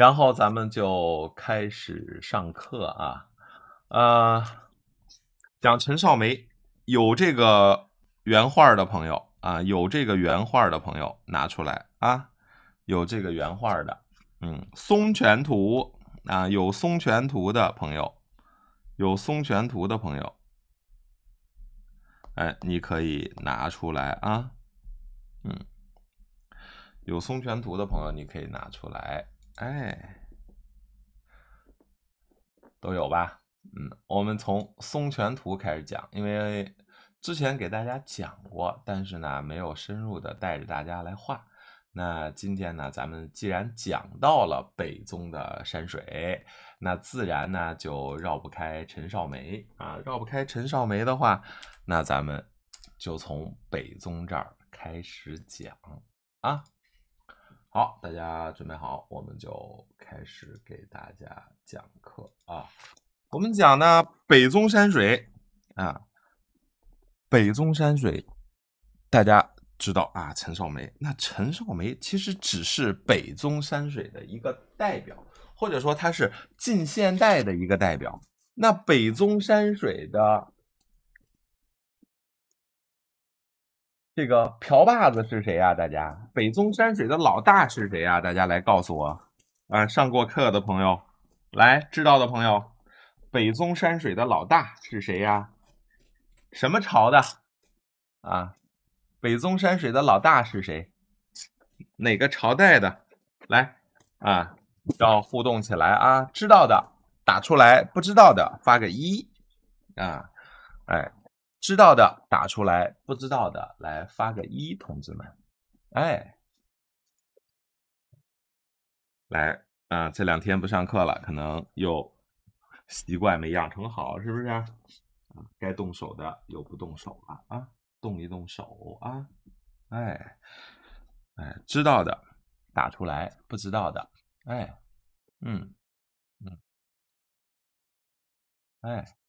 然后咱们就开始上课啊，呃，讲陈少梅，有这个原画的朋友啊，有这个原画的朋友拿出来啊，有这个原画的，嗯，松泉图啊，有松泉图的朋友，有松泉图的朋友，哎，你可以拿出来啊，嗯，有松泉图的朋友，你可以拿出来。哎，都有吧？嗯，我们从《松泉图》开始讲，因为之前给大家讲过，但是呢，没有深入的带着大家来画。那今天呢，咱们既然讲到了北宗的山水，那自然呢就绕不开陈少梅啊，绕不开陈少梅的话，那咱们就从北宗这儿开始讲啊。好，大家准备好，我们就开始给大家讲课啊。我们讲呢北宗山水啊，北宗山水，大家知道啊，陈少梅。那陈少梅其实只是北宗山水的一个代表，或者说它是近现代的一个代表。那北宗山水的。这个朴把子是谁呀？大家，北宗山水的老大是谁呀？大家来告诉我啊！上过课的朋友，来知道的朋友，北宗山水的老大是谁呀？什么朝的啊？北宗山水的老大是谁？哪个朝代的？来啊，要互动起来啊！知道的打出来，不知道的发个一啊，哎。知道的打出来，不知道的来发个一，同志们，哎，来啊！这两天不上课了，可能又习惯没养成好，是不是？啊，该动手的又不动手了啊，动一动手啊，哎，哎，知道的打出来，不知道的，哎，嗯，嗯，哎。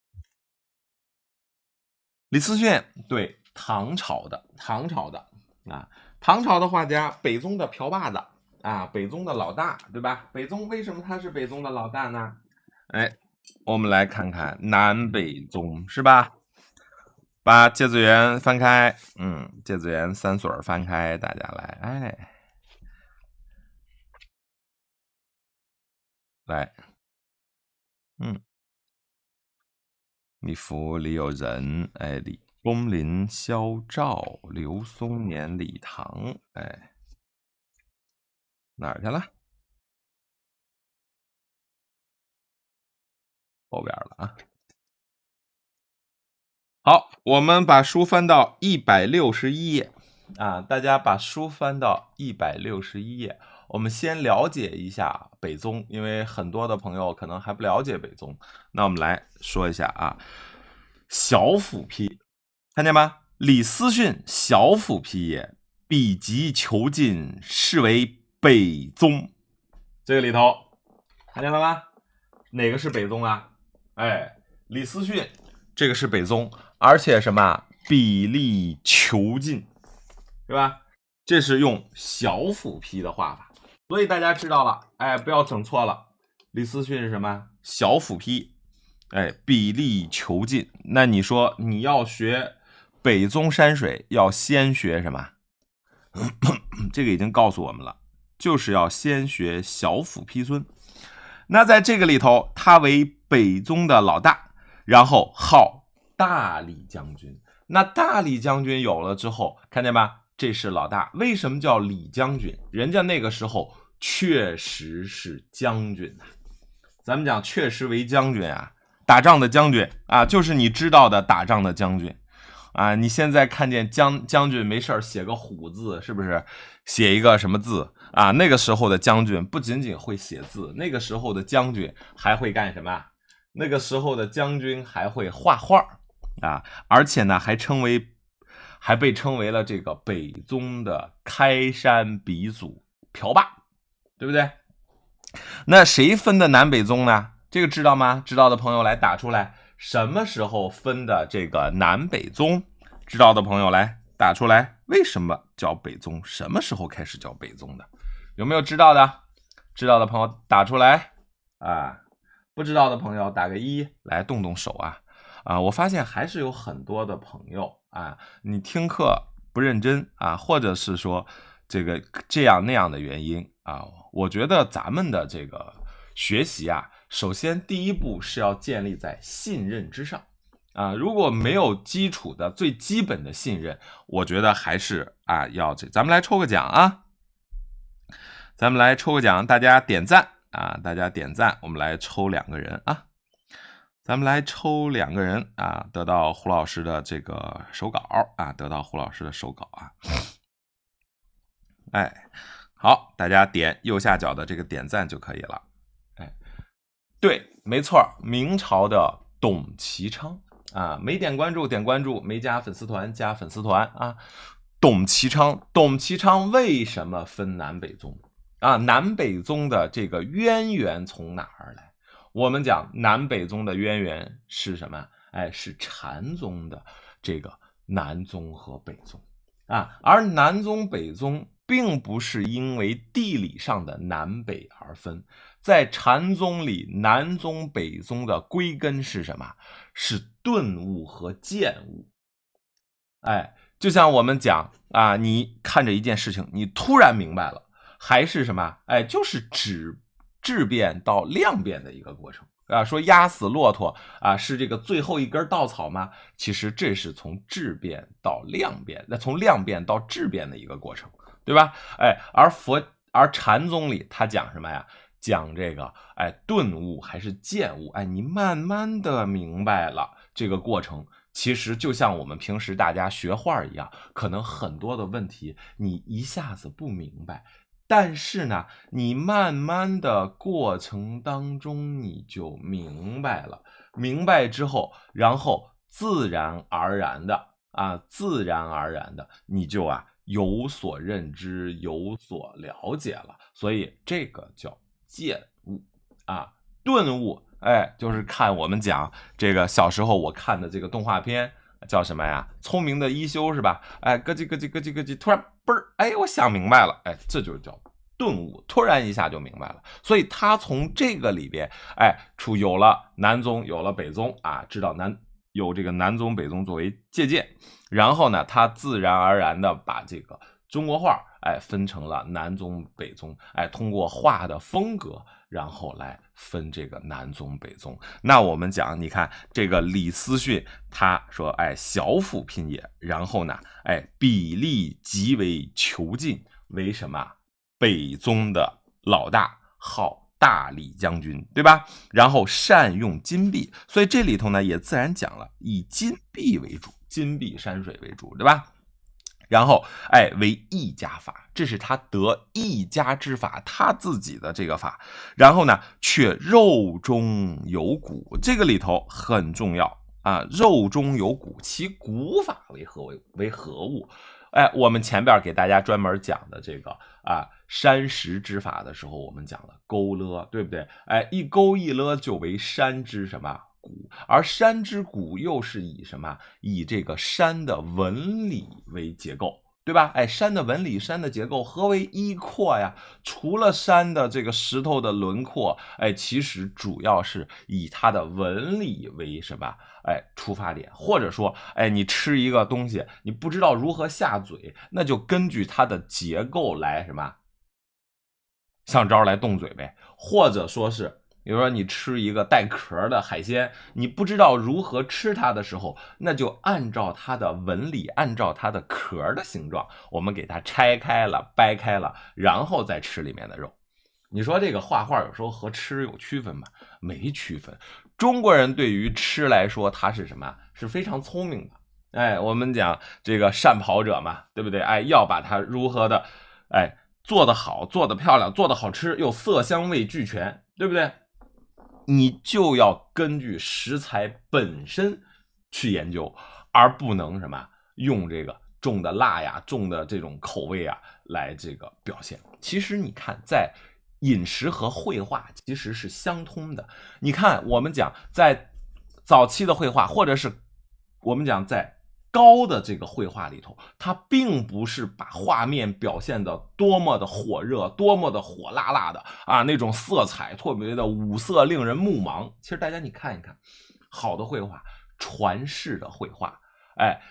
李思训对唐朝的唐朝的啊，唐朝的画家北宗的瓢把子啊，北宗的老大，对吧？北宗为什么他是北宗的老大呢？哎，我们来看看南北宗，是吧？把芥子园翻开，嗯，芥子园三水翻开，大家来，哎，来，嗯。你府里有仁，哎，李公林、萧照、刘松年、李唐，哎，哪去了？后边了啊！好，我们把书翻到一百六十一页啊！大家把书翻到一百六十一页。我们先了解一下北宗，因为很多的朋友可能还不了解北宗。那我们来说一下啊，小斧劈，看见吗？李思训小斧劈也比急求进，是为北宗。这个里头看见了吗？哪个是北宗啊？哎，李思训这个是北宗，而且什么比力求进，是吧？这是用小斧劈的画法。所以大家知道了，哎，不要整错了。李思训是什么？小斧劈，哎，比例求进。那你说你要学北宗山水，要先学什么？这个已经告诉我们了，就是要先学小斧劈尊。那在这个里头，他为北宗的老大，然后号大理将军。那大理将军有了之后，看见吧？这是老大。为什么叫李将军？人家那个时候。确实是将军呐，咱们讲确实为将军啊，打仗的将军啊，就是你知道的打仗的将军，啊，你现在看见将将军没事儿写个虎字是不是？写一个什么字啊？那个时候的将军不仅仅会写字，那个时候的将军还会干什么？那个时候的将军还会画画儿啊，而且呢还称为，还被称为了这个北宗的开山鼻祖朴霸对不对？那谁分的南北宗呢？这个知道吗？知道的朋友来打出来。什么时候分的这个南北宗？知道的朋友来打出来。为什么叫北宗？什么时候开始叫北宗的？有没有知道的？知道的朋友打出来啊！不知道的朋友打个一来动动手啊！啊，我发现还是有很多的朋友啊，你听课不认真啊，或者是说这个这样那样的原因啊。我觉得咱们的这个学习啊，首先第一步是要建立在信任之上啊。如果没有基础的最基本的信任，我觉得还是啊，要这咱们来抽个奖啊。咱们来抽个奖，大家点赞啊，大家点赞，我们来抽两个人啊。咱们来抽两个人啊，得到胡老师的这个手稿啊，得到胡老师的手稿啊。哎。好，大家点右下角的这个点赞就可以了。哎，对，没错，明朝的董其昌啊，没点关注点关注，没加粉丝团加粉丝团啊。董其昌，董其昌为什么分南北宗啊？南北宗的这个渊源从哪儿来？我们讲南北宗的渊源是什么？哎，是禅宗的这个南宗和北宗啊。而南宗北宗。并不是因为地理上的南北而分，在禅宗里，南宗北宗的归根是什么？是顿悟和渐悟。哎，就像我们讲啊，你看着一件事情，你突然明白了，还是什么？哎，就是指质变到量变的一个过程啊。说压死骆驼啊，是这个最后一根稻草吗？其实这是从质变到量变，那从量变到质变的一个过程。对吧？哎，而佛而禅宗里他讲什么呀？讲这个，哎，顿悟还是渐悟？哎，你慢慢的明白了这个过程，其实就像我们平时大家学画一样，可能很多的问题你一下子不明白，但是呢，你慢慢的过程当中你就明白了，明白之后，然后自然而然的啊，自然而然的你就啊。有所认知，有所了解了，所以这个叫见悟啊，顿悟。哎，就是看我们讲这个小时候我看的这个动画片叫什么呀？聪明的一休是吧？哎，咯叽咯叽咯叽咯叽，突然嘣儿，哎，我想明白了，哎，这就叫顿悟，突然一下就明白了。所以他从这个里边，哎，出有了南宗，有了北宗啊，知道南。有这个南宗北宗作为借鉴，然后呢，他自然而然的把这个中国画，哎，分成了南宗北宗，哎，通过画的风格，然后来分这个南宗北宗。那我们讲，你看这个李思训，他说，哎，小斧拼也，然后呢，哎，比例极为遒劲，为什么北宗的老大好？大理将军，对吧？然后善用金币，所以这里头呢也自然讲了以金币为主，金币山水为主，对吧？然后，哎，为一家法，这是他得一家之法，他自己的这个法。然后呢，却肉中有骨，这个里头很重要啊！肉中有骨，其骨法为何为为何物？哎，我们前边给大家专门讲的这个啊。山石之法的时候，我们讲了勾勒，对不对？哎，一勾一勒就为山之什么骨，而山之骨又是以什么？以这个山的纹理为结构，对吧？哎，山的纹理，山的结构，何为一阔呀？除了山的这个石头的轮廓，哎，其实主要是以它的纹理为什么？哎，出发点，或者说，哎，你吃一个东西，你不知道如何下嘴，那就根据它的结构来什么？上招来动嘴呗，或者说是，比如说你吃一个带壳的海鲜，你不知道如何吃它的时候，那就按照它的纹理，按照它的壳的形状，我们给它拆开了、掰开了，然后再吃里面的肉。你说这个画画有时候和吃有区分吗？没区分。中国人对于吃来说，它是什么？是非常聪明的。哎，我们讲这个善跑者嘛，对不对？哎，要把它如何的，哎。做得好，做得漂亮，做得好吃，又色香味俱全，对不对？你就要根据食材本身去研究，而不能什么用这个重的辣呀、重的这种口味啊来这个表现。其实你看，在饮食和绘画其实是相通的。你看，我们讲在早期的绘画，或者是我们讲在。高的这个绘画里头，它并不是把画面表现的多么的火热，多么的火辣辣的啊！那种色彩特别的五色令人目盲。其实大家你看一看，好的绘画，传世的绘画，哎，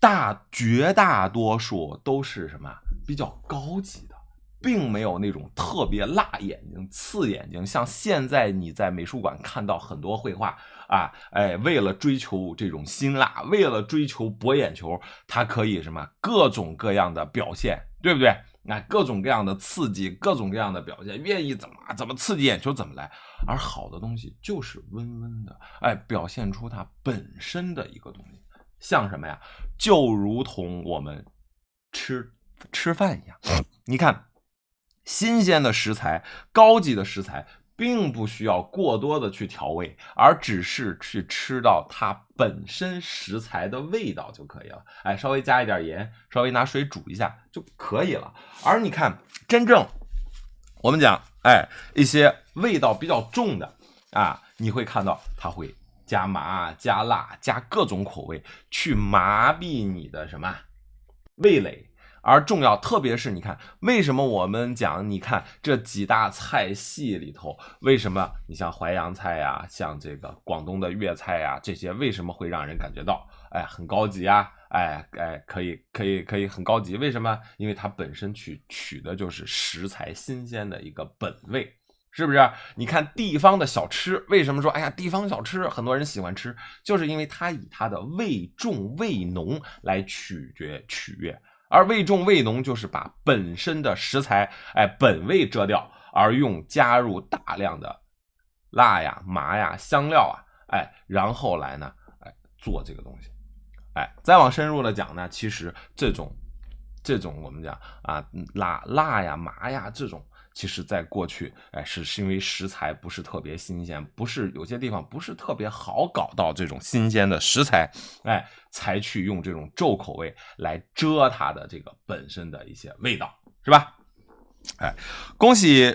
大绝大多数都是什么比较高级的，并没有那种特别辣眼睛、刺眼睛。像现在你在美术馆看到很多绘画。啊，哎，为了追求这种辛辣，为了追求博眼球，它可以什么各种各样的表现，对不对？那各种各样的刺激，各种各样的表现，愿意怎么怎么刺激眼球怎么来。而好的东西就是温温的，哎，表现出它本身的一个东西，像什么呀？就如同我们吃吃饭一样，你看，新鲜的食材，高级的食材。并不需要过多的去调味，而只是去吃到它本身食材的味道就可以了。哎，稍微加一点盐，稍微拿水煮一下就可以了。而你看，真正我们讲，哎，一些味道比较重的啊，你会看到它会加麻、加辣、加各种口味，去麻痹你的什么味蕾。而重要，特别是你看，为什么我们讲？你看这几大菜系里头，为什么你像淮扬菜呀，像这个广东的粤菜呀，这些为什么会让人感觉到，哎，很高级啊，哎哎，可以可以可以很高级，为什么？因为它本身去取的就是食材新鲜的一个本味，是不是？你看地方的小吃，为什么说哎呀地方小吃很多人喜欢吃，就是因为它以它的味重味浓来取决取悦。而味重味浓就是把本身的食材，哎，本味遮掉，而用加入大量的辣呀、麻呀、香料啊，哎，然后来呢，哎，做这个东西，哎，再往深入的讲呢，其实这种，这种我们讲啊，辣辣呀、麻呀这种。其实，在过去，哎，是是因为食材不是特别新鲜，不是有些地方不是特别好搞到这种新鲜的食材，哎，才去用这种皱口味来遮它的这个本身的一些味道，是吧？哎，恭喜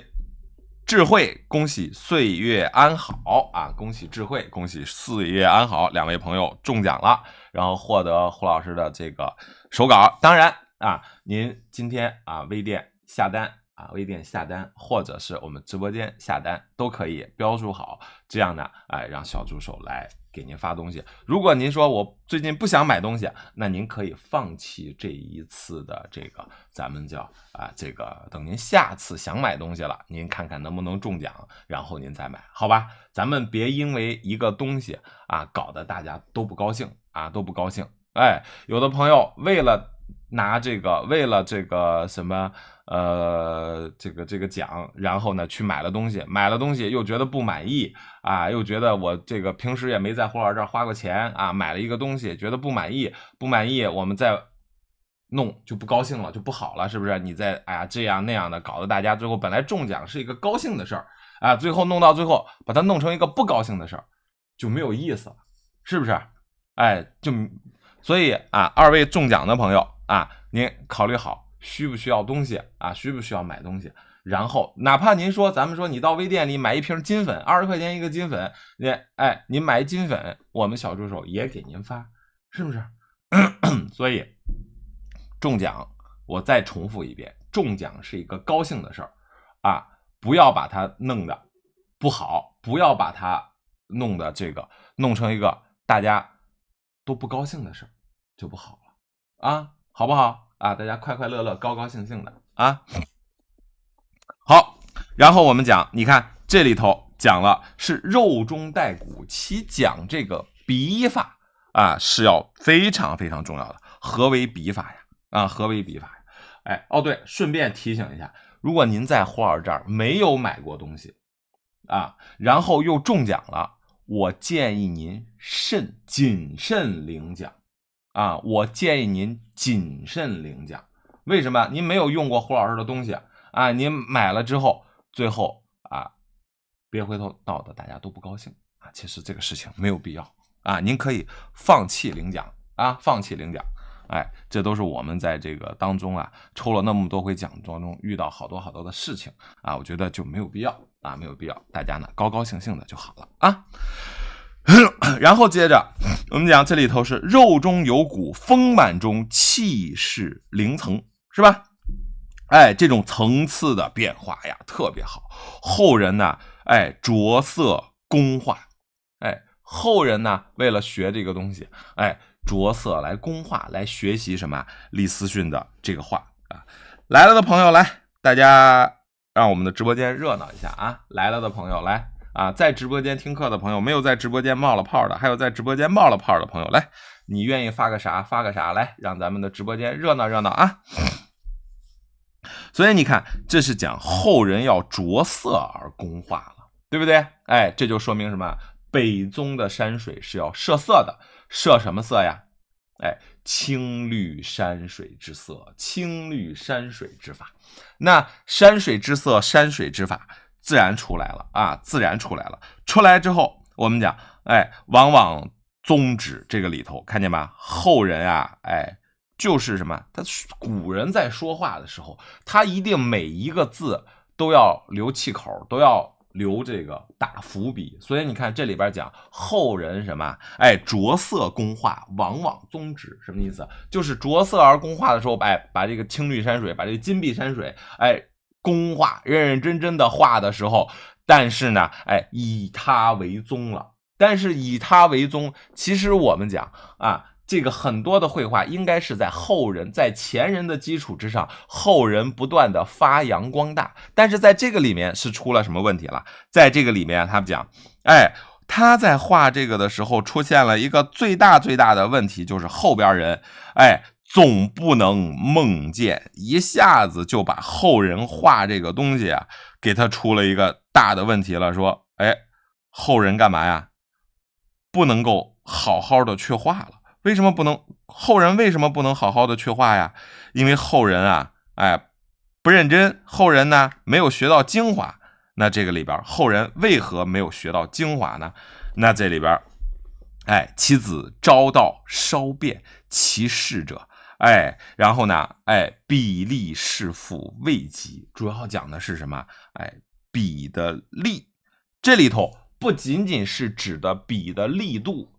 智慧，恭喜岁月安好啊！恭喜智慧，恭喜岁月安好，两位朋友中奖了，然后获得胡老师的这个手稿。当然啊，您今天啊微店下单。啊，微店下单或者是我们直播间下单都可以，标注好这样的，哎，让小助手来给您发东西。如果您说我最近不想买东西，那您可以放弃这一次的这个，咱们叫啊，这个等您下次想买东西了，您看看能不能中奖，然后您再买，好吧？咱们别因为一个东西啊，搞得大家都不高兴啊，都不高兴。哎，有的朋友为了拿这个，为了这个什么？呃，这个这个奖，然后呢，去买了东西，买了东西又觉得不满意啊，又觉得我这个平时也没在胡老师这儿花过钱啊，买了一个东西觉得不满意，不满意，我们再弄就不高兴了，就不好了，是不是？你再哎呀这样那样的，搞得大家最后本来中奖是一个高兴的事儿啊，最后弄到最后把它弄成一个不高兴的事儿，就没有意思了，是不是？哎，就所以啊，二位中奖的朋友啊，您考虑好。需不需要东西啊？需不需要买东西？然后哪怕您说，咱们说你到微店里买一瓶金粉，二十块钱一个金粉，您哎，您买金粉，我们小助手也给您发，是不是？所以中奖，我再重复一遍，中奖是一个高兴的事儿啊，不要把它弄得不好，不要把它弄得这个弄成一个大家都不高兴的事儿，就不好了啊，好不好？啊，大家快快乐乐、高高兴兴的啊！好，然后我们讲，你看这里头讲了是肉中带骨，其讲这个笔法啊是要非常非常重要的。何为笔法呀？啊，何为笔法呀？哎，哦对，顺便提醒一下，如果您在胡老师这儿没有买过东西啊，然后又中奖了，我建议您慎谨慎领奖。啊，我建议您谨慎领奖，为什么？您没有用过胡老师的东西啊，您买了之后，最后啊，别回头闹得大家都不高兴啊。其实这个事情没有必要啊，您可以放弃领奖啊，放弃领奖。哎，这都是我们在这个当中啊，抽了那么多回奖当中遇到好多好多的事情啊，我觉得就没有必要啊，没有必要，大家呢高高兴兴的就好了啊。然后接着，我们讲这里头是肉中有骨，丰满中气势凌层，是吧？哎，这种层次的变化呀，特别好。后人呢，哎着色工画，哎后人呢为了学这个东西，哎着色来工画来学习什么李思训的这个画啊？来了的朋友来，大家让我们的直播间热闹一下啊！来了的朋友来。啊，在直播间听课的朋友，没有在直播间冒了泡的，还有在直播间冒了泡的朋友，来，你愿意发个啥发个啥，来，让咱们的直播间热闹热闹啊！所以你看，这是讲后人要着色而工化了，对不对？哎，这就说明什么？北宗的山水是要设色的，设什么色呀？哎，青绿山水之色，青绿山水之法。那山水之色，山水之法。自然出来了啊，自然出来了。出来之后，我们讲，哎，往往宗旨这个里头看见吗？后人啊，哎，就是什么？他古人在说话的时候，他一定每一个字都要留气口，都要留这个打伏笔。所以你看这里边讲后人什么？哎，着色工画往往宗旨什么意思？就是着色而工画的时候，哎，把这个青绿山水，把这个金碧山水，哎。工画认认真真的画的时候，但是呢，哎，以他为宗了。但是以他为宗，其实我们讲啊，这个很多的绘画应该是在后人，在前人的基础之上，后人不断的发扬光大。但是在这个里面是出了什么问题了？在这个里面，他们讲，哎，他在画这个的时候出现了一个最大最大的问题，就是后边人，哎。总不能梦见一下子就把后人画这个东西啊，给他出了一个大的问题了。说，哎，后人干嘛呀？不能够好好的去画了。为什么不能？后人为什么不能好好的去画呀？因为后人啊，哎，不认真。后人呢，没有学到精华。那这个里边，后人为何没有学到精华呢？那这里边，哎，其子招到稍变，其逝者。哎，然后呢？哎，比例是负未及，主要讲的是什么？哎，比的力，这里头不仅仅是指的笔的力度。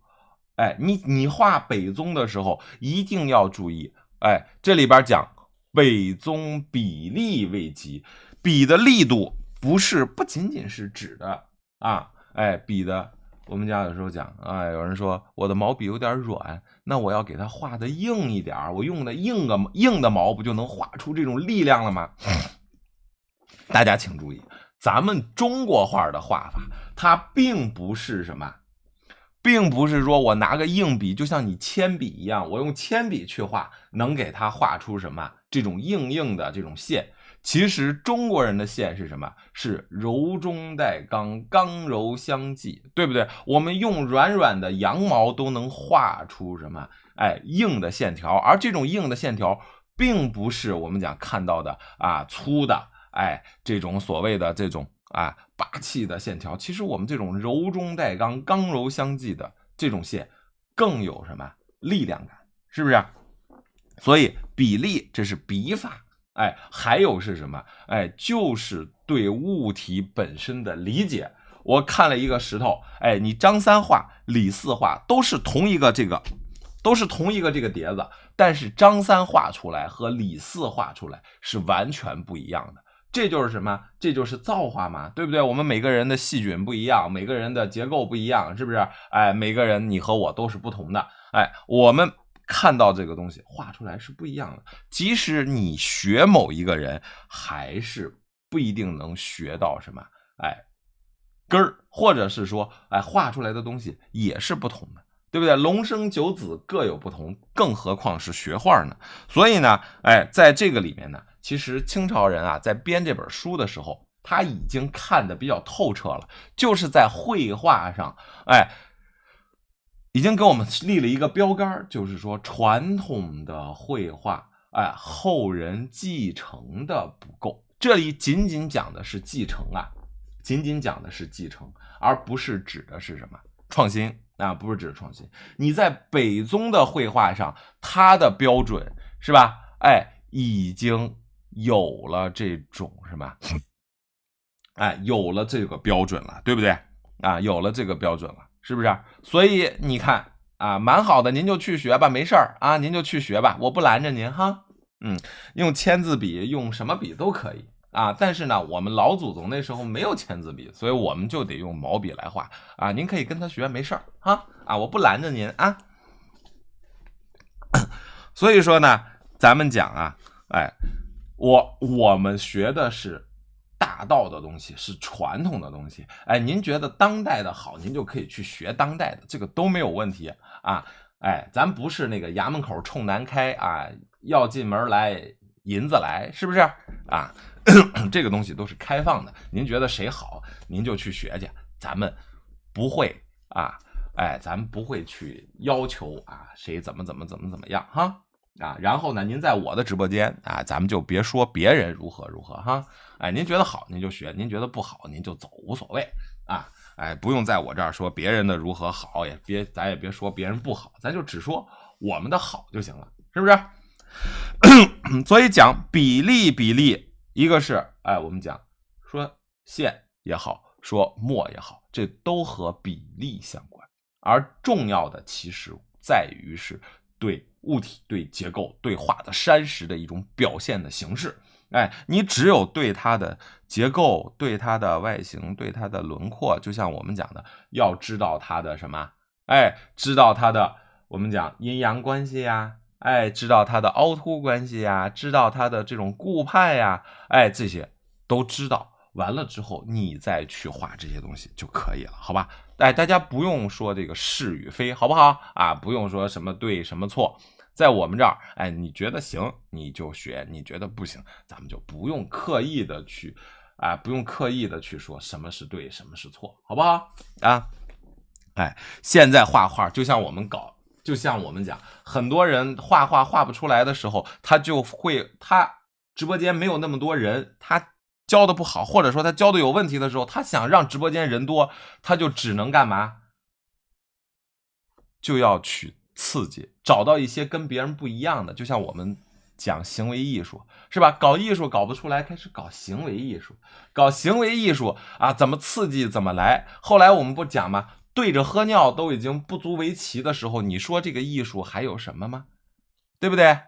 哎，你你画北宗的时候一定要注意。哎，这里边讲北宗比力未及，笔的力度不是不仅仅是指的啊，哎，笔的。我们家有时候讲，哎，有人说我的毛笔有点软，那我要给它画的硬一点儿。我用的硬个硬的毛，不就能画出这种力量了吗？大家请注意，咱们中国画的画法，它并不是什么，并不是说我拿个硬笔，就像你铅笔一样，我用铅笔去画，能给它画出什么这种硬硬的这种线。其实中国人的线是什么？是柔中带刚，刚柔相济，对不对？我们用软软的羊毛都能画出什么？哎，硬的线条。而这种硬的线条，并不是我们讲看到的啊粗的，哎，这种所谓的这种啊霸气的线条。其实我们这种柔中带刚，刚柔相济的这种线，更有什么力量感？是不是？所以比例，这是笔法。哎，还有是什么？哎，就是对物体本身的理解。我看了一个石头，哎，你张三画、李四画都是同一个这个，都是同一个这个碟子，但是张三画出来和李四画出来是完全不一样的。这就是什么？这就是造化嘛，对不对？我们每个人的细菌不一样，每个人的结构不一样，是不是？哎，每个人你和我都是不同的。哎，我们。看到这个东西画出来是不一样的，即使你学某一个人，还是不一定能学到什么。哎，根儿，或者是说，哎，画出来的东西也是不同的，对不对？龙生九子各有不同，更何况是学画呢？所以呢，哎，在这个里面呢，其实清朝人啊，在编这本书的时候，他已经看得比较透彻了，就是在绘画上，哎。已经给我们立了一个标杆儿，就是说传统的绘画，哎，后人继承的不够。这里仅仅讲的是继承啊，仅仅讲的是继承，而不是指的是什么创新啊，不是指的创新。你在北宗的绘画上，它的标准是吧？哎，已经有了这种什么？哎，有了这个标准了，对不对啊？有了这个标准了。是不是？所以你看啊，蛮好的，您就去学吧，没事儿啊，您就去学吧，我不拦着您哈。嗯，用签字笔，用什么笔都可以啊。但是呢，我们老祖宗那时候没有签字笔，所以我们就得用毛笔来画啊。您可以跟他学，没事儿哈，啊，我不拦着您啊。所以说呢，咱们讲啊，哎，我我们学的是。道的东西是传统的东西，哎，您觉得当代的好，您就可以去学当代的，这个都没有问题啊。哎，咱不是那个衙门口冲南开啊，要进门来银子来，是不是啊？这个东西都是开放的，您觉得谁好，您就去学去，咱们不会啊，哎，咱们不会去要求啊谁怎么怎么怎么怎么样哈。啊，然后呢，您在我的直播间啊，咱们就别说别人如何如何哈，哎，您觉得好，您就学；您觉得不好，您就走，无所谓啊。哎，不用在我这儿说别人的如何好，也别咱也别说别人不好，咱就只说我们的好就行了，是不是？所以讲比例，比例，一个是哎，我们讲说线也好，说墨也好，这都和比例相关。而重要的其实在于是对。物体对结构对画的山石的一种表现的形式，哎，你只有对它的结构、对它的外形、对它的轮廓，就像我们讲的，要知道它的什么，哎，知道它的我们讲阴阳关系呀，哎，知道它的凹凸关系呀，知道它的这种固态呀，哎，这些都知道完了之后，你再去画这些东西就可以了，好吧？哎，大家不用说这个是与非，好不好啊？不用说什么对什么错，在我们这儿，哎，你觉得行你就学，你觉得不行，咱们就不用刻意的去，啊，不用刻意的去说什么是对，什么是错，好不好啊？哎，现在画画就像我们搞，就像我们讲，很多人画画画不出来的时候，他就会他直播间没有那么多人，他。教的不好，或者说他教的有问题的时候，他想让直播间人多，他就只能干嘛？就要去刺激，找到一些跟别人不一样的。就像我们讲行为艺术，是吧？搞艺术搞不出来，开始搞行为艺术。搞行为艺术啊，怎么刺激怎么来。后来我们不讲吗？对着喝尿都已经不足为奇的时候，你说这个艺术还有什么吗？对不对？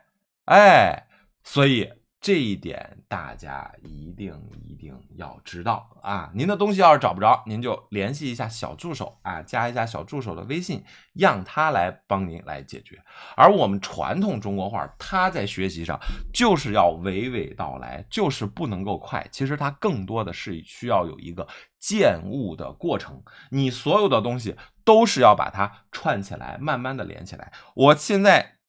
哎，所以。这一点大家一定一定要知道啊！您的东西要是找不着，您就联系一下小助手啊，加一下小助手的微信，让他来帮您来解决。而我们传统中国画，它在学习上就是要娓娓道来，就是不能够快。其实它更多的是需要有一个见物的过程，你所有的东西都是要把它串起来，慢慢的连起来。我现在。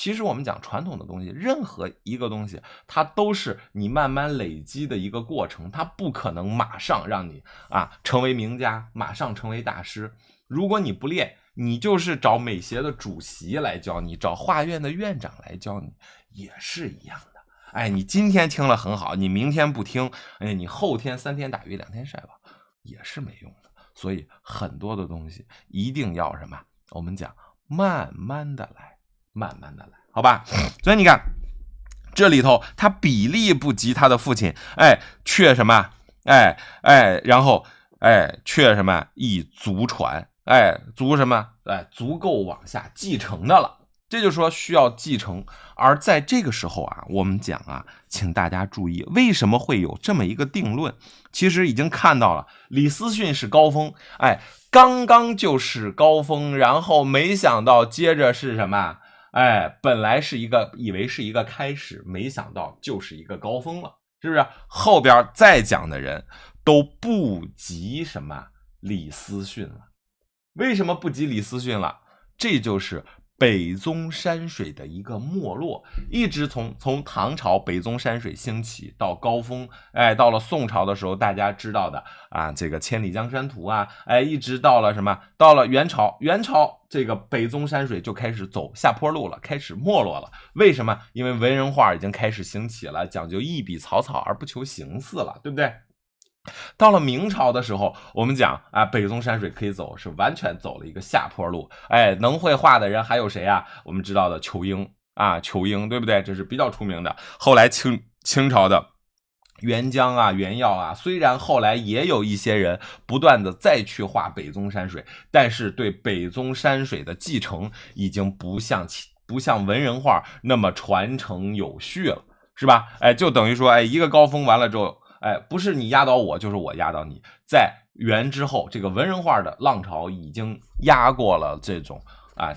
其实我们讲传统的东西，任何一个东西，它都是你慢慢累积的一个过程，它不可能马上让你啊成为名家，马上成为大师。如果你不练，你就是找美协的主席来教你，找画院的院长来教你，也是一样的。哎，你今天听了很好，你明天不听，哎，你后天三天打鱼两天晒网，也是没用的。所以很多的东西一定要什么？我们讲慢慢的来。慢慢的来，好吧。所以你看，这里头他比例不及他的父亲，哎，却什么？哎，哎，然后，哎，却什么？一足传，哎，足什么？哎，足够往下继承的了。这就说需要继承。而在这个时候啊，我们讲啊，请大家注意，为什么会有这么一个定论？其实已经看到了，李思训是高峰，哎，刚刚就是高峰，然后没想到接着是什么？哎，本来是一个以为是一个开始，没想到就是一个高峰了，是不是？后边再讲的人都不及什么李思训了？为什么不及李思训了？这就是。北宗山水的一个没落，一直从从唐朝北宗山水兴起到高峰，哎，到了宋朝的时候，大家知道的啊，这个千里江山图啊，哎，一直到了什么？到了元朝，元朝这个北宗山水就开始走下坡路了，开始没落了。为什么？因为文人画已经开始兴起了，讲究一笔草草而不求形似了，对不对？到了明朝的时候，我们讲啊，北宗山水可以走，是完全走了一个下坡路。哎，能绘画的人还有谁啊？我们知道的仇英啊，仇英对不对？这是比较出名的。后来清清朝的元江啊、元耀啊，虽然后来也有一些人不断的再去画北宗山水，但是对北宗山水的继承已经不像不像文人画那么传承有序了，是吧？哎，就等于说，哎，一个高峰完了之后。哎，不是你压倒我，就是我压倒你。在元之后，这个文人画的浪潮已经压过了这种啊，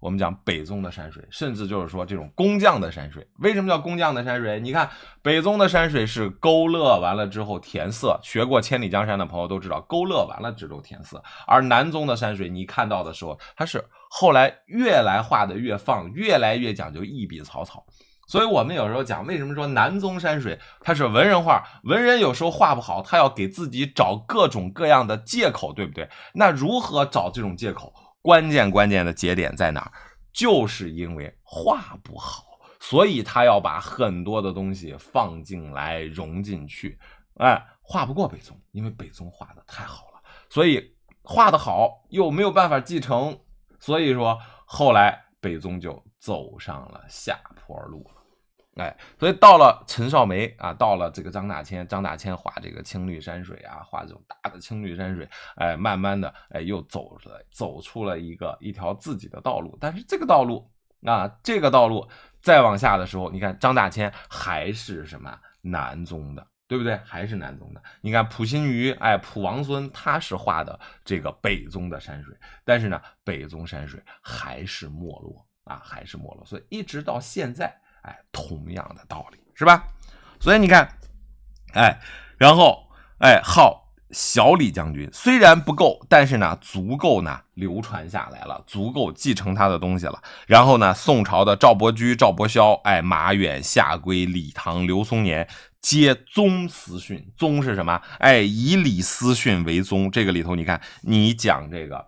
我们讲北宗的山水，甚至就是说这种工匠的山水。为什么叫工匠的山水？你看北宗的山水是勾勒完了之后填色，学过《千里江山》的朋友都知道，勾勒完了之后填色。而南宗的山水，你看到的时候，它是后来越来画的越放，越来越讲究一笔草草。所以我们有时候讲，为什么说南宗山水它是文人画？文人有时候画不好，他要给自己找各种各样的借口，对不对？那如何找这种借口？关键关键的节点在哪儿？就是因为画不好，所以他要把很多的东西放进来、融进去。哎，画不过北宗，因为北宗画的太好了，所以画的好又没有办法继承，所以说后来北宗就走上了下坡路。哎，所以到了陈少梅啊，到了这个张大千，张大千画这个青绿山水啊，画这种大的青绿山水，哎，慢慢的，哎，又走了，走出了一个一条自己的道路。但是这个道路，啊，这个道路再往下的时候，你看张大千还是什么南宗的，对不对？还是南宗的。你看溥心畬，哎，溥王孙他是画的这个北宗的山水，但是呢，北宗山水还是没落啊，还是没落。所以一直到现在。哎，同样的道理是吧？所以你看，哎，然后哎，号小李将军，虽然不够，但是呢，足够呢流传下来了，足够继承他的东西了。然后呢，宋朝的赵伯驹、赵伯肖，哎，马远、夏圭、李唐、刘松年，皆宗李训。宗是什么？哎，以李思训为宗。这个里头，你看，你讲这个。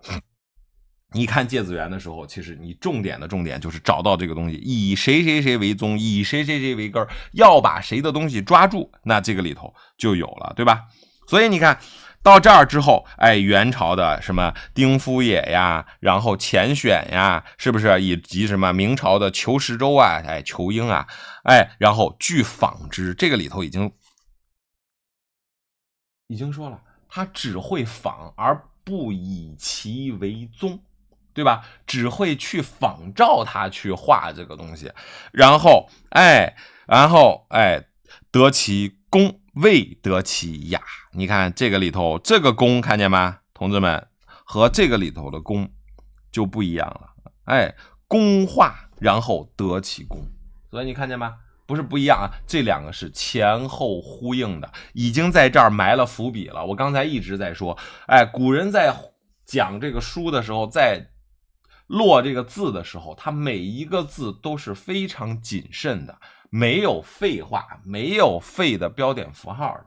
你看《芥子园》的时候，其实你重点的重点就是找到这个东西，以谁谁谁为宗，以谁谁谁为根，要把谁的东西抓住，那这个里头就有了，对吧？所以你看到这儿之后，哎，元朝的什么丁夫野呀，然后钱选呀，是不是？以及什么明朝的裘石洲啊，哎，裘英啊，哎，然后据纺之，这个里头已经已经说了，他只会仿而不以其为宗。对吧？只会去仿照他去画这个东西，然后哎，然后哎，得其功，未得其雅。你看这个里头这个功看见吗，同志们？和这个里头的功就不一样了。哎，功画然后得其功。所以你看见吗？不是不一样啊，这两个是前后呼应的，已经在这儿埋了伏笔了。我刚才一直在说，哎，古人在讲这个书的时候在。落这个字的时候，他每一个字都是非常谨慎的，没有废话，没有废的标点符号的。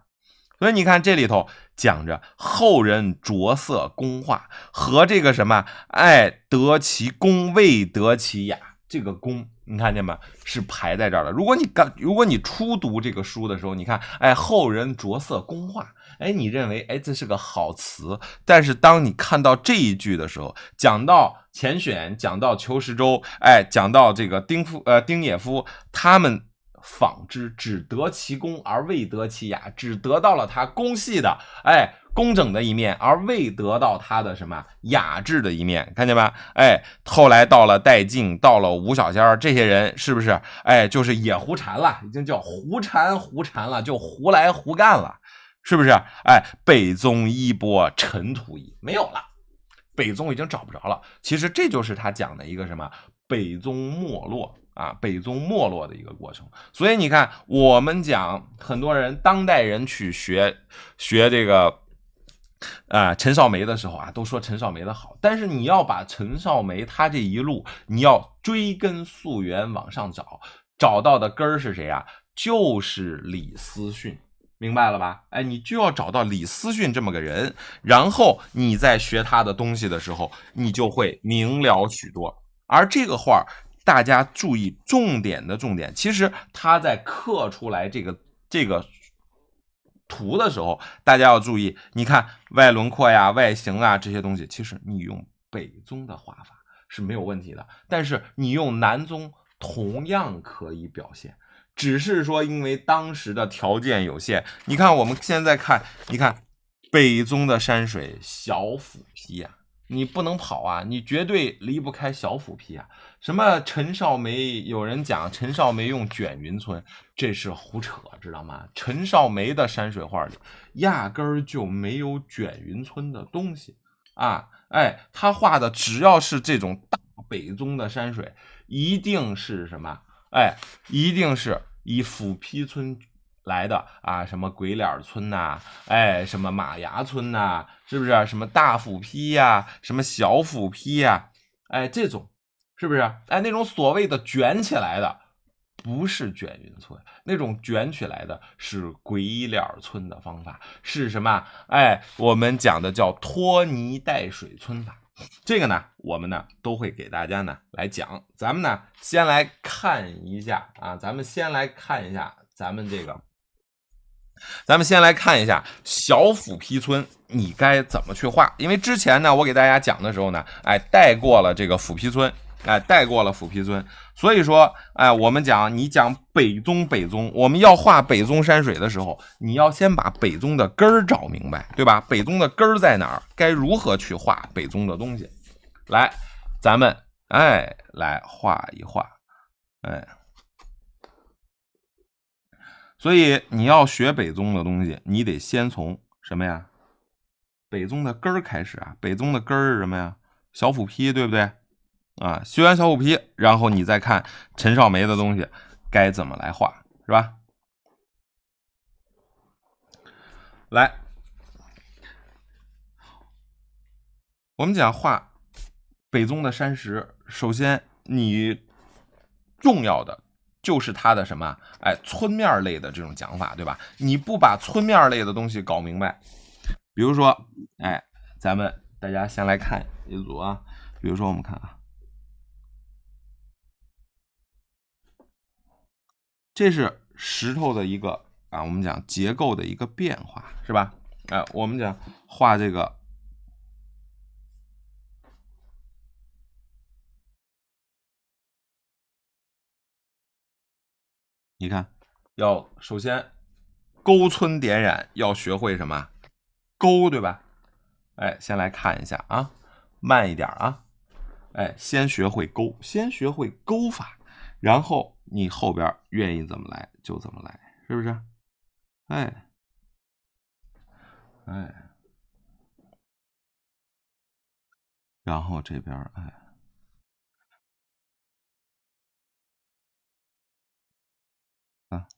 所以你看这里头讲着后人着色工画和这个什么，哎，得其工未得其雅。这个工你看见吗？是排在这儿的。如果你刚如果你初读这个书的时候，你看，哎，后人着色工画。哎，你认为哎这是个好词，但是当你看到这一句的时候，讲到钱选，讲到裘十洲，哎，讲到这个丁夫呃丁野夫，他们纺织只得其工而未得其雅，只得到了他工细的哎工整的一面，而未得到他的什么雅致的一面，看见吧？哎，后来到了戴进，到了吴小仙儿，这些人是不是？哎，就是也胡禅了，已经叫胡禅胡禅了，就胡来胡干了。是不是？哎，北宗一波尘土已没有了，北宗已经找不着了。其实这就是他讲的一个什么北宗没落啊，北宗没落的一个过程。所以你看，我们讲很多人，当代人去学学这个啊陈少梅的时候啊，都说陈少梅的好。但是你要把陈少梅他这一路，你要追根溯源往上找，找到的根儿是谁啊？就是李思训。明白了吧？哎，你就要找到李思训这么个人，然后你在学他的东西的时候，你就会明了许多。而这个画，大家注意重点的重点。其实他在刻出来这个这个图的时候，大家要注意，你看外轮廓呀、外形啊这些东西，其实你用北宗的画法是没有问题的，但是你用南宗同样可以表现。只是说，因为当时的条件有限，你看我们现在看，你看北宗的山水小斧劈呀，你不能跑啊，你绝对离不开小斧劈啊。什么陈少梅，有人讲陈少梅用卷云皴，这是胡扯，知道吗？陈少梅的山水画里压根儿就没有卷云皴的东西啊，哎，他画的只要是这种大北宗的山水，一定是什么？哎，一定是以斧劈村来的啊，什么鬼脸儿村呐？哎，什么马牙村呐？是不是？什么大斧劈呀？什么小斧劈呀？哎，这种是不是？哎，那种所谓的卷起来的，不是卷云村，那种卷起来的是鬼脸儿村的方法，是什么？哎，我们讲的叫拖泥带水村法。这个呢，我们呢都会给大家呢来讲。咱们呢先来看一下啊，咱们先来看一下咱们这个，咱们先来看一下小斧劈村，你该怎么去画？因为之前呢，我给大家讲的时候呢，哎带过了这个斧劈村。哎，带过了斧劈尊。所以说，哎，我们讲你讲北宗，北宗，我们要画北宗山水的时候，你要先把北宗的根儿找明白，对吧？北宗的根儿在哪儿？该如何去画北宗的东西？来，咱们哎来画一画，哎，所以你要学北宗的东西，你得先从什么呀？北宗的根儿开始啊？北宗的根儿是什么呀？小斧劈，对不对？啊，学完小虎皮，然后你再看陈少梅的东西该怎么来画，是吧？来，我们讲画北宗的山石，首先你重要的就是它的什么？哎，村面类的这种讲法，对吧？你不把村面类的东西搞明白，比如说，哎，咱们大家先来看一组啊，比如说我们看啊。这是石头的一个啊，我们讲结构的一个变化，是吧？哎，我们讲画这个，你看，要首先勾皴点染，要学会什么？勾，对吧？哎，先来看一下啊，慢一点啊，哎，先学会勾，先学会勾法。然后你后边愿意怎么来就怎么来，是不是？哎，哎，然后这边哎，啊，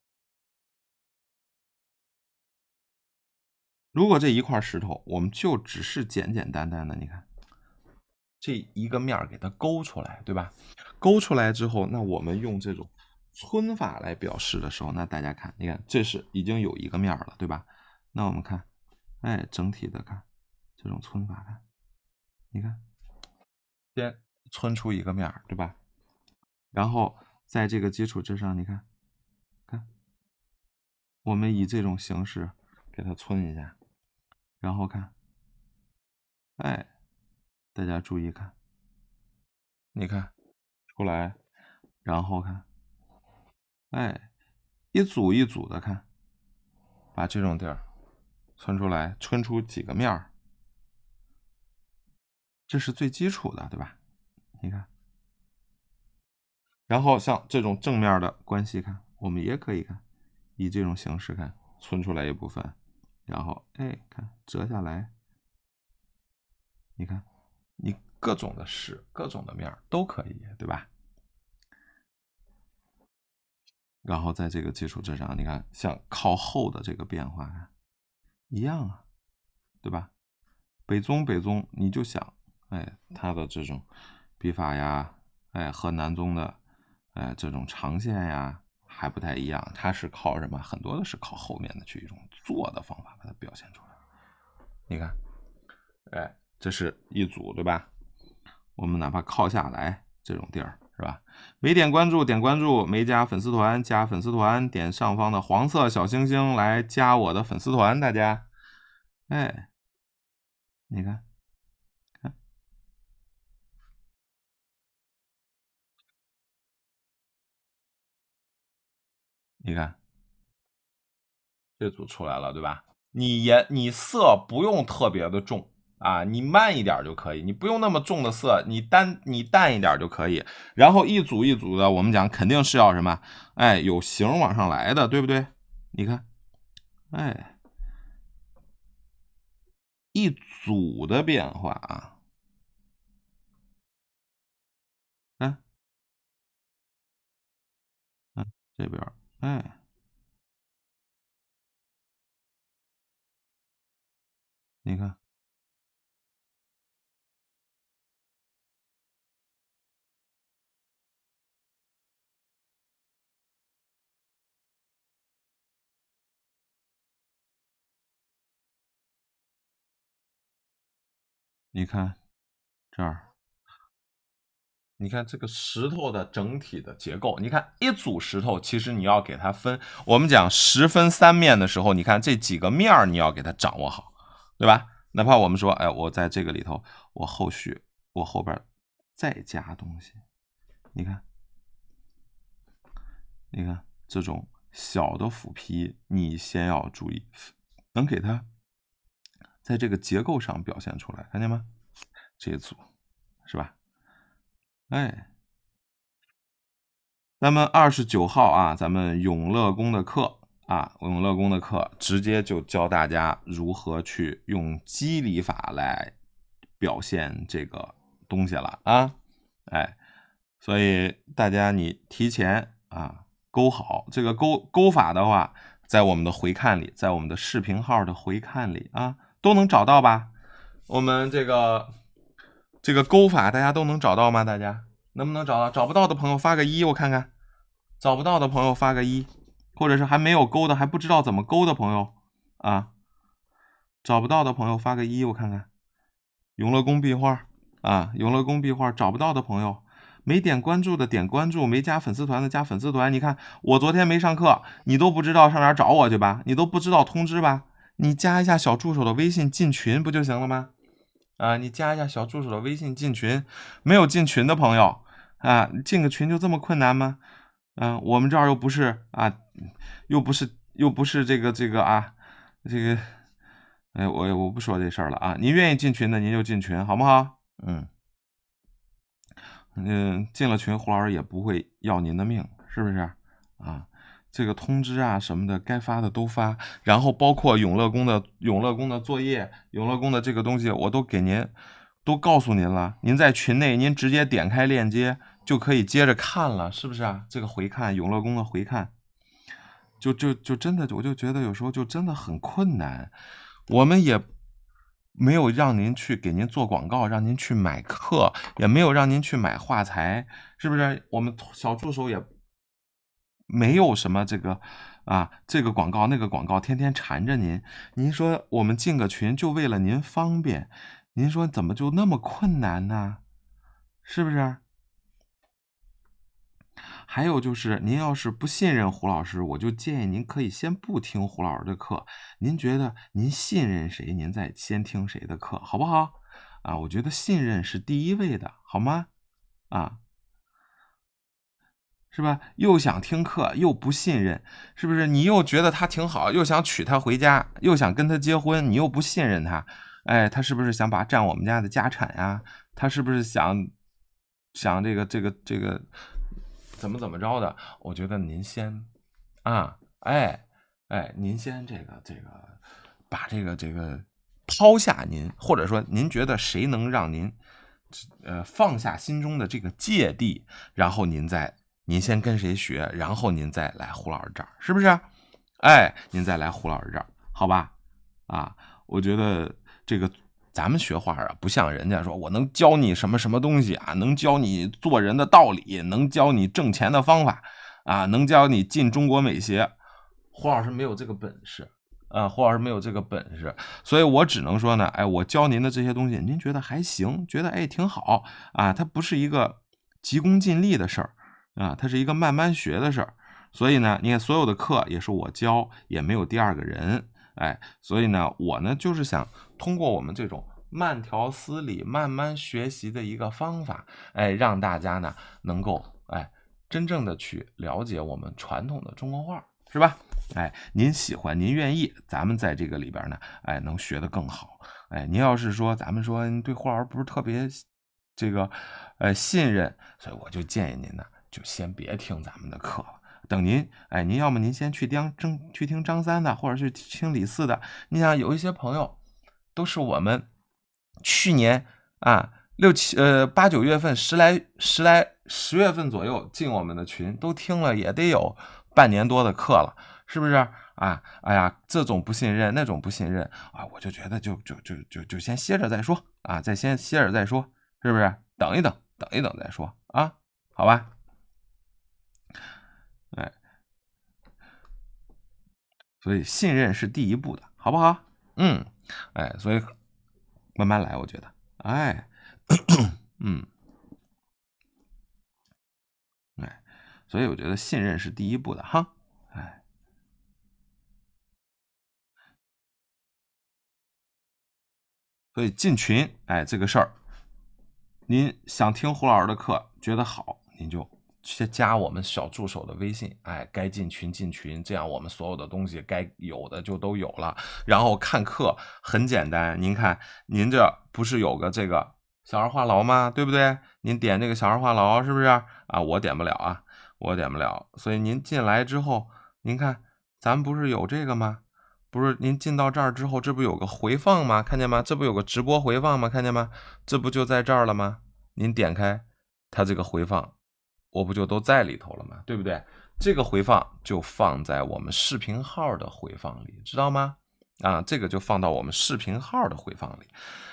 如果这一块石头，我们就只是简简单单的，你看。这一个面儿给它勾出来，对吧？勾出来之后，那我们用这种皴法来表示的时候，那大家看，你看这是已经有一个面了，对吧？那我们看，哎，整体的看，这种皴法看，你看，先皴出一个面儿，对吧？然后在这个基础之上，你看，看，我们以这种形式给它皴一下，然后看，哎。大家注意看，你看出来，然后看，哎，一组一组的看，把这种地儿存出来，存出几个面儿，这是最基础的，对吧？你看，然后像这种正面的关系看，我们也可以看，以这种形式看，存出来一部分，然后哎，看折下来，你看。你各种的势，各种的面都可以，对吧？然后在这个基础之上，你看像靠后的这个变化一样啊，对吧？北宗北宗，你就想，哎，他的这种笔法呀，哎，和南宗的，哎，这种长线呀还不太一样，它是靠什么？很多的是靠后面的去一种做的方法把它表现出来。你看，哎。这是一组，对吧？我们哪怕靠下来这种地儿，是吧？没点关注，点关注；没加粉丝团，加粉丝团。点上方的黄色小星星来加我的粉丝团，大家。哎，你看，看，你看，这组出来了，对吧？你颜、你色不用特别的重。啊，你慢一点就可以，你不用那么重的色，你淡你淡一点就可以。然后一组一组的，我们讲肯定是要什么？哎，有形往上来的，对不对？你看，哎，一组的变化啊，来，嗯，这边，哎，你看。你看这儿，你看这个石头的整体的结构。你看一组石头，其实你要给它分。我们讲石分三面的时候，你看这几个面儿，你要给它掌握好，对吧？哪怕我们说，哎，我在这个里头，我后续我后边再加东西。你看，你看这种小的斧劈，你先要注意，能给它。在这个结构上表现出来，看见吗？这一组是吧？哎，那么二十九号啊，咱们永乐宫的课啊，永乐宫的课直接就教大家如何去用肌理法来表现这个东西了啊！哎，所以大家你提前啊勾好这个勾勾法的话，在我们的回看里，在我们的视频号的回看里啊。都能找到吧？我们这个这个勾法，大家都能找到吗？大家能不能找到？找不到的朋友发个一，我看看。找不到的朋友发个一，或者是还没有勾的，还不知道怎么勾的朋友啊，找不到的朋友发个一，我看看。永乐宫壁画啊，永乐宫壁画找不到的朋友，没点关注的点关注，没加粉丝团的加粉丝团。你看我昨天没上课，你都不知道上哪找我去吧？你都不知道通知吧？你加一下小助手的微信进群不就行了吗？啊，你加一下小助手的微信进群。没有进群的朋友啊，进个群就这么困难吗？嗯，我们这儿又不是啊，又不是又不是这个这个啊，这个，哎，我我不说这事儿了啊。您愿意进群的您就进群，好不好？嗯嗯，进了群胡老师也不会要您的命，是不是啊？这个通知啊什么的，该发的都发，然后包括永乐宫的永乐宫的作业，永乐宫的这个东西我都给您，都告诉您了。您在群内，您直接点开链接就可以接着看了，是不是啊？这个回看永乐宫的回看，就就就真的，我就觉得有时候就真的很困难。我们也没有让您去给您做广告，让您去买课，也没有让您去买画材，是不是？我们小助手也。没有什么这个，啊，这个广告那个广告天天缠着您。您说我们进个群就为了您方便，您说怎么就那么困难呢？是不是？还有就是，您要是不信任胡老师，我就建议您可以先不听胡老师的课。您觉得您信任谁，您再先听谁的课，好不好？啊，我觉得信任是第一位的，好吗？啊。是吧？又想听课，又不信任，是不是？你又觉得他挺好，又想娶她回家，又想跟她结婚，你又不信任他，哎，他是不是想把占我们家的家产呀？他是不是想想这个这个这个怎么怎么着的？我觉得您先啊，哎哎，您先这个这个把这个这个抛下您，或者说您觉得谁能让您呃放下心中的这个芥蒂，然后您再。您先跟谁学，然后您再来胡老师这儿，是不是？哎，您再来胡老师这儿，好吧？啊，我觉得这个咱们学画啊，不像人家说我能教你什么什么东西啊，能教你做人的道理，能教你挣钱的方法啊，能教你进中国美协。胡老师没有这个本事啊，胡老师没有这个本事，所以我只能说呢，哎，我教您的这些东西，您觉得还行，觉得哎挺好啊，它不是一个急功近利的事儿。啊，它是一个慢慢学的事儿，所以呢，你看所有的课也是我教，也没有第二个人，哎，所以呢，我呢就是想通过我们这种慢条斯理、慢慢学习的一个方法，哎，让大家呢能够哎真正的去了解我们传统的中国画，是吧？哎，您喜欢，您愿意，咱们在这个里边呢，哎，能学得更好。哎，您要是说咱们说对画老师不是特别这个呃信任，所以我就建议您呢。就先别听咱们的课了，等您，哎，您要么您先去听张去听张三的，或者去听李四的。你想有一些朋友，都是我们去年啊六七呃八九月份十来十来十月份左右进我们的群，都听了也得有半年多的课了，是不是啊？哎呀，这种不信任，那种不信任啊，我就觉得就就就就就先歇着再说啊，再先歇着再说，是不是？等一等，等一等再说啊，好吧？哎，所以信任是第一步的，好不好？嗯，哎，所以慢慢来，我觉得，哎，嗯，哎，所以我觉得信任是第一步的哈，哎，所以进群，哎，这个事儿，您想听胡老师的课，觉得好，您就。去加我们小助手的微信，哎，该进群进群，这样我们所有的东西该有的就都有了。然后看课很简单，您看，您这不是有个这个小儿话痨吗？对不对？您点这个小儿话痨是不是？啊，我点不了啊，我点不了。所以您进来之后，您看，咱不是有这个吗？不是？您进到这儿之后，这不有个回放吗？看见吗？这不有个直播回放吗？看见吗？这不就在这儿了吗？您点开它这个回放。我不就都在里头了吗？对不对？这个回放就放在我们视频号的回放里，知道吗？啊，这个就放到我们视频号的回放里。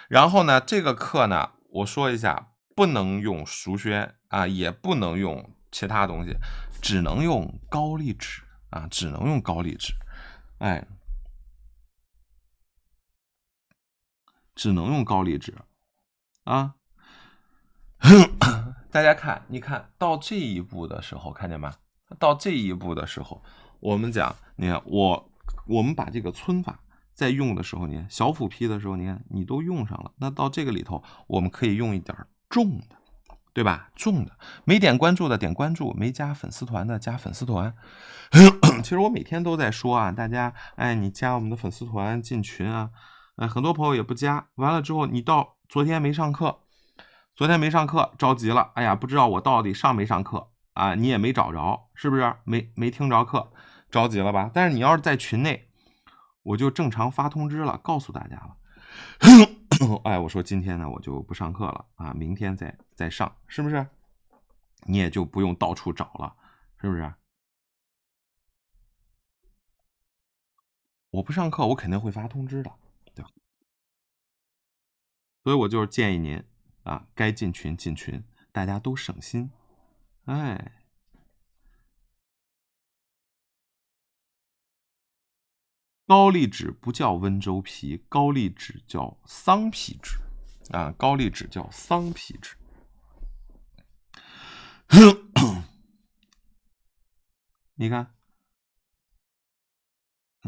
然后呢，这个课呢，我说一下，不能用熟宣啊，也不能用其他东西，只能用高丽纸啊，只能用高丽纸，哎，只能用高丽纸啊。大家看，你看到这一步的时候，看见吗？到这一步的时候，我们讲，你看我，我们把这个皴法在用的时候，你看小斧劈的时候，你看你都用上了。那到这个里头，我们可以用一点重的，对吧？重的。没点关注的点关注，没加粉丝团的加粉丝团。其实我每天都在说啊，大家，哎，你加我们的粉丝团，进群啊，呃，很多朋友也不加。完了之后，你到昨天没上课。昨天没上课，着急了。哎呀，不知道我到底上没上课啊？你也没找着，是不是？没没听着课，着急了吧？但是你要是在群内，我就正常发通知了，告诉大家了。哎，我说今天呢，我就不上课了啊，明天再再上，是不是？你也就不用到处找了，是不是？我不上课，我肯定会发通知的，对吧？所以我就是建议您。啊，该进群进群，大家都省心。哎，高丽纸不叫温州皮，高丽纸叫桑皮纸啊，高丽纸叫桑皮纸。你看，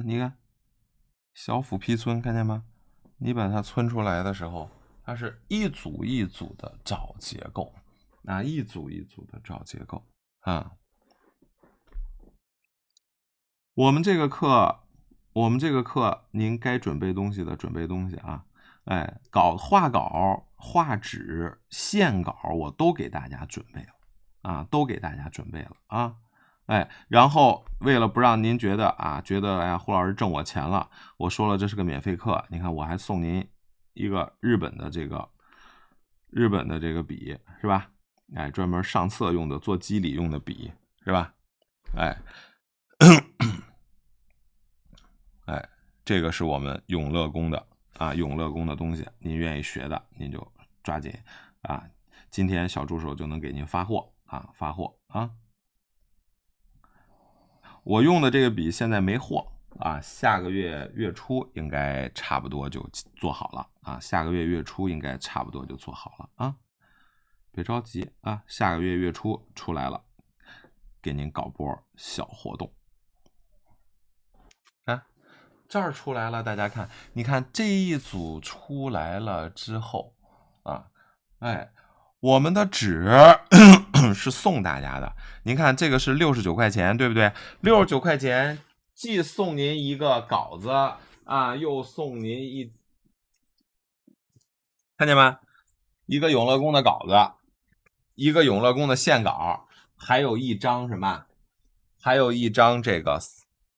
你看，小斧劈皴，看见吗？你把它皴出来的时候。它是一组一组的找结构，啊，一组一组的找结构啊。我们这个课，我们这个课，您该准备东西的准备东西啊。哎，稿画稿、画纸、线稿，我都给大家准备了啊，都给大家准备了啊。哎，然后为了不让您觉得啊，觉得哎呀，胡老师挣我钱了，我说了这是个免费课，你看我还送您。一个日本的这个日本的这个笔是吧？哎，专门上色用的，做肌理用的笔是吧？哎，哎，这个是我们永乐宫的啊，永乐宫的东西，您愿意学的，您就抓紧啊！今天小助手就能给您发货啊，发货啊！我用的这个笔现在没货。啊，下个月月初应该差不多就做好了啊！下个月月初应该差不多就做好了啊！别着急啊，下个月月初出来了，给您搞波小活动看，这儿出来了，大家看，你看这一组出来了之后啊，哎，我们的纸 是送大家的，您看这个是六十九块钱，对不对？六十九块钱。既送您一个稿子啊，又送您一，看见没？一个永乐宫的稿子，一个永乐宫的线稿，还有一张什么？还有一张这个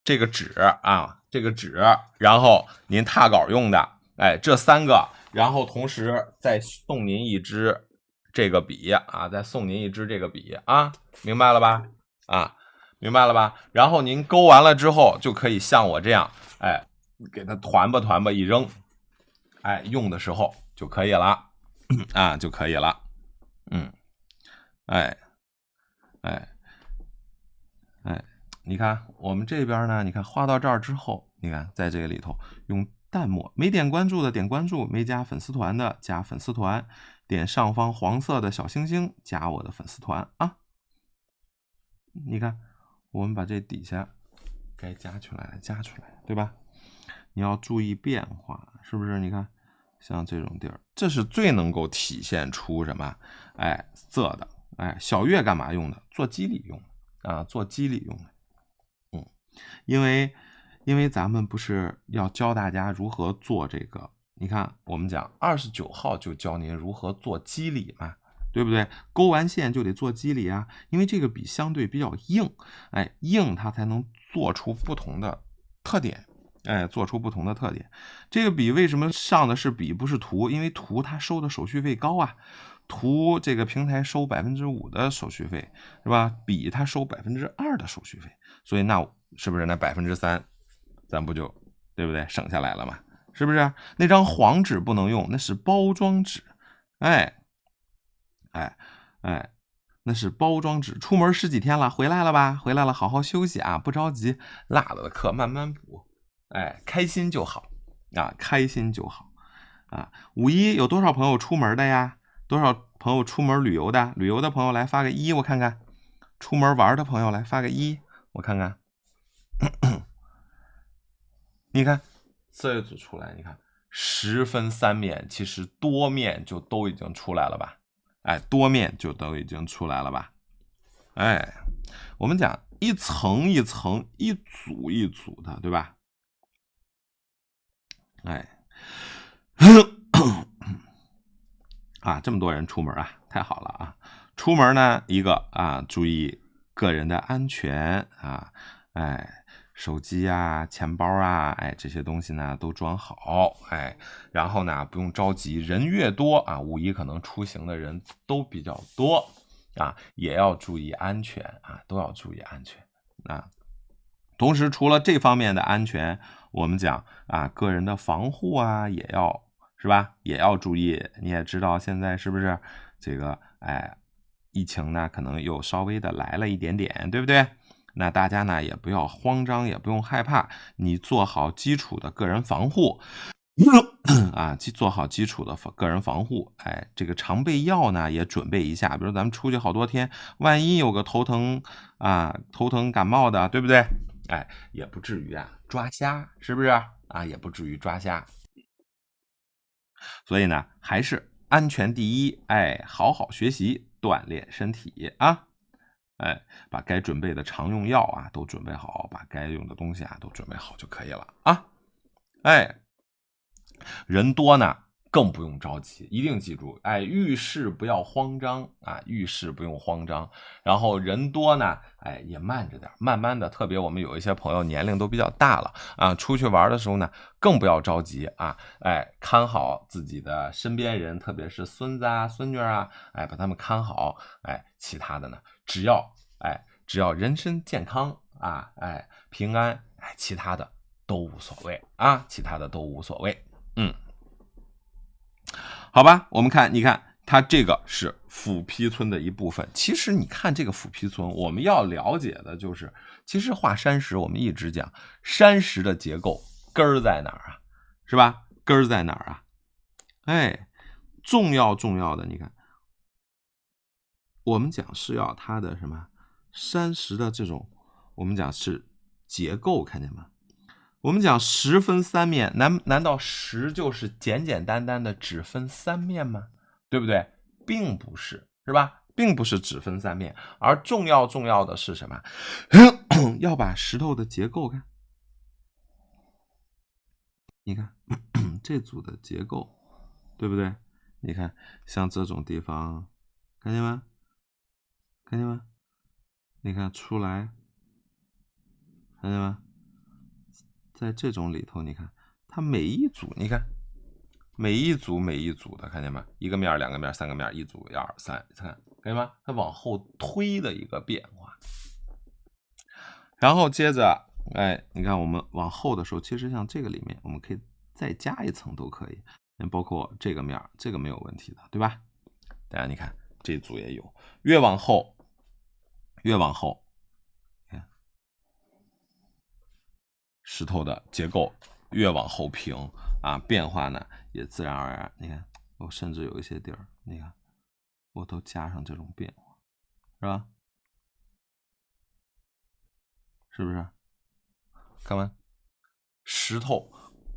这个纸啊，这个纸，然后您拓稿用的，哎，这三个，然后同时再送您一支这个笔啊，再送您一支这个笔啊，明白了吧？啊。明白了吧？然后您勾完了之后，就可以像我这样，哎，给它团吧团吧一扔，哎，用的时候就可以了，啊，就可以了，嗯，哎，哎，哎，你看我们这边呢，你看画到这儿之后，你看在这个里头用淡墨。没点关注的点关注，没加粉丝团的加粉丝团，点上方黄色的小星星加我的粉丝团啊。你看。我们把这底下该加出来的加出来，对吧？你要注意变化，是不是？你看，像这种地儿，这是最能够体现出什么？哎，色的。哎，小月干嘛用的？做肌理用的啊，做肌理用的。嗯，因为因为咱们不是要教大家如何做这个？你看，我们讲二十九号就教您如何做肌理嘛。对不对？勾完线就得做肌理啊，因为这个笔相对比较硬，哎，硬它才能做出不同的特点，哎，做出不同的特点。这个笔为什么上的是笔不是图？因为图它收的手续费高啊，图这个平台收百分之五的手续费，是吧？笔它收百分之二的手续费，所以那是不是那百分之三，咱不就对不对？省下来了嘛？是不是？那张黄纸不能用，那是包装纸，哎。哎，哎，那是包装纸。出门十几天了，回来了吧？回来了，好好休息啊，不着急，落了的课慢慢补。哎，开心就好啊，开心就好啊。五一有多少朋友出门的呀？多少朋友出门旅游的？旅游的朋友来发个一，我看看。出门玩的朋友来发个一，我看看。你看这一组出来，你看十分三面，其实多面就都已经出来了吧？哎，多面就都已经出来了吧？哎，我们讲一层一层、一组一组的，对吧？哎，啊，这么多人出门啊，太好了啊！出门呢，一个啊，注意个人的安全啊，哎。手机啊，钱包啊，哎，这些东西呢都装好，哎，然后呢不用着急，人越多啊，五一可能出行的人都比较多啊，也要注意安全啊，都要注意安全啊。同时，除了这方面的安全，我们讲啊，个人的防护啊，也要是吧，也要注意。你也知道现在是不是这个哎，疫情呢可能又稍微的来了一点点，对不对？那大家呢也不要慌张，也不用害怕，你做好基础的个人防护，啊，做做好基础的个人防护，哎，这个常备药呢也准备一下，比如咱们出去好多天，万一有个头疼啊、头疼感冒的，对不对？哎，也不至于啊抓瞎，是不是？啊，也不至于抓瞎。所以呢，还是安全第一，哎，好好学习，锻炼身体啊。哎，把该准备的常用药啊都准备好，把该用的东西啊都准备好就可以了啊！哎，人多呢更不用着急，一定记住，哎，遇事不要慌张啊，遇事不用慌张。然后人多呢，哎，也慢着点，慢慢的。特别我们有一些朋友年龄都比较大了啊，出去玩的时候呢更不要着急啊！哎，看好自己的身边人，特别是孙子啊、孙女啊，哎，把他们看好。哎，其他的呢？只要哎，只要人身健康啊，哎，平安哎，其他的都无所谓啊，其他的都无所谓。嗯，好吧，我们看，你看它这个是斧劈村的一部分。其实你看这个斧劈村，我们要了解的就是，其实画山石，我们一直讲山石的结构根儿在哪儿啊，是吧？根儿在哪儿啊？哎，重要重要的，你看。我们讲是要它的什么？山石的这种，我们讲是结构，看见吗？我们讲石分三面，难难道石就是简简单单的只分三面吗？对不对？并不是，是吧？并不是只分三面，而重要重要的是什么？要把石头的结构看，你看 这组的结构，对不对？你看像这种地方，看见吗？看见吗？你看出来？看见吗？在这种里头，你看它每一组，你看每一组每一组的，看见吗？一个面儿，两个面儿，三个面儿，一组一二三，你看，看见吗？它往后推的一个变化。然后接着，哎，你看我们往后的时候，其实像这个里面，我们可以再加一层都可以，包括这个面这个没有问题的，对吧？大家你看，这组也有，越往后。越往后，看石头的结构越往后平啊，变化呢也自然而然。你看，我甚至有一些地儿，你看，我都加上这种变化，是吧？是不是？看吧，石头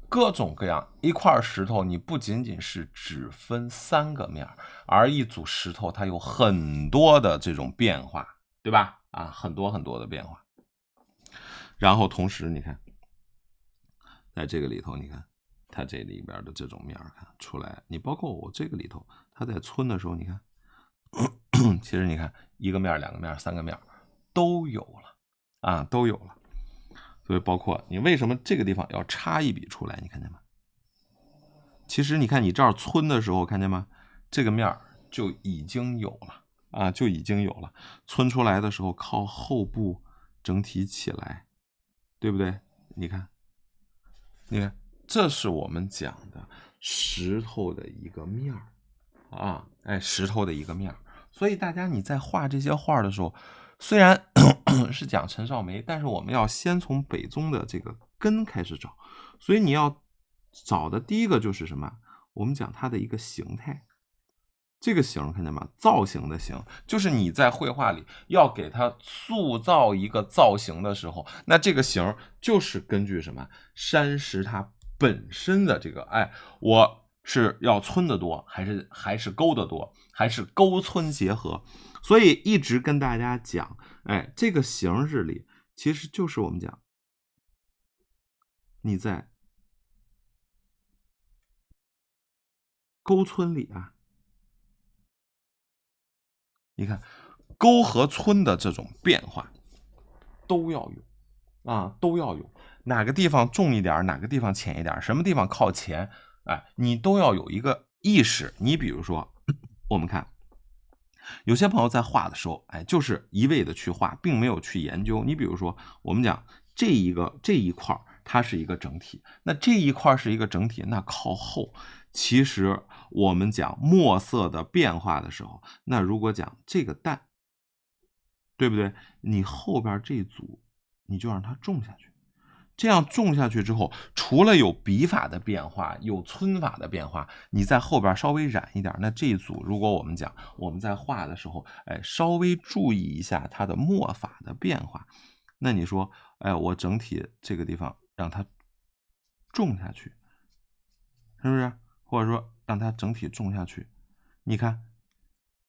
各种各样，一块石头你不仅仅是只分三个面，而一组石头它有很多的这种变化。对吧？啊，很多很多的变化。然后同时，你看，在这个里头，你看它这里边的这种面儿，看出来。你包括我这个里头，它在村的时候，你看，其实你看一个面、两个面、三个面都有了啊，都有了。所以包括你为什么这个地方要插一笔出来，你看见吗？其实你看你这儿村的时候，看见吗？这个面儿就已经有了。啊，就已经有了，皴出来的时候靠后部整体起来，对不对？你看，你看，这是我们讲的石头的一个面儿啊，哎，石头的一个面儿。所以大家你在画这些画的时候，虽然 是讲陈少梅，但是我们要先从北宗的这个根开始找。所以你要找的第一个就是什么？我们讲它的一个形态。这个形看见吗？造型的形，就是你在绘画里要给它塑造一个造型的时候，那这个形就是根据什么？山石它本身的这个，哎，我是要皴的多，还是还是勾的多，还是勾皴结合？所以一直跟大家讲，哎，这个形式里其实就是我们讲，你在勾皴里啊。你看沟和村的这种变化，都要有啊，都要有。哪个地方重一点，哪个地方浅一点，什么地方靠前，哎，你都要有一个意识。你比如说，我们看有些朋友在画的时候，哎，就是一味的去画，并没有去研究。你比如说，我们讲这一个这一块它是一个整体，那这一块是一个整体，那靠后。其实我们讲墨色的变化的时候，那如果讲这个淡，对不对？你后边这组你就让它重下去，这样重下去之后，除了有笔法的变化，有皴法的变化，你在后边稍微染一点。那这一组如果我们讲我们在画的时候，哎，稍微注意一下它的墨法的变化，那你说，哎，我整体这个地方让它重下去，是不是？或者说让它整体种下去，你看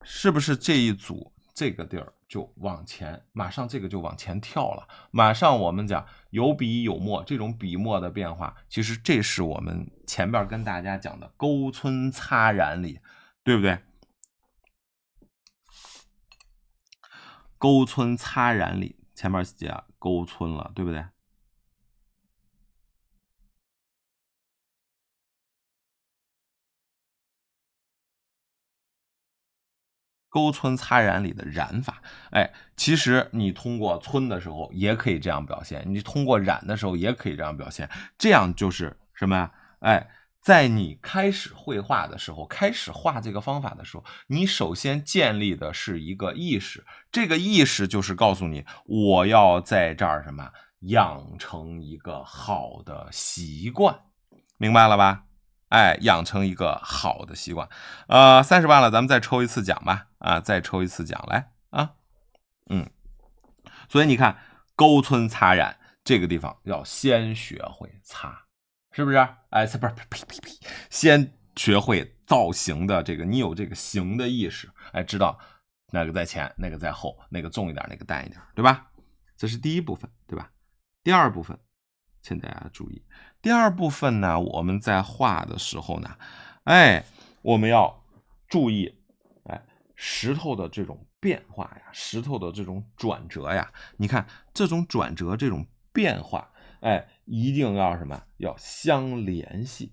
是不是这一组这个地儿就往前，马上这个就往前跳了，马上我们讲有笔有墨，这种笔墨的变化，其实这是我们前面跟大家讲的勾皴擦染里，对不对？勾皴擦染里前面讲勾皴了，对不对？勾皴擦染里的染法，哎，其实你通过皴的时候也可以这样表现，你通过染的时候也可以这样表现，这样就是什么呀？哎，在你开始绘画的时候，开始画这个方法的时候，你首先建立的是一个意识，这个意识就是告诉你，我要在这儿什么，养成一个好的习惯，明白了吧？哎，养成一个好的习惯，呃，三十万了，咱们再抽一次奖吧，啊，再抽一次奖，来啊，嗯，所以你看，勾皴擦染这个地方要先学会擦，是不是？哎，不是，呸呸呸呸，先学会造型的这个，你有这个形的意识，哎，知道哪个在前，哪个在后，哪个重一点，哪个淡一点，对吧？这是第一部分，对吧？第二部分，请大家注意。第二部分呢，我们在画的时候呢，哎，我们要注意，哎，石头的这种变化呀，石头的这种转折呀，你看这种转折、这种变化，哎，一定要什么？要相联系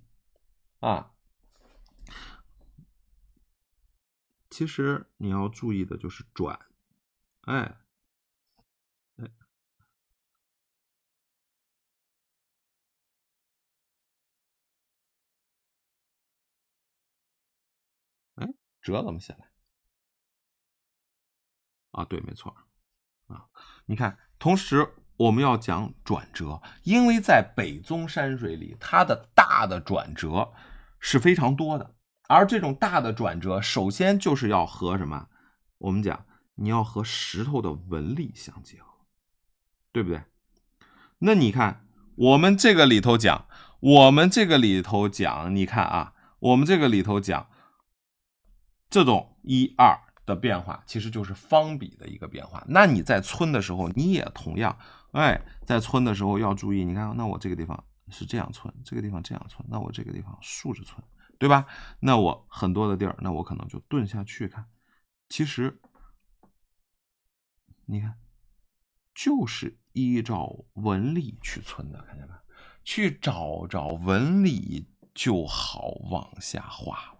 啊。其实你要注意的就是转，哎。折怎么写来？啊，对，没错，啊，你看，同时我们要讲转折，因为在北宗山水里，它的大的转折是非常多的。而这种大的转折，首先就是要和什么？我们讲，你要和石头的纹理相结合，对不对？那你看，我们这个里头讲，我们这个里头讲，你看啊，我们这个里头讲。这种一二的变化，其实就是方笔的一个变化。那你在皴的时候，你也同样，哎，在皴的时候要注意。你看，那我这个地方是这样皴，这个地方这样皴，那我这个地方竖着皴，对吧？那我很多的地儿，那我可能就顿下去看。其实，你看，就是依照纹理去皴的，看见吧？去找找纹理就好往下画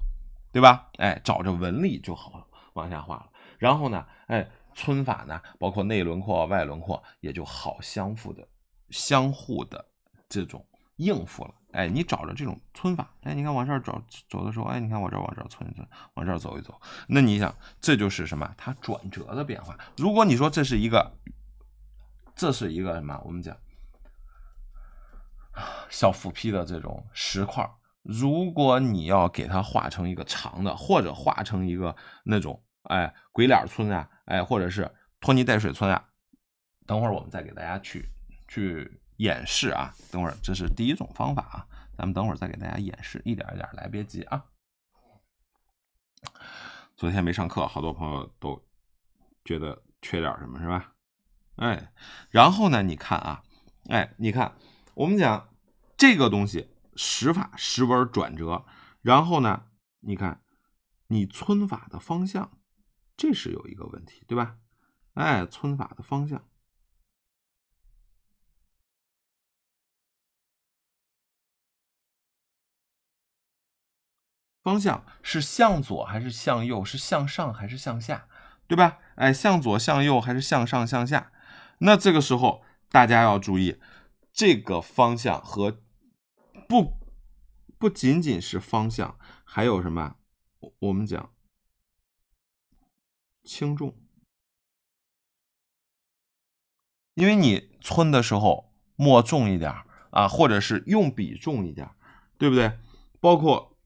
对吧？哎，找着纹理就好往下画了。然后呢，哎，皴法呢，包括内轮廓、外轮廓，也就好相互的、相互的这种应付了。哎，你找着这种皴法，哎，你看往这儿走走的时候，哎，你看我这儿、往这儿皴一皴，往这儿走一走。那你想，这就是什么？它转折的变化。如果你说这是一个，这是一个什么？我们讲小斧劈的这种石块儿。如果你要给它画成一个长的，或者画成一个那种哎鬼脸村啊，哎或者是拖泥带水村啊，等会儿我们再给大家去去演示啊。等会儿这是第一种方法啊，咱们等会儿再给大家演示，一点一点来，别急啊。昨天没上课，好多朋友都觉得缺点什么，是吧？哎，然后呢，你看啊，哎，你看我们讲这个东西。时法石文转折，然后呢？你看你村法的方向，这是有一个问题，对吧？哎，村法的方向，方向是向左还是向右？是向上还是向下？对吧？哎，向左向右还是向上向下？那这个时候大家要注意这个方向和。不不仅仅是方向，还有什么？我我们讲轻重，因为你皴的时候墨重一点啊，或者是用笔重一点，对不对？包括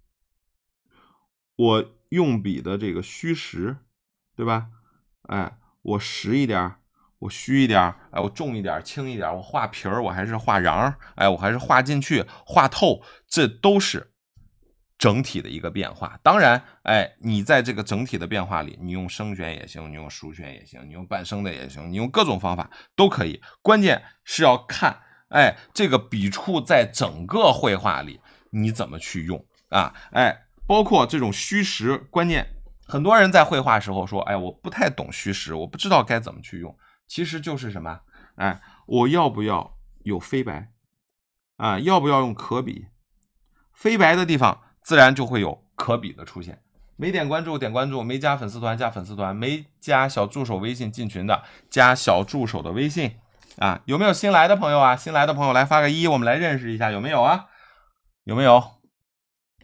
我用笔的这个虚实，对吧？哎，我实一点。我虚一点儿，哎，我重一点，轻一点，我画皮儿，我还是画瓤，哎，我还是画进去，画透，这都是整体的一个变化。当然，哎，你在这个整体的变化里，你用生选也行，你用熟选也行，你用半生的也行，你用各种方法都可以。关键是要看，哎，这个笔触在整个绘画里你怎么去用啊？哎，包括这种虚实，关键很多人在绘画时候说，哎，我不太懂虚实，我不知道该怎么去用。其实就是什么？哎，我要不要有飞白啊？要不要用可比？飞白的地方自然就会有可比的出现。没点关注，点关注；没加粉丝团，加粉丝团；没加小助手微信进群的，加小助手的微信啊！有没有新来的朋友啊？新来的朋友来发个一，我们来认识一下，有没有啊？有没有？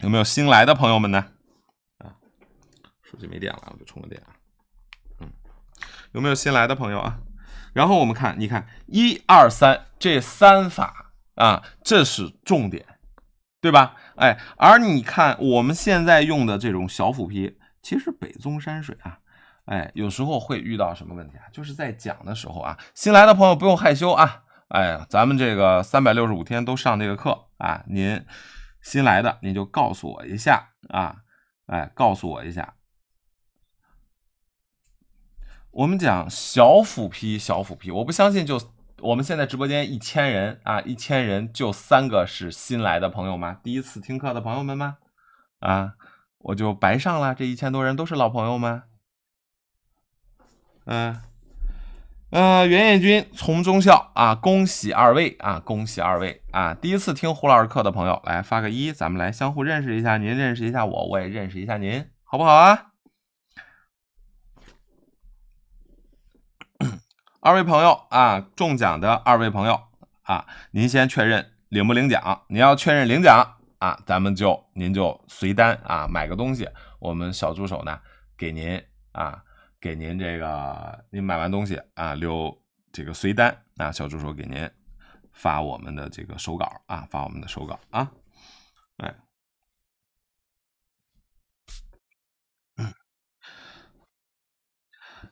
有没有新来的朋友们呢？啊，手机没电了，我就充个电啊。嗯，有没有新来的朋友啊？然后我们看，你看一二三这三法啊，这是重点，对吧？哎，而你看我们现在用的这种小斧劈，其实北宗山水啊，哎，有时候会遇到什么问题啊？就是在讲的时候啊，新来的朋友不用害羞啊，哎，咱们这个三百六十五天都上这个课啊，您新来的，您就告诉我一下啊，哎，告诉我一下。我们讲小斧劈，小斧劈，我不相信。就我们现在直播间一千人啊，一千人就三个是新来的朋友吗？第一次听课的朋友们吗？啊，我就白上了。这一千多人都是老朋友们。嗯，呃，袁艳军从中校啊，恭喜二位啊，恭喜二位啊！第一次听胡老师课的朋友来发个一，咱们来相互认识一下，您认识一下我，我也认识一下您，好不好啊？二位朋友啊，中奖的二位朋友啊，您先确认领不领奖。你要确认领奖啊，咱们就您就随单啊，买个东西。我们小助手呢，给您啊，给您这个，您买完东西啊，留这个随单啊，小助手给您发我们的这个手稿啊，发我们的手稿啊。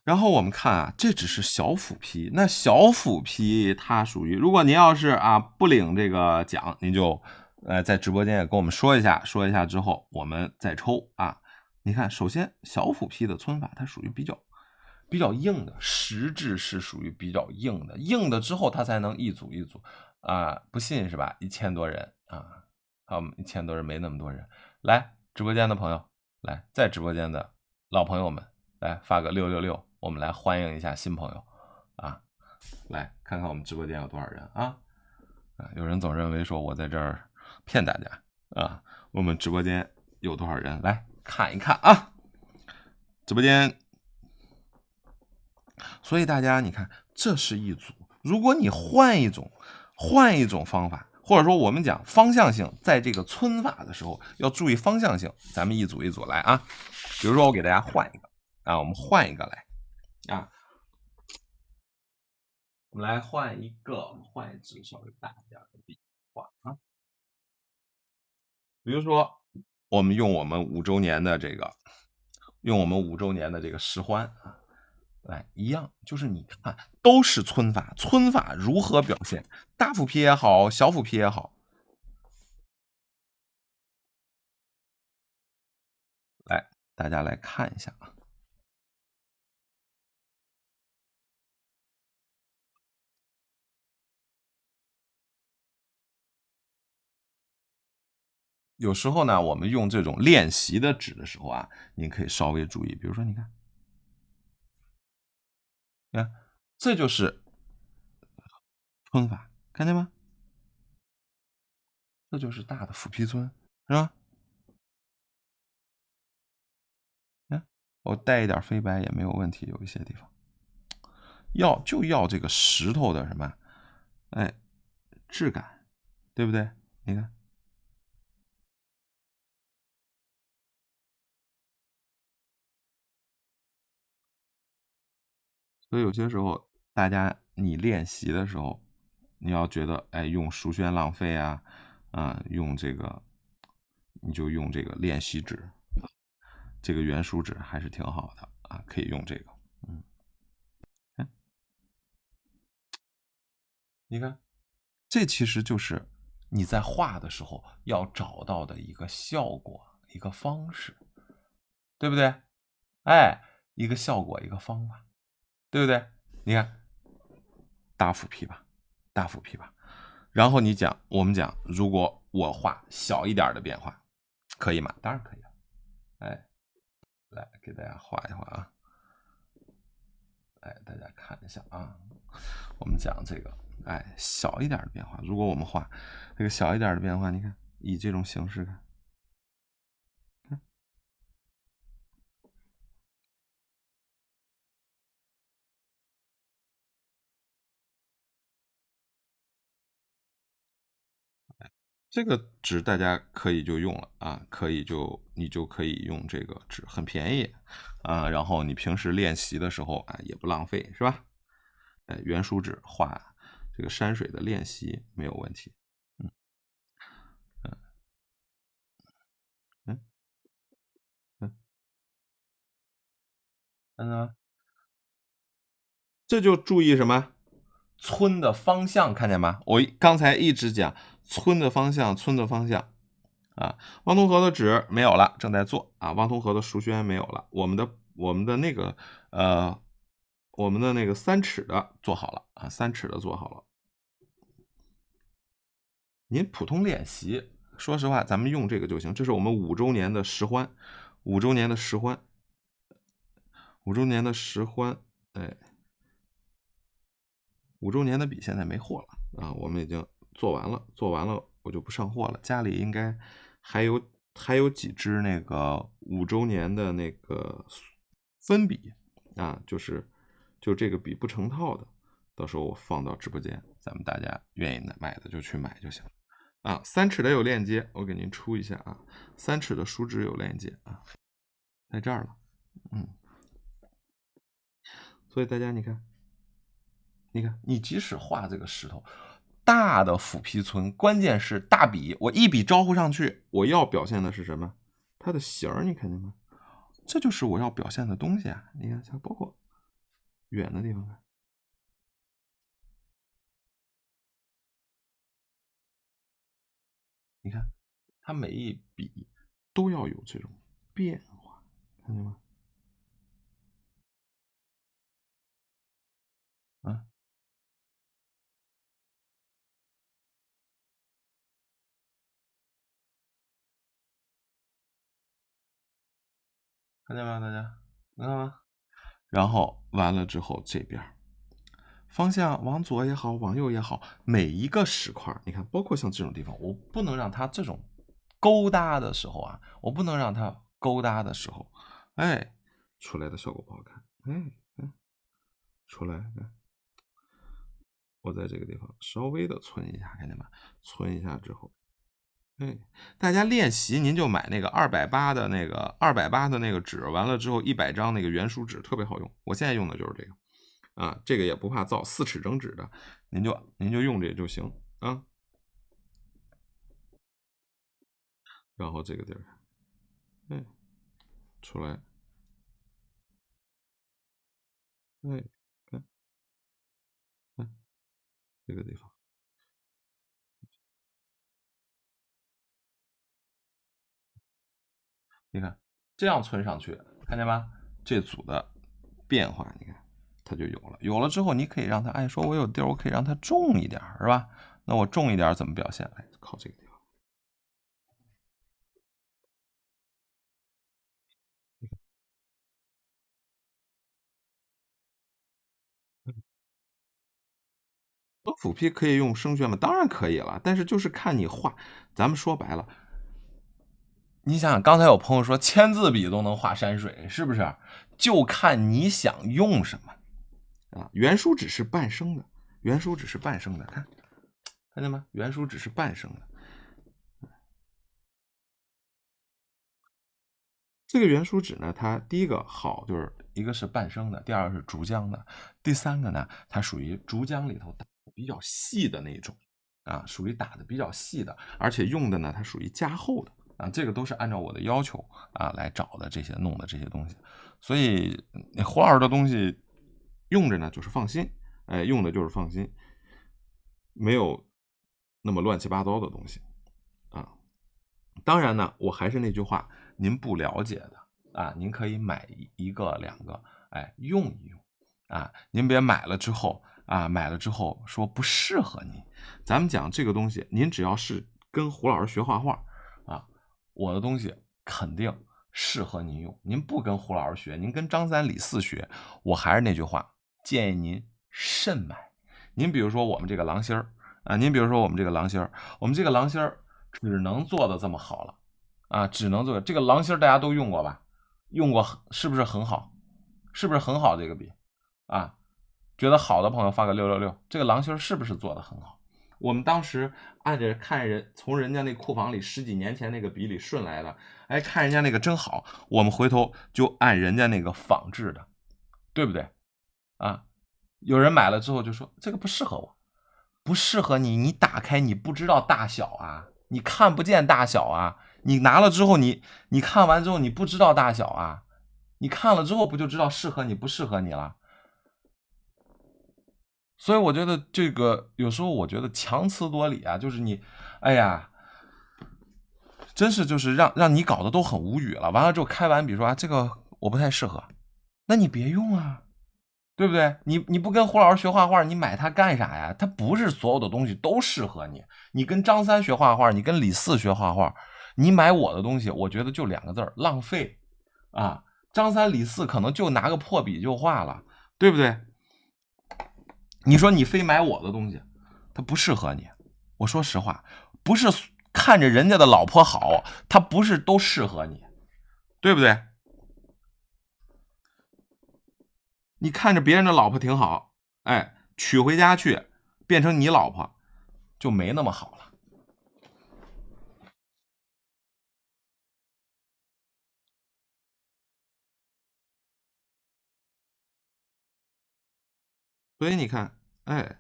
然后我们看啊，这只是小斧劈，那小斧劈它属于，如果您要是啊不领这个奖，您就呃在直播间也跟我们说一下，说一下之后我们再抽啊。你看，首先小斧劈的皴法它属于比较比较硬的，实质是属于比较硬的，硬的之后它才能一组一组啊。不信是吧？一千多人啊，好，一千多人没那么多人。来，直播间的朋友，来，在直播间的老朋友们，来发个六六六。我们来欢迎一下新朋友，啊，来看看我们直播间有多少人啊！啊，有人总认为说我在这儿骗大家啊。我们直播间有多少人？来看一看啊，直播间。所以大家你看，这是一组。如果你换一种，换一种方法，或者说我们讲方向性，在这个村法的时候要注意方向性。咱们一组一组来啊。比如说我给大家换一个啊，我们换一个来。啊，我们来换一个，换一支稍微大一点的笔画啊。比如说，我们用我们五周年的这个，用我们五周年的这个石欢啊，来一样，就是你看，都是皴法，皴法如何表现？大斧劈也好，小斧劈也好，来，大家来看一下啊。有时候呢，我们用这种练习的纸的时候啊，您可以稍微注意。比如说，你看，你看，这就是皴法，看见吗？这就是大的斧皮皴，是吧？哎，我带一点飞白也没有问题。有一些地方要就要这个石头的什么，哎，质感，对不对？你看。所以有些时候，大家你练习的时候，你要觉得哎用书宣浪费啊，嗯，用这个你就用这个练习纸，这个原书纸还是挺好的啊，可以用这个。嗯，哎，你看，这其实就是你在画的时候要找到的一个效果，一个方式，对不对？哎，一个效果，一个方法。对不对？你看，大腹皮吧，大腹皮吧。然后你讲，我们讲，如果我画小一点的变化，可以吗？当然可以了。哎，来给大家画一画啊！哎，大家看一下啊。我们讲这个，哎，小一点的变化。如果我们画这个小一点的变化，你看，以这种形式看。这个纸大家可以就用了啊，可以就你就可以用这个纸，很便宜啊。然后你平时练习的时候，啊，也不浪费，是吧？哎，原书纸画这个山水的练习没有问题。嗯嗯嗯嗯，这就注意什么村的方向，看见吗？我刚才一直讲。村的方向，村的方向，啊，汪通河的纸没有了，正在做啊，汪通河的熟宣没有了，我们的我们的那个呃，我们的那个三尺的做好了啊，三尺的做好了。您普通练习，说实话，咱们用这个就行。这是我们五周年的石欢，五周年的石欢，五周年的石欢，哎，五周年的笔现在没货了啊，我们已经。做完了，做完了，我就不上货了。家里应该还有还有几支那个五周年的那个分笔啊，就是就这个笔不成套的，到时候我放到直播间，咱们大家愿意买的就去买就行啊。三尺的有链接，我给您出一下啊。三尺的书纸有链接啊，在这儿了，嗯。所以大家你看，你看，你即使画这个石头。大的斧劈皴，关键是大笔，我一笔招呼上去，我要表现的是什么？它的形儿，你看见吗？这就是我要表现的东西啊！你看，像包括远的地方，你看，它每一笔都要有这种变化，看见吗？看见吗，大家看吗？然后完了之后，这边方向往左也好，往右也好，每一个石块，你看，包括像这种地方，我不能让它这种勾搭的时候啊，我不能让它勾搭的时候，哎，出来的效果不好看，哎嗯，出来，我在这个地方稍微的存一下，看见吗？存一下之后。对，大家练习，您就买那个二百八的那个二百八的那个纸，完了之后一百张那个原书纸特别好用，我现在用的就是这个，啊，这个也不怕造四尺整纸的，您就您就用这就行啊。然后这个地儿，哎，出来，哎，看，看，这个地方。你看，这样存上去，看见吧？这组的变化，你看，它就有了。有了之后，你可以让它，哎，说我有地儿，我可以让它重一点，是吧？那我重一点怎么表现？哎，靠这个地方。我斧劈可以用生宣吗？当然可以了，但是就是看你画，咱们说白了。你想想，刚才有朋友说签字笔都能画山水，是不是？就看你想用什么啊。原书纸是半生的，原书纸是半生的，看，看见吗？原书纸是半生的。这个原书纸呢，它第一个好就是一个是半生的，第二个是竹浆的，第三个呢，它属于竹浆里头打的比较细的那种啊，属于打的比较细的，而且用的呢，它属于加厚的。啊，这个都是按照我的要求啊来找的这些弄的这些东西，所以胡老师的东西用着呢就是放心，哎，用的就是放心，没有那么乱七八糟的东西啊。当然呢，我还是那句话，您不了解的啊，您可以买一个两个，哎，用一用啊，您别买了之后啊，买了之后说不适合你。咱们讲这个东西，您只要是跟胡老师学画画。我的东西肯定适合您用。您不跟胡老师学，您跟张三李四学，我还是那句话，建议您慎买。您比如说我们这个狼芯儿啊，您比如说我们这个狼芯儿，我们这个狼芯儿只能做的这么好了啊，只能做这个狼芯儿大家都用过吧？用过是不是很好？是不是很好？这个笔啊，觉得好的朋友发个六六六。这个狼芯儿是不是做的很好？我们当时按着看人，从人家那库房里十几年前那个笔里顺来的，哎，看人家那个真好，我们回头就按人家那个仿制的，对不对？啊，有人买了之后就说这个不适合我，不适合你，你打开你不知道大小啊，你看不见大小啊，你拿了之后你你看完之后你不知道大小啊，你看了之后不就知道适合你不适合你了？所以我觉得这个有时候，我觉得强词夺理啊，就是你，哎呀，真是就是让让你搞得都很无语了。完了之后开完笔说啊，这个我不太适合，那你别用啊，对不对？你你不跟胡老师学画画，你买它干啥呀？它不是所有的东西都适合你。你跟张三学画画，你跟李四学画画，你买我的东西，我觉得就两个字儿浪费啊。张三李四可能就拿个破笔就画了，对不对？你说你非买我的东西，它不适合你。我说实话，不是看着人家的老婆好，他不是都适合你，对不对？你看着别人的老婆挺好，哎，娶回家去变成你老婆就没那么好了。所以你看。哎，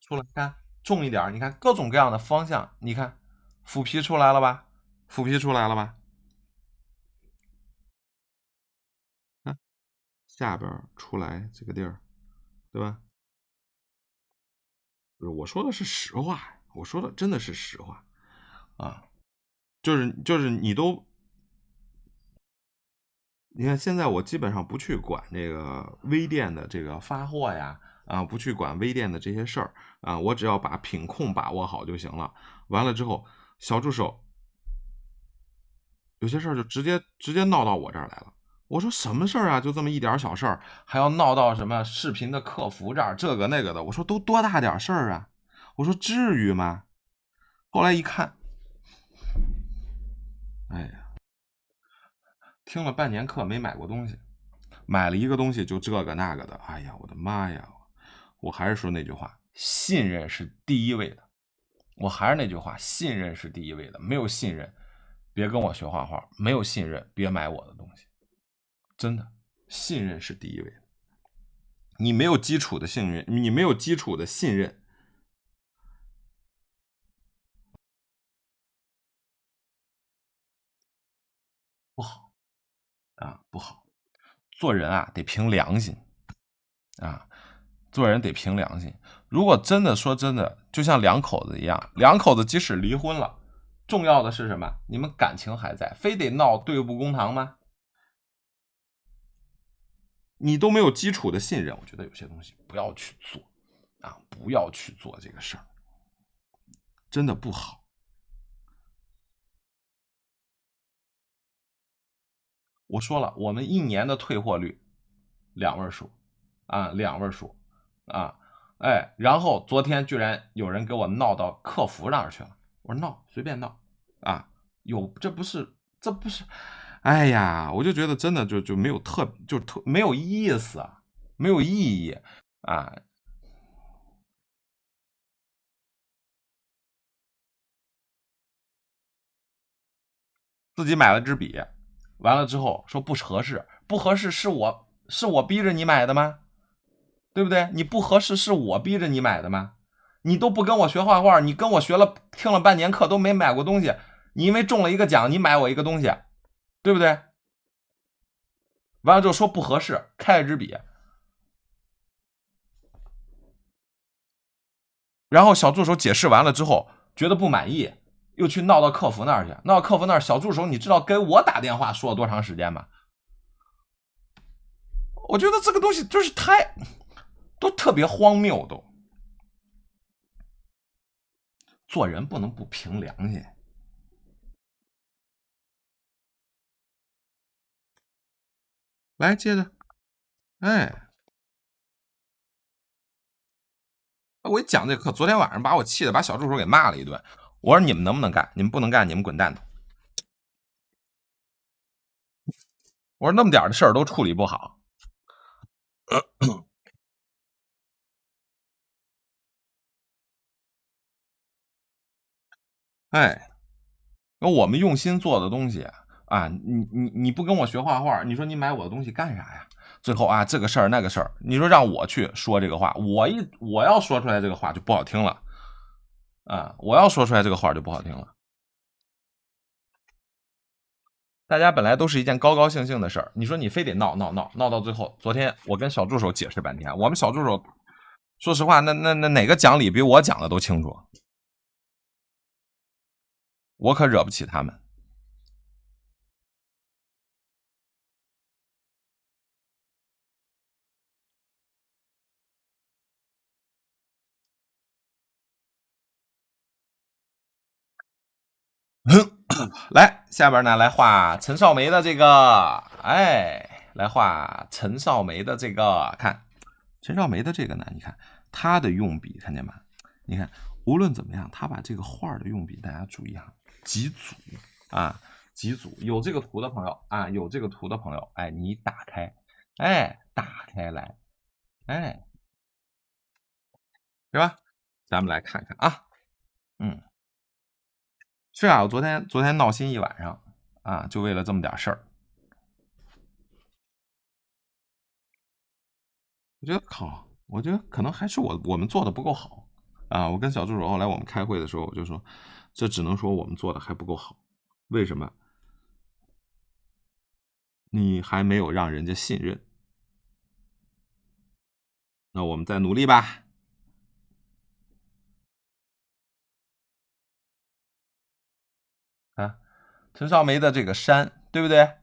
出来，看重一点，你看各种各样的方向，你看斧皮出来了吧？斧皮出来了吧？看下边出来这个地儿，对吧？我说的是实话，我说的真的是实话啊！就是就是你都。你看，现在我基本上不去管这个微店的这个发货呀，啊，不去管微店的这些事儿啊，我只要把品控把握好就行了。完了之后，小助手有些事儿就直接直接闹到我这儿来了。我说什么事儿啊？就这么一点小事儿，还要闹到什么视频的客服这儿，这个那个的。我说都多大点事儿啊？我说至于吗？后来一看，哎呀！听了半年课没买过东西，买了一个东西就这个那个的，哎呀，我的妈呀！我还是说那句话，信任是第一位的。我还是那句话，信任是第一位的。没有信任，别跟我学画画；没有信任，别买我的东西。真的，信任是第一位的。你没有基础的信任，你没有基础的信任。啊，不好！做人啊，得凭良心啊，做人得凭良心。如果真的说真的，就像两口子一样，两口子即使离婚了，重要的是什么？你们感情还在，非得闹对簿公堂吗？你都没有基础的信任，我觉得有些东西不要去做啊，不要去做这个事儿，真的不好。我说了，我们一年的退货率，两位数，啊，两位数，啊，哎，然后昨天居然有人给我闹到客服那儿去了，我说闹，随便闹，啊，有，这不是，这不是，哎呀，我就觉得真的就就没有特，就特没有意思，没有意义啊，自己买了支笔。完了之后说不合适，不合适是我是我逼着你买的吗？对不对？你不合适是我逼着你买的吗？你都不跟我学画画，你跟我学了听了半年课都没买过东西，你因为中了一个奖你买我一个东西，对不对？完了之后说不合适，开了支笔，然后小助手解释完了之后觉得不满意。又去闹到客服那儿去，闹到客服那儿小助手，你知道给我打电话说了多长时间吗？我觉得这个东西就是太都特别荒谬，都做人不能不凭良心。来接着，哎，我一讲这课，昨天晚上把我气的，把小助手给骂了一顿。我说你们能不能干？你们不能干，你们滚蛋！我说那么点的事儿都处理不好。哎，那我们用心做的东西啊，你你你不跟我学画画，你说你买我的东西干啥呀？最后啊，这个事儿那个事儿，你说让我去说这个话，我一我要说出来这个话就不好听了。啊！我要说出来这个话就不好听了。大家本来都是一件高高兴兴的事儿，你说你非得闹闹闹闹到最后。昨天我跟小助手解释半天，我们小助手说实话，那那那哪个讲理比我讲的都清楚，我可惹不起他们。来，下边呢，来画陈少梅的这个，哎，来画陈少梅的这个，看陈少梅的这个呢，你看他的用笔，看见吗？你看，无论怎么样，他把这个画的用笔，大家注意哈，几组啊，几组，有这个图的朋友啊，有这个图的朋友，哎，你打开，哎，打开来，哎，对吧？咱们来看看啊，嗯。是啊，我昨天昨天闹心一晚上啊，就为了这么点事儿。我觉得靠，我觉得可能还是我我们做的不够好啊。我跟小助手后来我们开会的时候，我就说，这只能说我们做的还不够好。为什么？你还没有让人家信任。那我们再努力吧。陈少梅的这个山，对不对？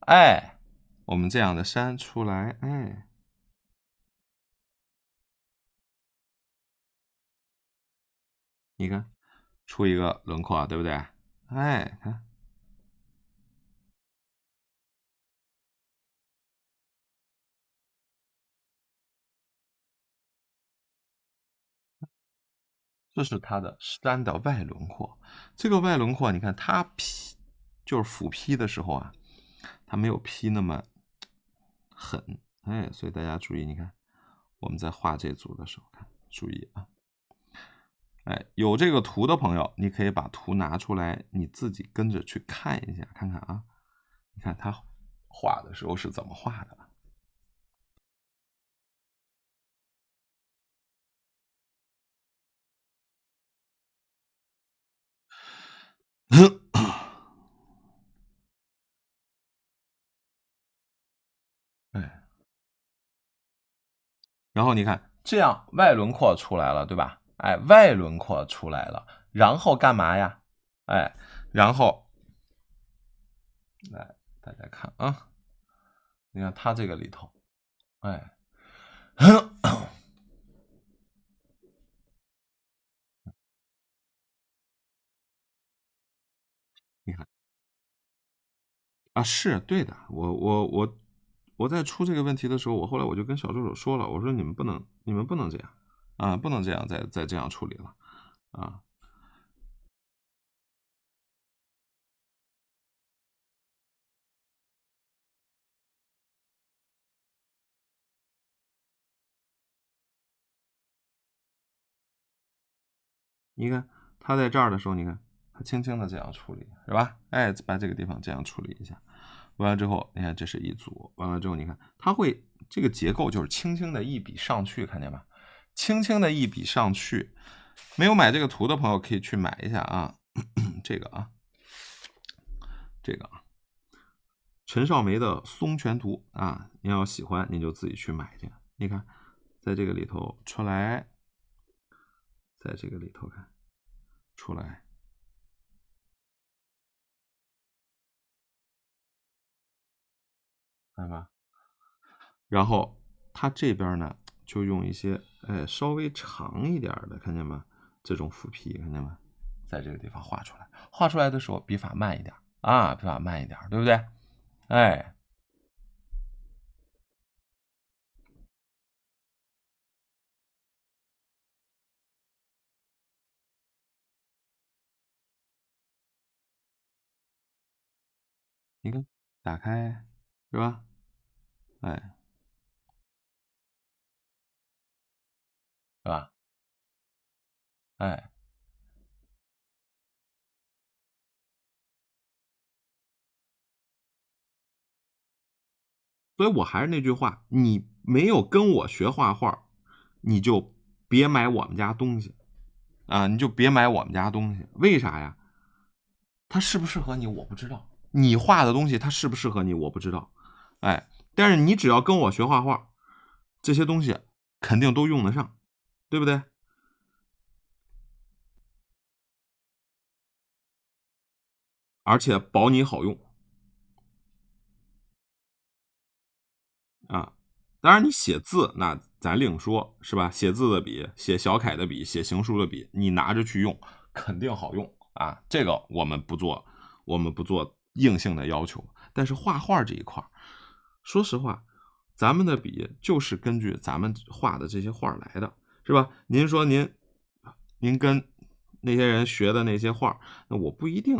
哎，我们这样的山出来，哎，你看出一个轮廓，对不对？哎，看，这是它的山的外轮廓。这个外轮廓，你看它皮。就是斧劈的时候啊，它没有劈那么狠，哎，所以大家注意，你看我们在画这组的时候，看注意啊，哎，有这个图的朋友，你可以把图拿出来，你自己跟着去看一下，看看啊，你看他画的时候是怎么画的。然后你看，这样外轮廓出来了，对吧？哎，外轮廓出来了，然后干嘛呀？哎，然后来，大家看啊，你看它这个里头，哎，你看，啊是对的，我我我。我在出这个问题的时候，我后来我就跟小助手说了，我说你们不能，你们不能这样啊，不能这样再再这样处理了啊！你看他在这儿的时候，你看他轻轻的这样处理，是吧？哎，把这个地方这样处理一下。完了之后，你看这是一组。完了之后，你看它会这个结构就是轻轻的一笔上去，看见吧？轻轻的一笔上去。没有买这个图的朋友，可以去买一下啊，这个啊，这个啊，陈少梅的松泉图啊，你要喜欢，你就自己去买去。你看，在这个里头出来，在这个里头看出来。看见吗？然后它这边呢，就用一些哎稍微长一点的，看见吗？这种斧劈，看见吗？在这个地方画出来，画出来的时候笔法慢一点啊，笔法慢一点，对不对？哎，你看，打开。是吧？哎，是吧？哎，所以我还是那句话，你没有跟我学画画，你就别买我们家东西啊！你就别买我们家东西，为啥呀？它适不适合你我不知道，你画的东西它适不适合你我不知道。哎，但是你只要跟我学画画，这些东西肯定都用得上，对不对？而且保你好用啊！当然，你写字那咱另说，是吧？写字的笔、写小楷的笔、写行书的笔，你拿着去用，肯定好用啊！这个我们不做，我们不做硬性的要求，但是画画这一块儿。说实话，咱们的笔就是根据咱们画的这些画来的，是吧？您说您，您跟那些人学的那些画，那我不一定。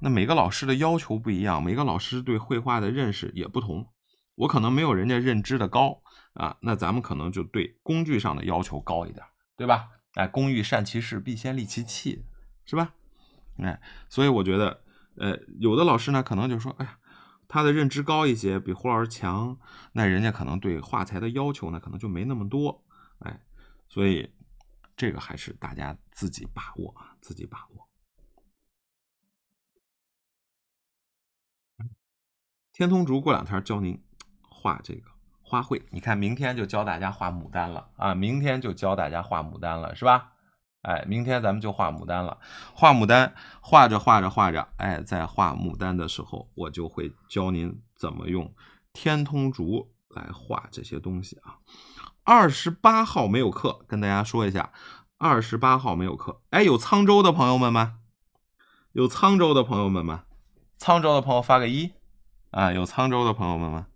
那每个老师的要求不一样，每个老师对绘画的认识也不同。我可能没有人家认知的高啊，那咱们可能就对工具上的要求高一点，对吧？哎，工欲善其事，必先利其器，是吧？哎，所以我觉得，呃，有的老师呢，可能就说，哎呀。他的认知高一些，比胡老师强，那人家可能对画材的要求呢，可能就没那么多。哎，所以这个还是大家自己把握啊，自己把握。天通竹过两天教您画这个花卉，你看明天就教大家画牡丹了啊，明天就教大家画牡丹了，是吧？哎，明天咱们就画牡丹了。画牡丹，画着画着画着，哎，在画牡丹的时候，我就会教您怎么用天通竹来画这些东西啊。二十八号没有课，跟大家说一下，二十八号没有课。哎，有沧州的朋友们吗？有沧州的朋友们吗？沧州的朋友发个一啊！有沧州的朋友们吗？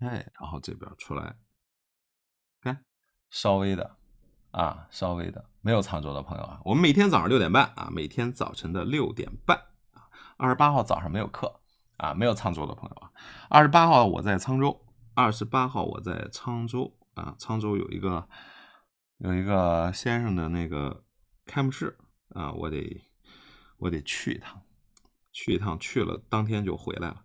哎，然后这边出来，看，稍微的啊，稍微的，没有沧州的朋友啊，我们每天早上六点半啊，每天早晨的六点半啊，二十八号早上没有课啊，没有沧州的朋友啊，二十八号我在沧州，二十八号我在沧州啊，沧州有一个有一个先生的那个开幕式啊，我得我得去一趟，去一趟，去了当天就回来了，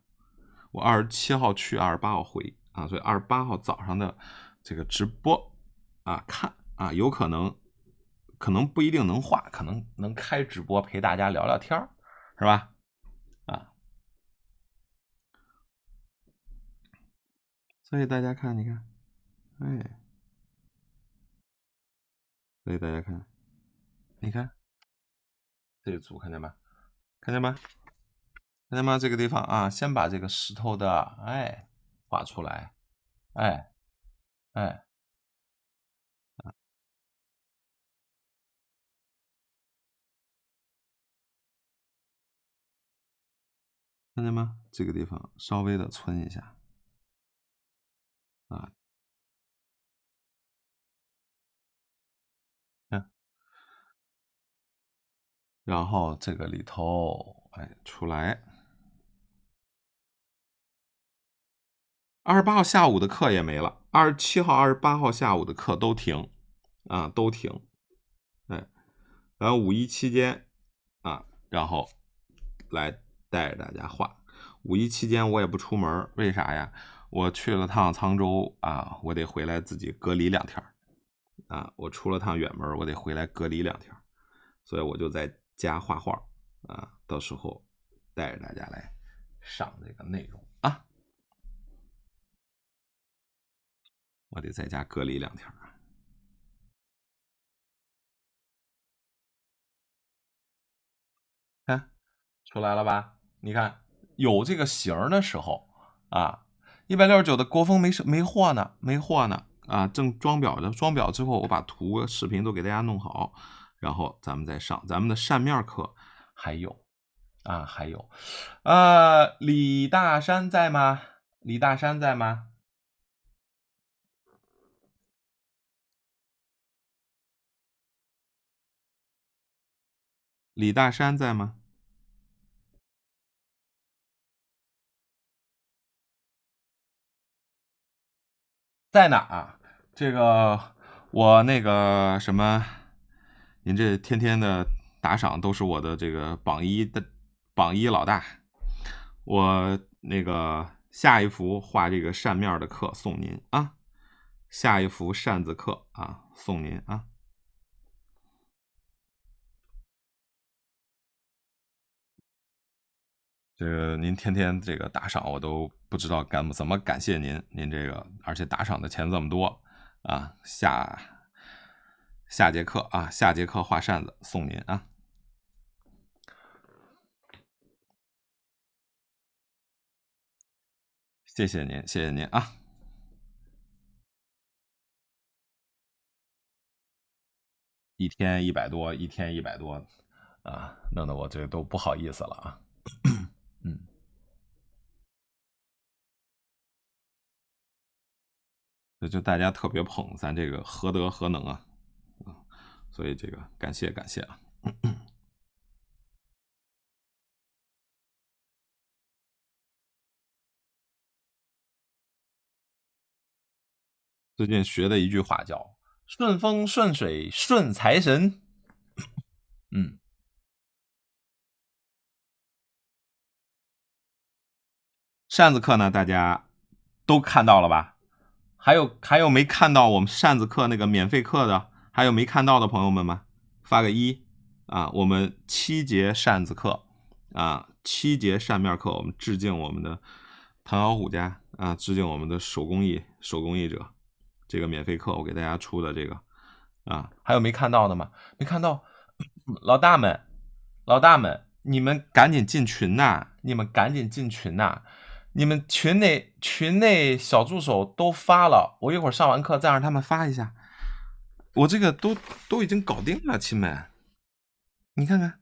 我二十七号去，二十八号回。啊，所以二十八号早上的这个直播啊，看啊，有可能可能不一定能画，可能能开直播陪大家聊聊天儿，是吧？啊，所以大家看，你看，哎，所以大家看，你看，这一组看见吧？看见吧？看见吗？这个地方啊，先把这个石头的，哎。画出来，哎，哎，看见吗？这个地方稍微的存一下，啊，然后这个里头，哎，出来。二十八号下午的课也没了，二十七号、二十八号下午的课都停，啊，都停。哎，然后五一期间，啊，然后来带着大家画。五一期间我也不出门，为啥呀？我去了趟沧州啊，我得回来自己隔离两天，啊，我出了趟远门，我得回来隔离两天，所以我就在家画画啊，到时候带着大家来上这个内容。我得在家隔离两天啊！出来了吧？你看有这个形儿的时候啊，一百六十九的国风没没货呢，没货呢啊，正装裱着，装裱之后我把图、视频都给大家弄好，然后咱们再上咱们的扇面课。还有啊，还有啊，李大山在吗？李大山在吗？李大山在吗？在哪儿？这个我那个什么，您这天天的打赏都是我的这个榜一的榜一老大。我那个下一幅画这个扇面的课送您啊，下一幅扇子课啊送您啊。这个您天天这个打赏，我都不知道感怎么感谢您。您这个而且打赏的钱这么多啊，下下节课啊，下节课画扇子送您啊，谢谢您，谢谢您啊，一天一百多，一天一百多啊，弄得我这都不好意思了啊。就大家特别捧咱这个何德何能啊，啊！所以这个感谢感谢啊。最近学的一句话叫“顺风顺水顺财神”。嗯，扇子课呢，大家都看到了吧？还有还有没看到我们扇子课那个免费课的，还有没看到的朋友们吗？发个一啊！我们七节扇子课啊，七节扇面课，我们致敬我们的唐小虎家啊，致敬我们的手工艺手工艺者。这个免费课我给大家出的这个啊，还有没看到的吗？没看到，老大们，老大们，你们赶紧进群呐！你们赶紧进群呐！你们群内群内小助手都发了，我一会上完课再让他们发一下。我这个都都已经搞定了，亲们，你看看，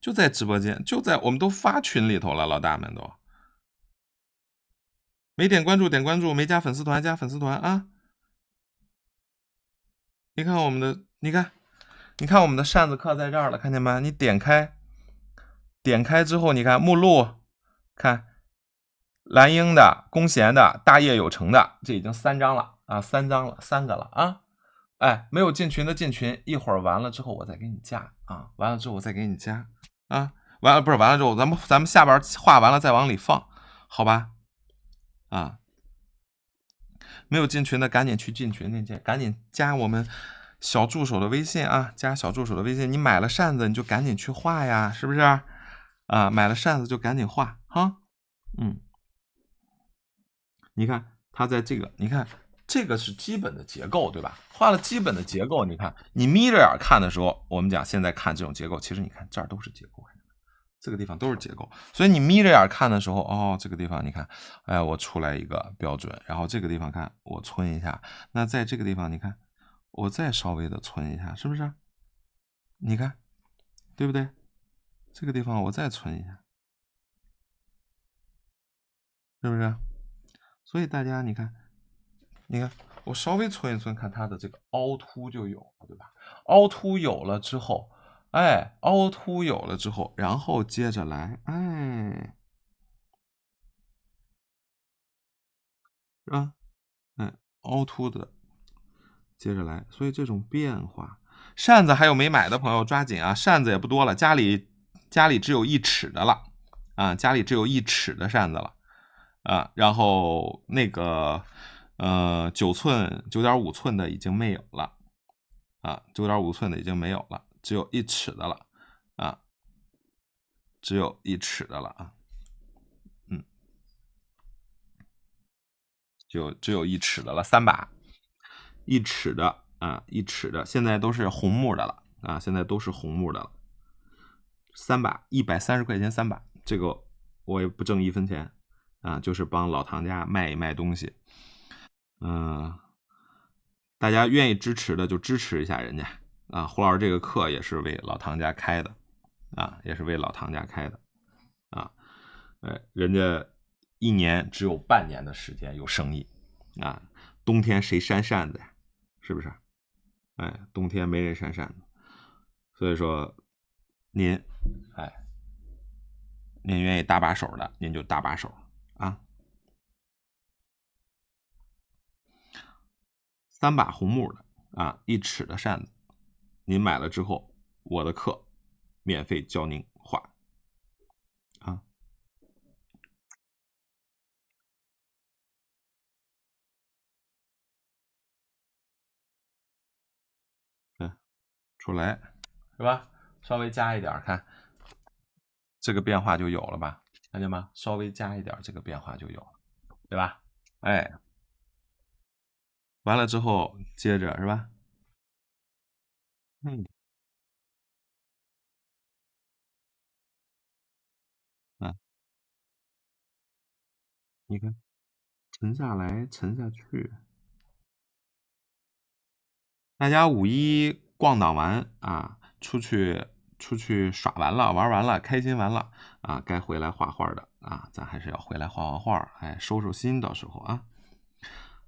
就在直播间，就在我们都发群里头了，老大们都没点关注，点关注，没加粉丝团，加粉丝团啊！你看我们的，你看，你看我们的扇子课在这儿了，看见没？你点开，点开之后，你看目录。看，蓝鹰的、弓弦的、大业有成的，这已经三张了啊，三张了，三个了啊！哎，没有进群的进群，一会儿完了之后我再给你加啊，完了之后我再给你加啊，完了不是完了之后咱们咱们下边画完了再往里放，好吧？啊，没有进群的赶紧去进群链接，赶紧加我们小助手的微信啊，加小助手的微信。你买了扇子你就赶紧去画呀，是不是？啊，买了扇子就赶紧画。哈，嗯，你看它在这个，你看这个是基本的结构，对吧？画了基本的结构，你看，你眯着眼看的时候，我们讲现在看这种结构，其实你看这儿都是结构，这个地方都是结构，所以你眯着眼看的时候，哦，这个地方你看，哎，我出来一个标准，然后这个地方看我存一下，那在这个地方你看，我再稍微的存一下，是不是？你看，对不对？这个地方我再存一下。是不是？所以大家你看，你看我稍微搓一搓，看它的这个凹凸就有了，对吧？凹凸有了之后，哎，凹凸有了之后，然后接着来，哎，是吧？哎，凹凸的，接着来。所以这种变化，扇子还有没买的朋友抓紧啊！扇子也不多了，家里家里只有一尺的了啊，家里只有一尺的扇子了。啊，然后那个，呃，九寸、九点五寸的已经没有了，啊，九点五寸的已经没有了，只有一尺的了，啊，只有一尺的了，啊，嗯，就只有一尺的了，三把，一尺的，啊，一尺的，现在都是红木的了，啊，现在都是红木的了，三把，一百三十块钱三把，这个我也不挣一分钱。啊，就是帮老唐家卖一卖东西。嗯，大家愿意支持的就支持一下人家啊。胡老师这个课也是为老唐家开的，啊，也是为老唐家开的，啊，哎，人家一年只有半年的时间有生意，啊，冬天谁扇扇子呀？是不是？哎，冬天没人扇扇子，所以说您，哎，您愿意搭把手的，您就搭把手。啊，三把红木的啊，一尺的扇子，您买了之后，我的课免费教您画。啊，看出来是吧？稍微加一点，看这个变化就有了吧？看见吗？稍微加一点，这个变化就有了，对吧？哎，完了之后接着是吧？嗯，嗯，你看，沉下来，沉下去。大家五一逛荡完啊，出去。出去耍完了，玩完了，开心完了啊！该回来画画的啊，咱还是要回来画画画哎，收收心，到时候啊，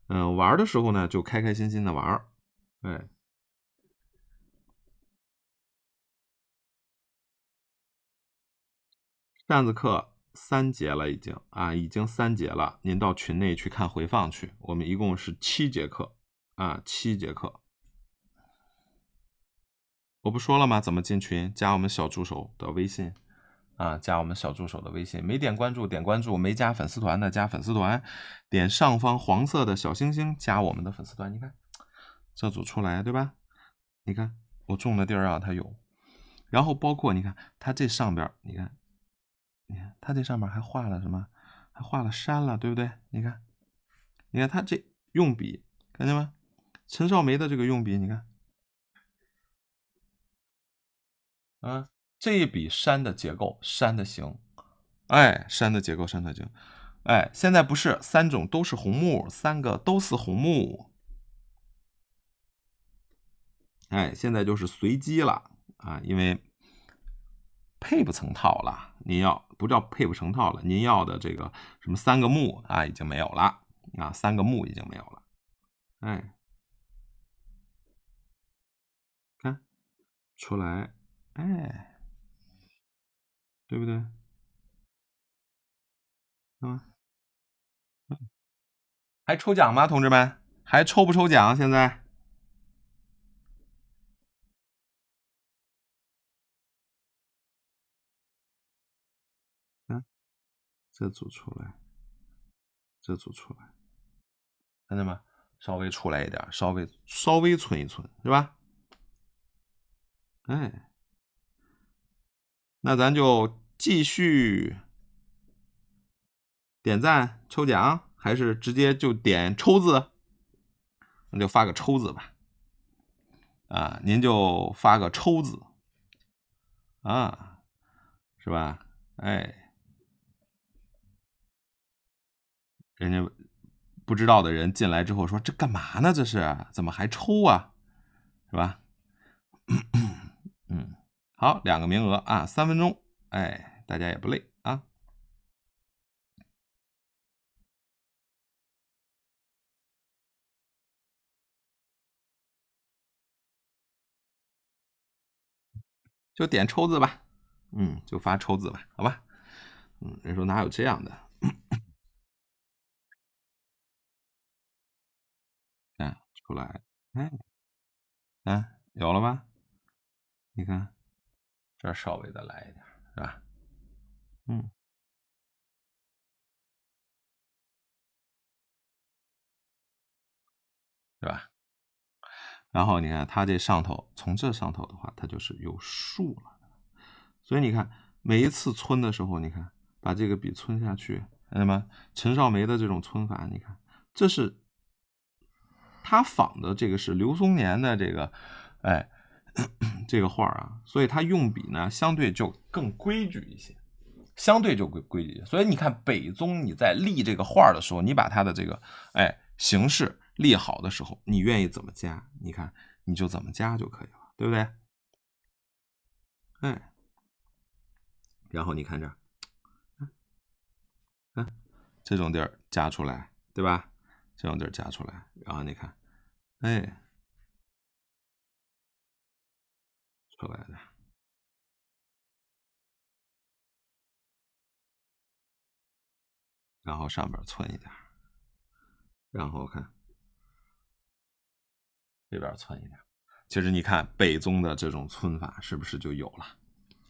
嗯，玩的时候呢就开开心心的玩，哎。扇子课三节了已经啊，已经三节了，您到群内去看回放去，我们一共是七节课啊，七节课。我不说了吗？怎么进群？加我们小助手的微信啊！加我们小助手的微信。没点关注，点关注；没加粉丝团的，加粉丝团。点上方黄色的小星星，加我们的粉丝团。你看这组出来对吧？你看我种的地儿啊，它有。然后包括你看，它这上边，你看，你看它这上面还画了什么？还画了山了，对不对？你看，你看它这用笔，看见吗？陈少梅的这个用笔，你看。啊，这一笔山的结构，山的形，哎，山的结构，山的形，哎，现在不是三种都是红木，三个都是红木，哎，现在就是随机了啊，因为配不成套了。您要不叫配不成套了，您要的这个什么三个木啊，已经没有了啊，三个木已经没有了，哎，看出来。哎，对不对？啊？还抽奖吗，同志们？还抽不抽奖？现在？嗯，这组出来，这组出来，看见吗？稍微出来一点，稍微稍微存一存，是吧？哎。那咱就继续点赞抽奖，还是直接就点“抽”字？那就发个“抽”字吧。啊，您就发个“抽”字啊，是吧？哎，人家不知道的人进来之后说：“这干嘛呢？这是怎么还抽啊？是吧？” 好，两个名额啊，三分钟，哎，大家也不累啊，就点抽字吧，嗯，就发抽字吧，好吧，嗯，人说哪有这样的，嗯，出来，哎，嗯，有了吧，你看。这稍微的来一点，是吧？嗯，对吧？然后你看，他这上头，从这上头的话，它就是有竖了。所以你看，每一次皴的时候，你看，把这个笔皴下去，看么陈少梅的这种皴法，你看，这是他仿的，这个是刘松年的这个，哎。这个画儿啊，所以它用笔呢相对就更规矩一些，相对就规规矩。所以你看北宗，你在立这个画儿的时候，你把它的这个哎形式立好的时候，你愿意怎么加，你看你就怎么加就可以了，对不对？哎，然后你看这，看这种地儿加出来，对吧？这种地儿加出来，然后你看，哎。出来点，然后上边窜一点，然后看这边窜一点。其实你看北宗的这种皴法是不是就有了？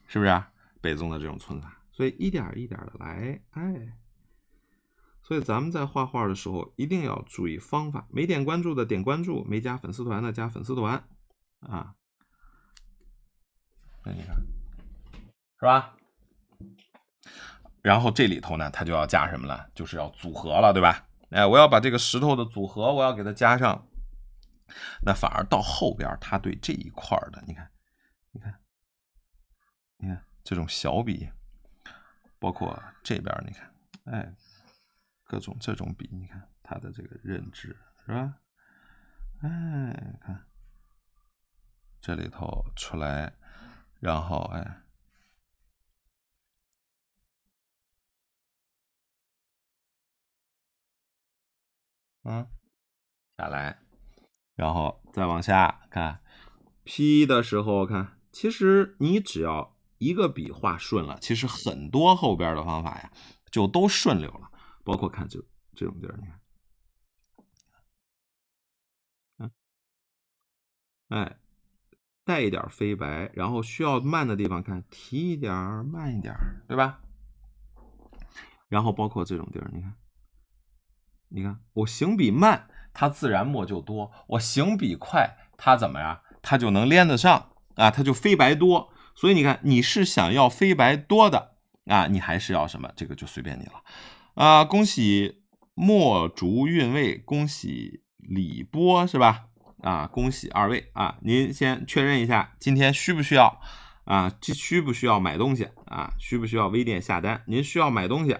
是不是北宗的这种皴法？所以一点一点的来，哎，所以咱们在画画的时候一定要注意方法。没点关注的点关注，没加粉丝团的加粉丝团啊。那你看，是吧？然后这里头呢，它就要加什么了？就是要组合了，对吧？哎，我要把这个石头的组合，我要给它加上。那反而到后边，他对这一块的，你看，你看，你看这种小笔，包括这边，你看，哎，各种这种笔，你看他的这个认知，是吧？哎，看这里头出来。然后，哎，嗯，下来，然后再往下看。P 的时候，看，其实你只要一个笔画顺了，其实很多后边的方法呀，就都顺溜了。包括看这这种地儿，你看，嗯，哎。带一点飞白，然后需要慢的地方看提一点儿，慢一点儿，对吧？然后包括这种地儿，你看，你看我行笔慢，它自然墨就多；我行笔快，它怎么呀？它就能连得上啊，它就飞白多。所以你看，你是想要飞白多的啊？你还是要什么？这个就随便你了啊！恭喜墨竹韵味，恭喜李波，是吧？啊，恭喜二位啊！您先确认一下，今天需不需要啊？需需不需要买东西啊？需不需要微店下单？您需要买东西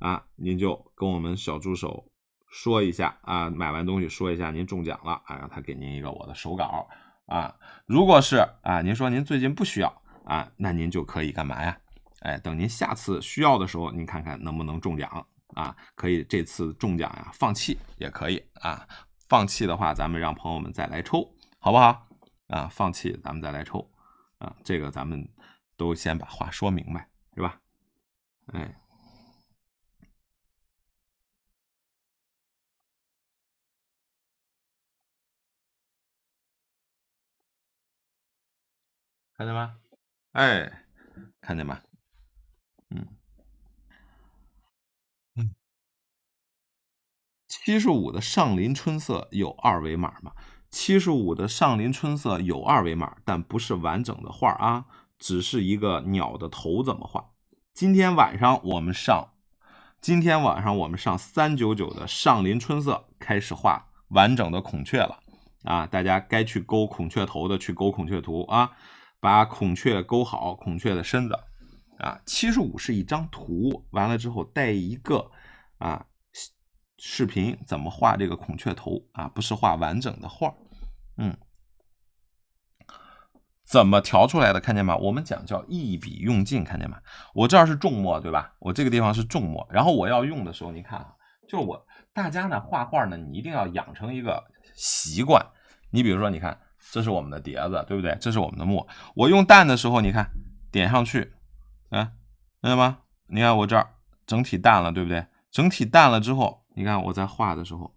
啊？您就跟我们小助手说一下啊。买完东西说一下，您中奖了啊，让他给您一个我的手稿啊。如果是啊，您说您最近不需要啊，那您就可以干嘛呀？哎，等您下次需要的时候，您看看能不能中奖啊？可以这次中奖呀，放弃也可以啊。放弃的话，咱们让朋友们再来抽，好不好？啊，放弃，咱们再来抽，啊，这个咱们都先把话说明白，是吧？哎，看见吗？哎，看见吗？七十五的上林春色有二维码吗？七十五的上林春色有二维码，但不是完整的画啊，只是一个鸟的头怎么画？今天晚上我们上，今天晚上我们上三九九的上林春色开始画完整的孔雀了啊！大家该去勾孔雀头的去勾孔雀图啊，把孔雀勾好，孔雀的身子啊。七十五是一张图，完了之后带一个啊。视频怎么画这个孔雀头啊？不是画完整的画，嗯，怎么调出来的？看见吗？我们讲叫一笔用尽，看见吗？我这儿是重墨，对吧？我这个地方是重墨，然后我要用的时候，你看啊，就是我大家呢画画呢，你一定要养成一个习惯。你比如说，你看这是我们的碟子，对不对？这是我们的墨。我用淡的时候，你看点上去，啊，看见吗？你看我这儿整体淡了，对不对？整体淡了之后。你看我在画的时候，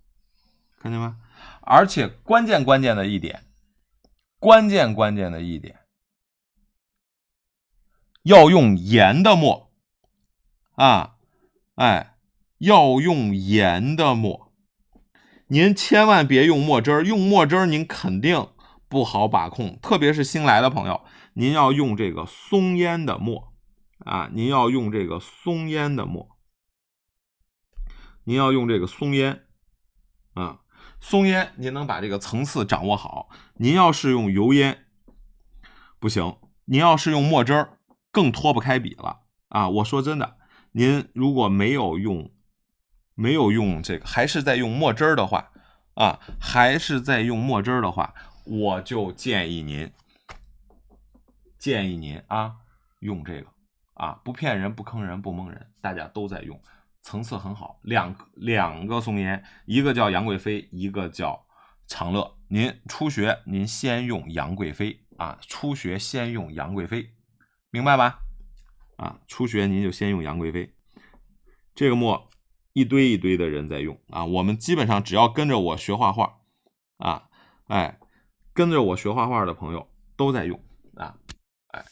看见吗？而且关键关键的一点，关键关键的一点，要用盐的墨啊，哎，要用盐的墨。您千万别用墨汁儿，用墨汁儿您肯定不好把控，特别是新来的朋友，您要用这个松烟的墨啊，您要用这个松烟的墨。您要用这个松烟，啊，松烟，您能把这个层次掌握好。您要是用油烟，不行。您要是用墨汁儿，更脱不开笔了啊！我说真的，您如果没有用，没有用这个，还是在用墨汁儿的话，啊，还是在用墨汁儿的话，我就建议您，建议您啊，用这个，啊，不骗人，不坑人，不蒙人，大家都在用。层次很好，两两个宋烟，一个叫杨贵妃，一个叫长乐。您初学，您先用杨贵妃啊。初学先用杨贵妃，明白吧？啊，初学您就先用杨贵妃。这个墨一堆一堆的人在用啊。我们基本上只要跟着我学画画啊，哎，跟着我学画画的朋友都在用啊，哎，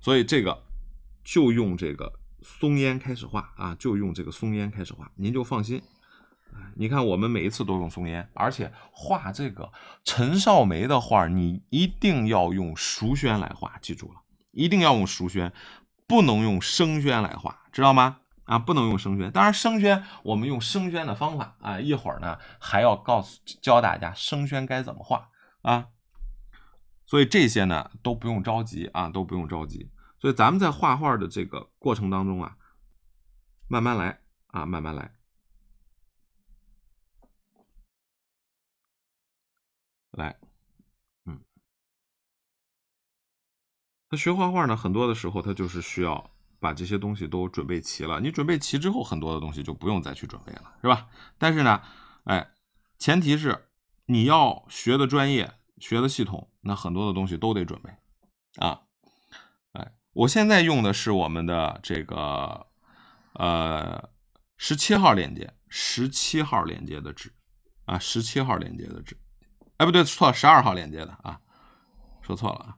所以这个就用这个。松烟开始画啊，就用这个松烟开始画，您就放心。你看我们每一次都用松烟，而且画这个陈少梅的画，你一定要用熟宣来画，记住了，一定要用熟宣，不能用生宣来画，知道吗？啊，不能用生宣。当然，生宣我们用生宣的方法啊，一会儿呢还要告诉教大家生宣该怎么画啊。所以这些呢都不用着急啊，都不用着急。所以咱们在画画的这个过程当中啊，慢慢来啊，慢慢来。来，嗯，他学画画呢，很多的时候他就是需要把这些东西都准备齐了。你准备齐之后，很多的东西就不用再去准备了，是吧？但是呢，哎，前提是你要学的专业、学的系统，那很多的东西都得准备，啊。我现在用的是我们的这个，呃，十七号链接，十七号链接的纸，啊，十七号链接的纸，哎，不对，错了，十二号链接的啊，说错了啊，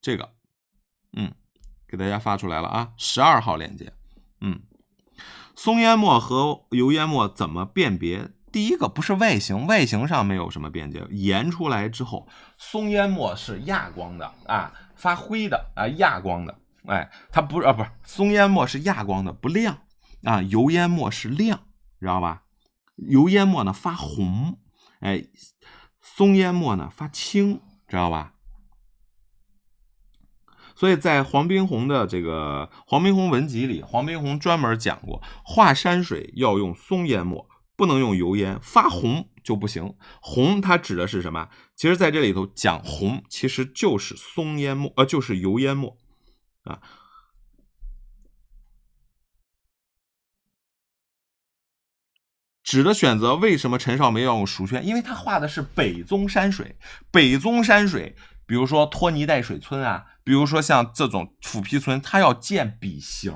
这个，嗯，给大家发出来了啊，十二号链接，嗯，松烟墨和油烟墨怎么辨别？第一个不是外形，外形上没有什么边界，研出来之后，松烟墨是亚光的啊。发灰的啊，亚光的，哎，它不是啊，不是松烟墨是亚光的，不亮啊，油烟墨是亮，知道吧？油烟墨呢发红，哎，松烟墨呢发青，知道吧？所以在黄宾虹的这个黄宾虹文集里，黄宾虹专门讲过，画山水要用松烟墨，不能用油烟，发红。就不行。红，它指的是什么？其实，在这里头讲红，其实就是松烟墨，呃，就是油烟墨啊。纸的选择，为什么陈少梅要用熟宣？因为他画的是北宗山水，北宗山水，比如说拖泥带水村啊，比如说像这种斧劈村，他要见笔形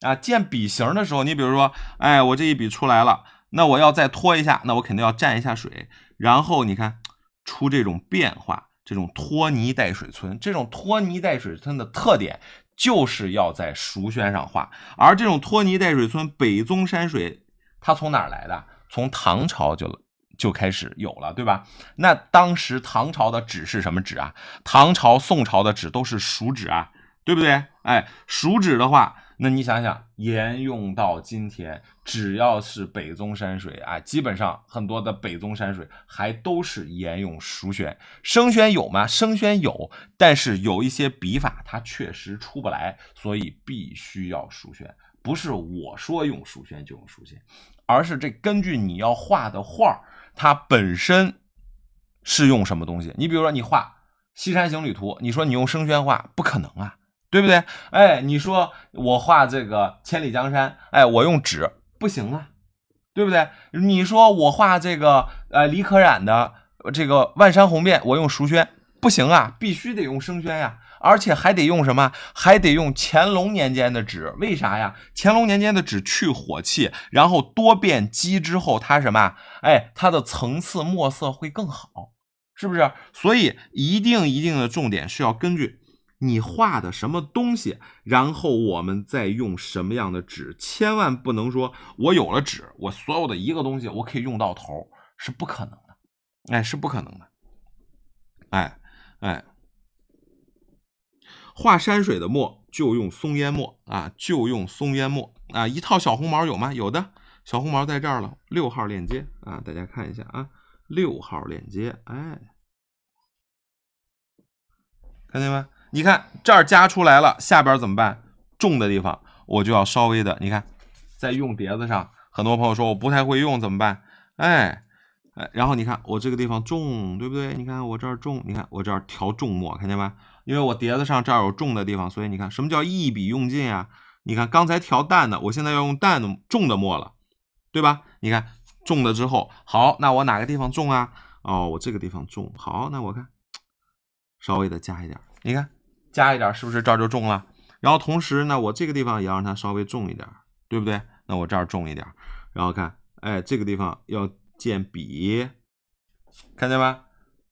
啊。见笔形的时候，你比如说，哎，我这一笔出来了。那我要再拖一下，那我肯定要蘸一下水，然后你看出这种变化，这种拖泥带水村，这种拖泥带水村的特点就是要在熟宣上画，而这种拖泥带水村，北宗山水它从哪儿来的？从唐朝就就开始有了，对吧？那当时唐朝的纸是什么纸啊？唐朝、宋朝的纸都是熟纸啊，对不对？哎，熟纸的话。那你想想，沿用到今天，只要是北宗山水啊，基本上很多的北宗山水还都是沿用熟宣。生宣有吗？生宣有，但是有一些笔法它确实出不来，所以必须要熟宣。不是我说用熟宣就用熟宣，而是这根据你要画的画儿，它本身是用什么东西。你比如说你画《西山行旅图》，你说你用生宣画，不可能啊。对不对？哎，你说我画这个千里江山，哎，我用纸不行啊，对不对？你说我画这个呃李可染的这个万山红遍，我用熟宣不行啊，必须得用生宣呀，而且还得用什么？还得用乾隆年间的纸，为啥呀？乾隆年间的纸去火气，然后多变积之后，它什么？哎，它的层次墨色会更好，是不是？所以一定一定的重点是要根据。你画的什么东西，然后我们再用什么样的纸，千万不能说“我有了纸，我所有的一个东西，我可以用到头”，是不可能的，哎，是不可能的，哎哎，画山水的墨就用松烟墨啊，就用松烟墨啊，一套小红毛有吗？有的，小红毛在这儿了，六号链接啊，大家看一下啊，六号链接，哎，看见没？你看这儿加出来了，下边怎么办？重的地方我就要稍微的。你看，在用碟子上，很多朋友说我不太会用，怎么办？哎哎，然后你看我这个地方重，对不对？你看我这儿重，你看我这儿调重墨，看见吧？因为我碟子上这儿有重的地方，所以你看什么叫一笔用尽啊？你看刚才调淡的，我现在要用淡的重的墨了，对吧？你看重了之后，好，那我哪个地方重啊？哦，我这个地方重，好，那我看稍微的加一点，你看。加一点，是不是这就重了？然后同时呢，我这个地方也要让它稍微重一点，对不对？那我这儿重一点，然后看，哎，这个地方要见笔，看见吧？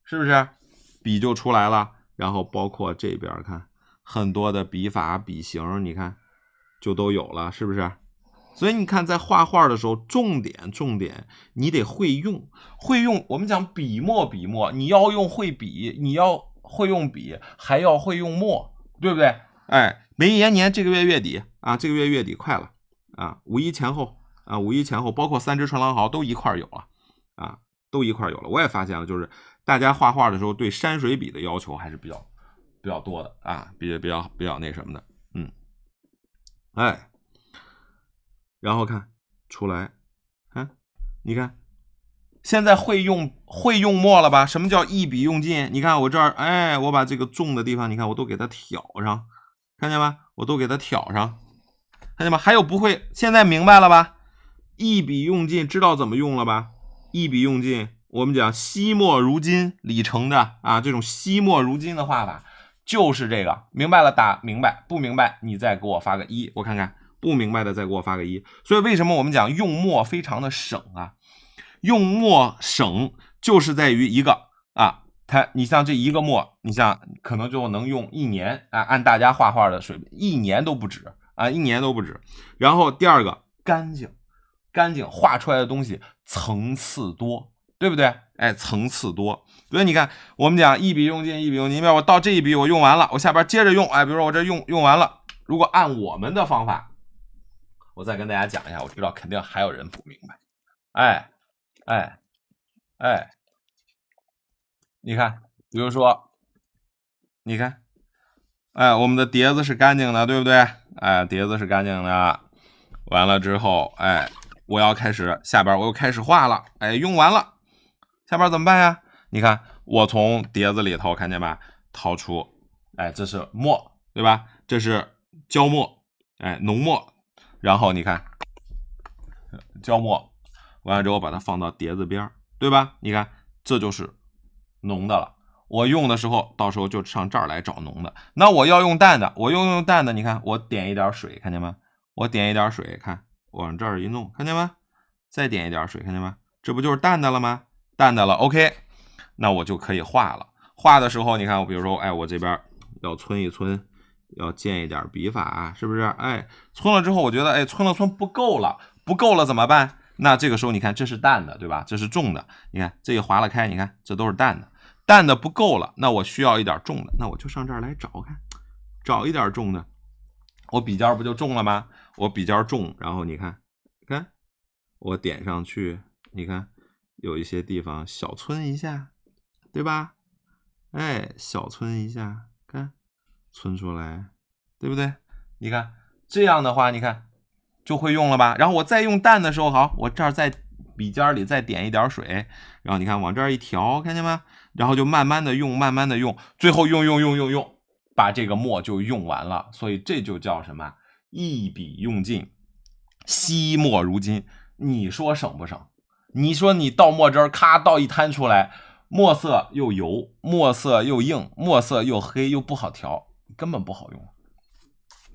是不是笔就出来了？然后包括这边看很多的笔法、笔形，你看就都有了，是不是？所以你看，在画画的时候，重点重点，你得会用，会用。我们讲笔墨，笔墨，你要用会笔，你要。会用笔还要会用墨，对不对？哎，梅延年这个月月底啊，这个月月底快了啊，五一前后啊，五一前后包括三只穿狼毫都一块有了啊，都一块有了。我也发现了，就是大家画画的时候对山水笔的要求还是比较比较多的啊，比比较比较那什么的，嗯，哎，然后看出来，看，你看。现在会用会用墨了吧？什么叫一笔用尽？你看我这儿，哎，我把这个重的地方，你看我都给它挑上，看见吗？我都给它挑上，看见吗？还有不会，现在明白了吧？一笔用尽，知道怎么用了吧？一笔用尽，我们讲惜墨如金，李成的啊，这种惜墨如金的画法就是这个，明白了？打明白，不明白你再给我发个一，我看看。不明白的再给我发个一。所以为什么我们讲用墨非常的省啊？用墨省就是在于一个啊，它你像这一个墨，你像可能就能用一年啊，按大家画画的水平，一年都不止啊，一年都不止。然后第二个干净，干净画出来的东西层次多，对不对？哎，层次多。所以你看，我们讲一笔用尽，一笔用尽。你比如我到这一笔我用完了，我下边接着用，哎，比如说我这用用完了，如果按我们的方法，我再跟大家讲一下，我知道肯定还有人不明白，哎。哎，哎，你看，比如说，你看，哎，我们的碟子是干净的，对不对？哎，碟子是干净的。完了之后，哎，我要开始下边，我又开始画了。哎，用完了，下边怎么办呀？你看，我从碟子里头看见吧？掏出，哎，这是墨，对吧？这是胶墨，哎，浓墨。然后你看，胶墨。完了之后，把它放到碟子边儿，对吧？你看，这就是浓的了。我用的时候，到时候就上这儿来找浓的。那我要用淡的，我用用淡的。你看，我点一点水，看见吗？我点一点水，看往这儿一弄，看见吗？再点一点水，看见吗？这不就是淡的了吗？淡的了。OK，那我就可以画了。画的时候，你看，我比如说，哎，我这边要皴一皴，要建一点笔法，是不是？哎，皴了之后，我觉得，哎，皴了皴不够了，不够了怎么办？那这个时候，你看这是淡的，对吧？这是重的。你看这个划了开，你看这都是淡的，淡的不够了，那我需要一点重的，那我就上这儿来找，看，找一点重的，我比较不就重了吗？我比较重，然后你看，看，我点上去，你看有一些地方小村一下，对吧？哎，小村一下，看村出来，对不对？你看这样的话，你看。就会用了吧，然后我再用淡的时候，好，我这儿在笔尖里再点一点水，然后你看往这儿一调，看见吗？然后就慢慢的用，慢慢的用，最后用用用用用，把这个墨就用完了，所以这就叫什么？一笔用尽，惜墨如金。你说省不省？你说你倒墨汁儿，咔倒一摊出来，墨色又油，墨色又硬，墨色又黑，又不好调，根本不好用。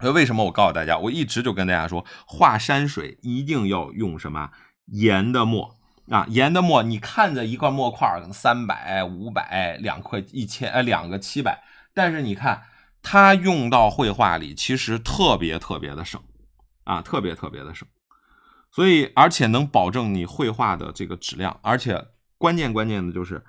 以为什么我告诉大家，我一直就跟大家说，画山水一定要用什么盐的墨啊？盐的墨，你看着一块墨块儿，三百、五百、两块、一千、呃，两个七百，但是你看它用到绘画里，其实特别特别的省，啊，特别特别的省。所以，而且能保证你绘画的这个质量，而且关键关键的就是，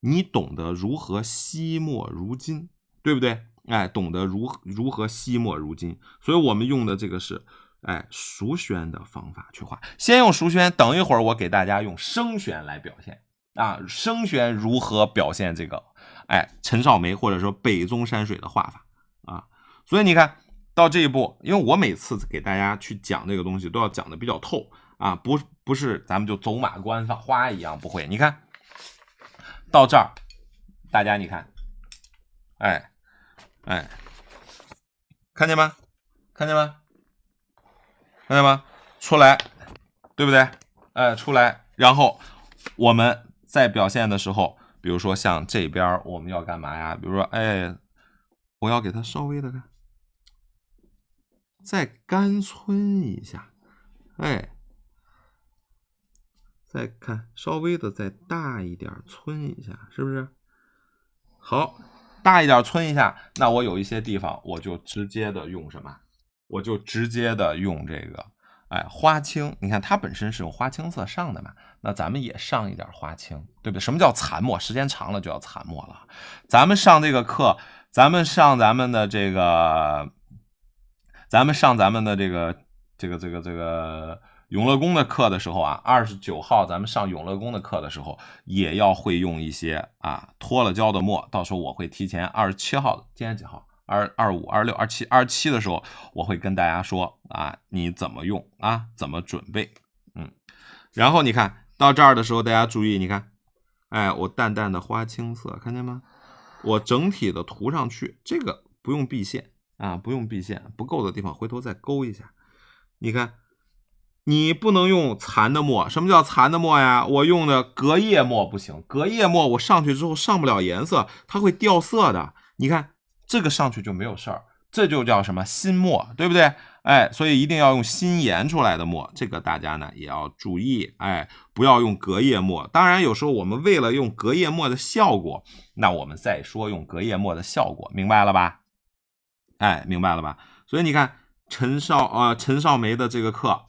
你懂得如何惜墨如金，对不对？哎，懂得如如何惜墨如金，所以我们用的这个是，哎熟宣的方法去画。先用熟宣，等一会儿我给大家用生宣来表现啊。生宣如何表现这个？哎，陈少梅或者说北宗山水的画法啊。所以你看到这一步，因为我每次给大家去讲这个东西，都要讲的比较透啊，不不是咱们就走马观花一样不会。你看到这儿，大家你看，哎。哎，看见吗？看见吗？看见吗？出来，对不对？哎，出来。然后我们在表现的时候，比如说像这边我们要干嘛呀？比如说，哎，我要给它稍微的看，再干皴一下。哎，再看，稍微的再大一点，皴一下，是不是？好。大一点，皴一下。那我有一些地方，我就直接的用什么？我就直接的用这个，哎，花青。你看它本身是用花青色上的嘛，那咱们也上一点花青，对不对？什么叫残墨？时间长了就要残墨了。咱们上这个课，咱们上咱们的这个，咱们上咱们的这个，这个，这个，这个。永乐宫的课的时候啊，二十九号咱们上永乐宫的课的时候，也要会用一些啊脱了胶的墨。到时候我会提前二十七号，今天几号？二二五、二六、二七、二七的时候，我会跟大家说啊，你怎么用啊，怎么准备？嗯，然后你看到这儿的时候，大家注意，你看，哎，我淡淡的花青色，看见吗？我整体的涂上去，这个不用避线啊，不用避线，不够的地方回头再勾一下。你看。你不能用残的墨，什么叫残的墨呀？我用的隔夜墨不行，隔夜墨我上去之后上不了颜色，它会掉色的。你看这个上去就没有事儿，这就叫什么新墨，对不对？哎，所以一定要用新研出来的墨，这个大家呢也要注意，哎，不要用隔夜墨。当然，有时候我们为了用隔夜墨的效果，那我们再说用隔夜墨的效果，明白了吧？哎，明白了吧？所以你看陈少呃陈少梅的这个课。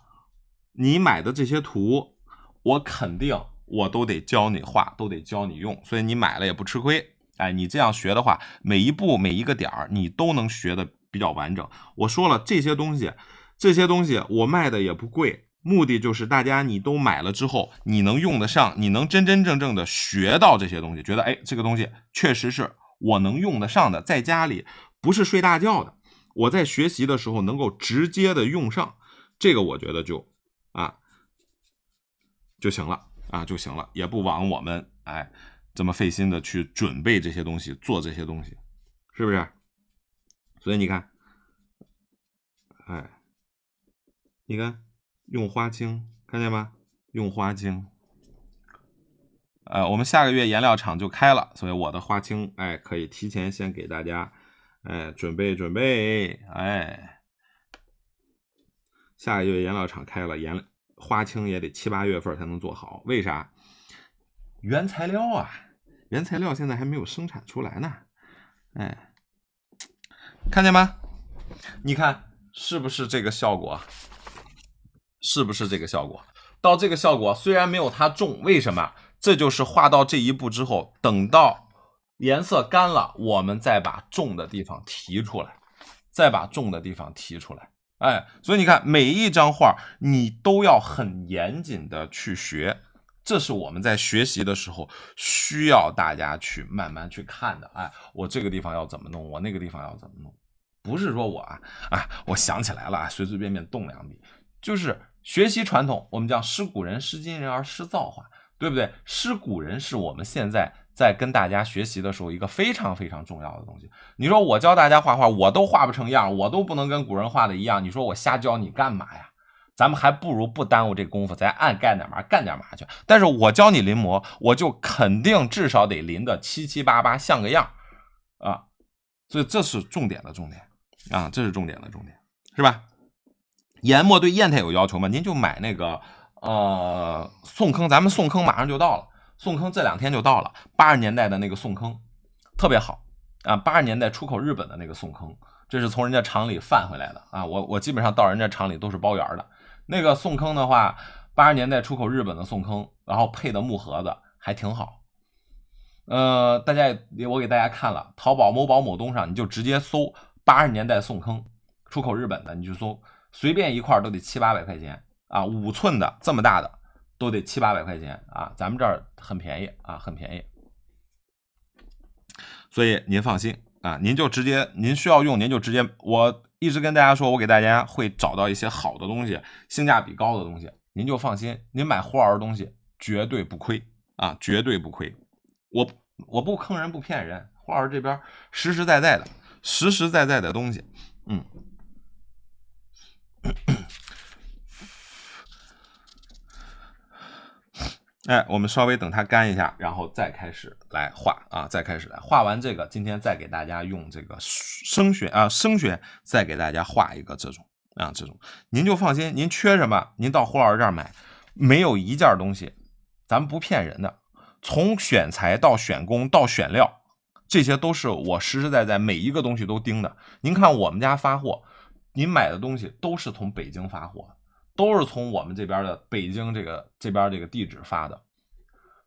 你买的这些图，我肯定我都得教你画，都得教你用，所以你买了也不吃亏。哎，你这样学的话，每一步每一个点儿你都能学的比较完整。我说了这些东西，这些东西我卖的也不贵，目的就是大家你都买了之后，你能用得上，你能真真正正的学到这些东西，觉得哎，这个东西确实是我能用得上的，在家里不是睡大觉的。我在学习的时候能够直接的用上，这个我觉得就。啊，就行了啊，就行了，也不枉我们哎这么费心的去准备这些东西，做这些东西，是不是？所以你看，哎，你看用花青，看见吗？用花青，呃，我们下个月颜料厂就开了，所以我的花青哎可以提前先给大家哎准备准备，哎。下一个月颜料厂开了，颜料花青也得七八月份才能做好，为啥？原材料啊，原材料现在还没有生产出来呢。哎，看见吗？你看是不是这个效果？是不是这个效果？到这个效果虽然没有它重，为什么？这就是画到这一步之后，等到颜色干了，我们再把重的地方提出来，再把重的地方提出来。哎，所以你看，每一张画你都要很严谨的去学，这是我们在学习的时候需要大家去慢慢去看的。哎，我这个地方要怎么弄？我那个地方要怎么弄？不是说我啊啊，我想起来了，随随便便动两笔，就是学习传统。我们讲师古人，师今人而师造化，对不对？师古人是我们现在。在跟大家学习的时候，一个非常非常重要的东西。你说我教大家画画，我都画不成样，我都不能跟古人画的一样。你说我瞎教你干嘛呀？咱们还不如不耽误这功夫，再按干点嘛，干点嘛去。但是我教你临摹，我就肯定至少得临的七七八八像个样，啊，所以这是重点的重点啊，这是重点的重点，是吧？研墨对砚台有要求吗？您就买那个，呃，宋坑，咱们宋坑马上就到了。宋坑这两天就到了，八十年代的那个宋坑特别好啊，八十年代出口日本的那个宋坑，这是从人家厂里贩回来的啊，我我基本上到人家厂里都是包圆儿的。那个宋坑的话，八十年代出口日本的宋坑，然后配的木盒子还挺好。呃，大家也我给大家看了，淘宝、某宝、某东上，你就直接搜八十年代宋坑出口日本的，你就搜，随便一块都得七八百块钱啊，五寸的这么大的。都得七八百块钱啊！咱们这儿很便宜啊，很便宜。所以您放心啊，您就直接，您需要用您就直接。我一直跟大家说，我给大家会找到一些好的东西，性价比高的东西。您就放心，您买胡老师东西绝对不亏啊，绝对不亏。我我不坑人不骗人，胡老师这边实实在在的，实实在在的东西。嗯。哎，我们稍微等它干一下，然后再开始来画啊，再开始来画。完这个，今天再给大家用这个生学啊，生学再给大家画一个这种啊，这种您就放心，您缺什么，您到胡老师这儿买，没有一件东西，咱们不骗人的。从选材到选工到选料，这些都是我实实在在每一个东西都盯的。您看我们家发货，您买的东西都是从北京发货。都是从我们这边的北京这个这边这个地址发的，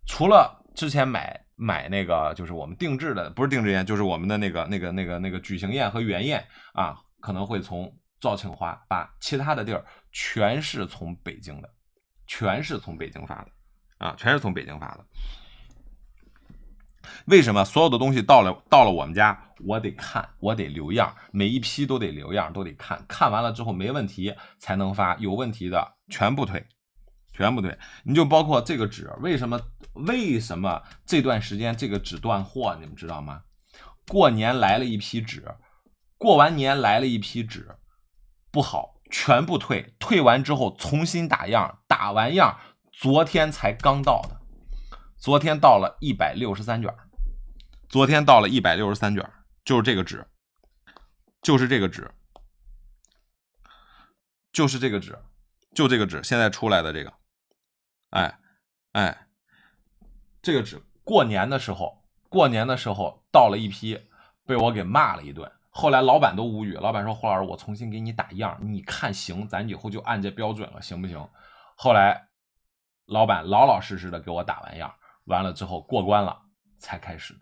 除了之前买买那个就是我们定制的，不是定制宴，就是我们的那个那个那个那个举行宴和圆宴啊，可能会从肇庆发，把其他的地儿全是从北京的，全是从北京发的啊，全是从北京发的。为什么所有的东西到了到了我们家，我得看，我得留样，每一批都得留样，都得看看完了之后没问题才能发，有问题的全部退，全部退。你就包括这个纸，为什么为什么这段时间这个纸断货？你们知道吗？过年来了一批纸，过完年来了一批纸，不好，全部退，退完之后重新打样，打完样，昨天才刚到的。昨天到了一百六十三卷，昨天到了一百六十三卷，就是这个纸，就是这个纸，就是这个纸，就这个纸，现在出来的这个，哎哎，这个纸，过年的时候，过年的时候到了一批，被我给骂了一顿，后来老板都无语，老板说胡老师，我重新给你打样，你看行，咱以后就按这标准了，行不行？后来老板老老实实的给我打完样。完了之后过关了才开始的，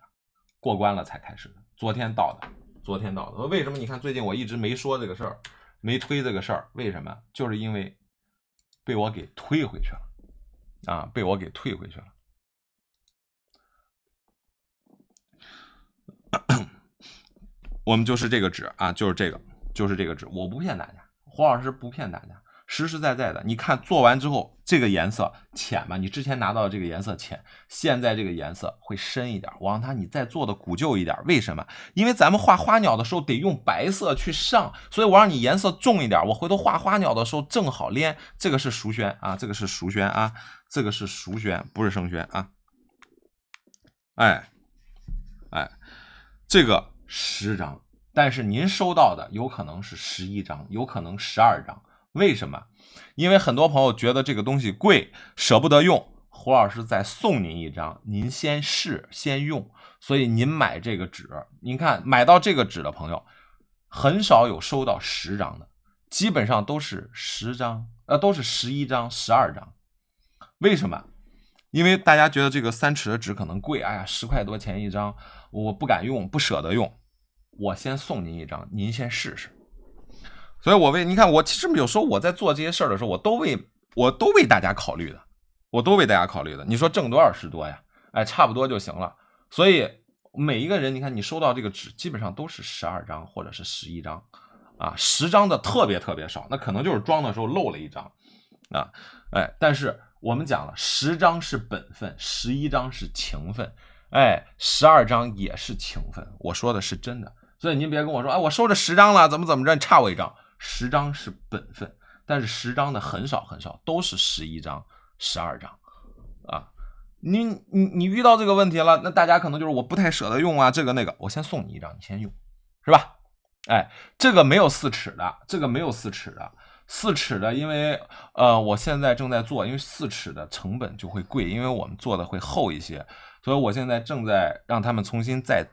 过关了才开始的。昨天到的，昨天到的。为什么？你看最近我一直没说这个事儿，没推这个事儿，为什么？就是因为被我给退回去了啊！被我给退回去了。我们就是这个纸啊，就是这个，就是这个纸。我不骗大家，胡老师不骗大家。实实在在的，你看做完之后，这个颜色浅吧，你之前拿到的这个颜色浅，现在这个颜色会深一点。我让他你再做的古旧一点，为什么？因为咱们画花鸟的时候得用白色去上，所以我让你颜色重一点。我回头画花鸟的时候正好连这个是熟宣啊，这个是熟宣啊，这个是熟宣，不是生宣啊。哎，哎，这个十张，但是您收到的有可能是十一张，有可能十二张。为什么？因为很多朋友觉得这个东西贵，舍不得用。胡老师再送您一张，您先试先用。所以您买这个纸，您看买到这个纸的朋友，很少有收到十张的，基本上都是十张，呃，都是十一张、十二张。为什么？因为大家觉得这个三尺的纸可能贵，哎呀，十块多钱一张，我不敢用，不舍得用。我先送您一张，您先试试。所以，我为你看，我其实有时候我在做这些事儿的时候，我都为我都为大家考虑的，我都为大家考虑的。你说挣多少是多呀？哎，差不多就行了。所以每一个人，你看你收到这个纸，基本上都是十二张或者是十一张，啊，十张的特别特别少，那可能就是装的时候漏了一张，啊，哎。但是我们讲了，十张是本分，十一张是情分，哎，十二张也是情分。我说的是真的，所以您别跟我说，哎，我收着十张了，怎么怎么着，你差我一张。十张是本分，但是十张的很少很少，都是十一张、十二张，啊，你你你遇到这个问题了，那大家可能就是我不太舍得用啊，这个那个，我先送你一张，你先用，是吧？哎，这个没有四尺的，这个没有四尺的，四尺的因为呃，我现在正在做，因为四尺的成本就会贵，因为我们做的会厚一些，所以我现在正在让他们重新再。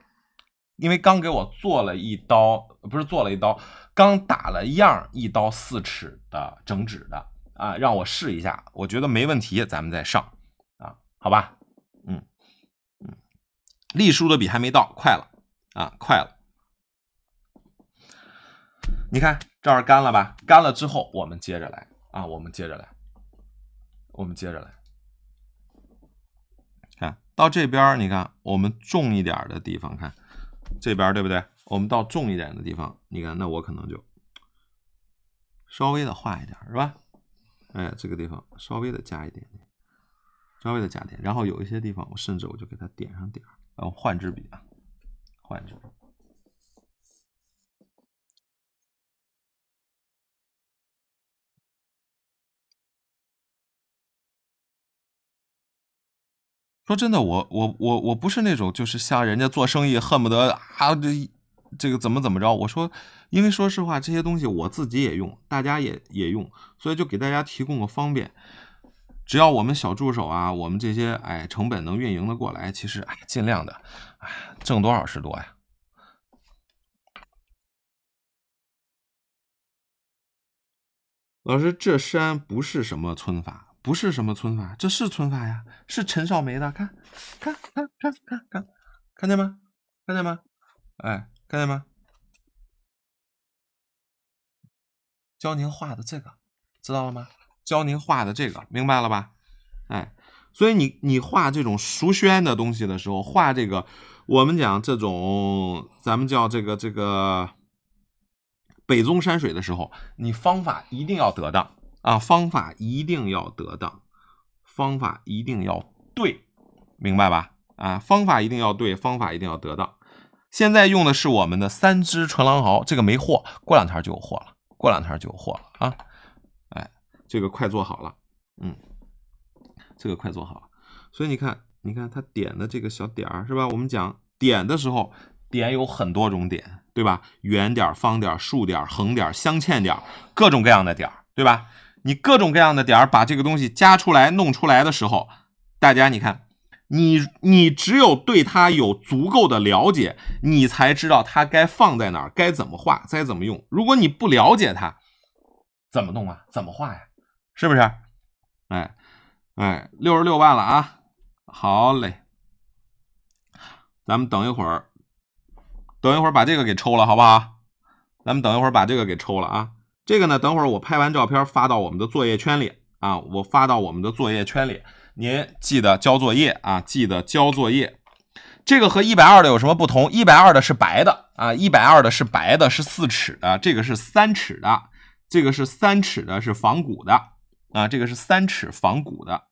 因为刚给我做了一刀，不是做了一刀，刚打了样一刀四尺的整纸的啊，让我试一下，我觉得没问题，咱们再上啊，好吧，嗯嗯，隶书的笔还没到，快了啊，快了，你看这儿干了吧？干了之后我们接着来啊，我们接着来，我们接着来，看到这边，你看我们重一点的地方看。这边对不对？我们到重一点的地方，你看，那我可能就稍微的画一点，是吧？哎，这个地方稍微的加一点点，稍微的加点。然后有一些地方，我甚至我就给它点上点儿。然后换支笔啊，换一支。说真的，我我我我不是那种就是像人家做生意恨不得啊这这个怎么怎么着？我说，因为说实话这些东西我自己也用，大家也也用，所以就给大家提供个方便。只要我们小助手啊，我们这些哎成本能运营的过来，其实哎尽量的哎挣多少是多呀。老师，这山不是什么村法。不是什么村法，这是村法呀，是陈少梅的，看，看，看，这样，看看看看，看看看见吗？看见吗？哎，看见吗？教您画的这个，知道了吗？教您画的这个，明白了吧？哎，所以你你画这种熟宣的东西的时候，画这个，我们讲这种咱们叫这个这个北宗山水的时候，你方法一定要得当。啊，方法一定要得当，方法一定要对，明白吧？啊，方法一定要对，方法一定要得当。现在用的是我们的三只纯狼毫，这个没货，过两天就有货了。过两天就有货了啊！哎，这个快做好了，嗯，这个快做好了。所以你看，你看他点的这个小点儿是吧？我们讲点的时候，点有很多种点，对吧？圆点、方点、竖点、横点、镶嵌点，各种各样的点儿，对吧？你各种各样的点儿把这个东西加出来弄出来的时候，大家你看，你你只有对它有足够的了解，你才知道它该放在哪儿，该怎么画，该怎么用。如果你不了解它，怎么弄啊？怎么画呀？是不是？哎哎，六十六万了啊！好嘞，咱们等一会儿，等一会儿把这个给抽了，好不好？咱们等一会儿把这个给抽了啊！这个呢，等会儿我拍完照片发到我们的作业圈里啊，我发到我们的作业圈里，您记得交作业啊，记得交作业。这个和一百二的有什么不同？一百二的是白的啊，一百二的是白的，是四尺的，这个是三尺的，这个是三尺的，是仿古的啊，这个是三尺仿古的，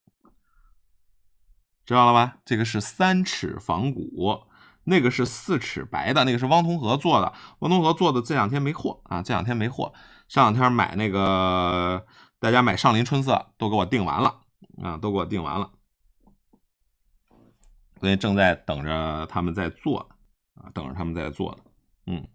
知道了吧？这个是三尺仿古，那个是四尺白的，那个是汪同和做的，汪同和做的这两天没货啊，这两天没货。上两天买那个，大家买上林春色都给我订完了啊，都给我订完了。所以正在等着他们在做啊，等着他们在做呢。嗯，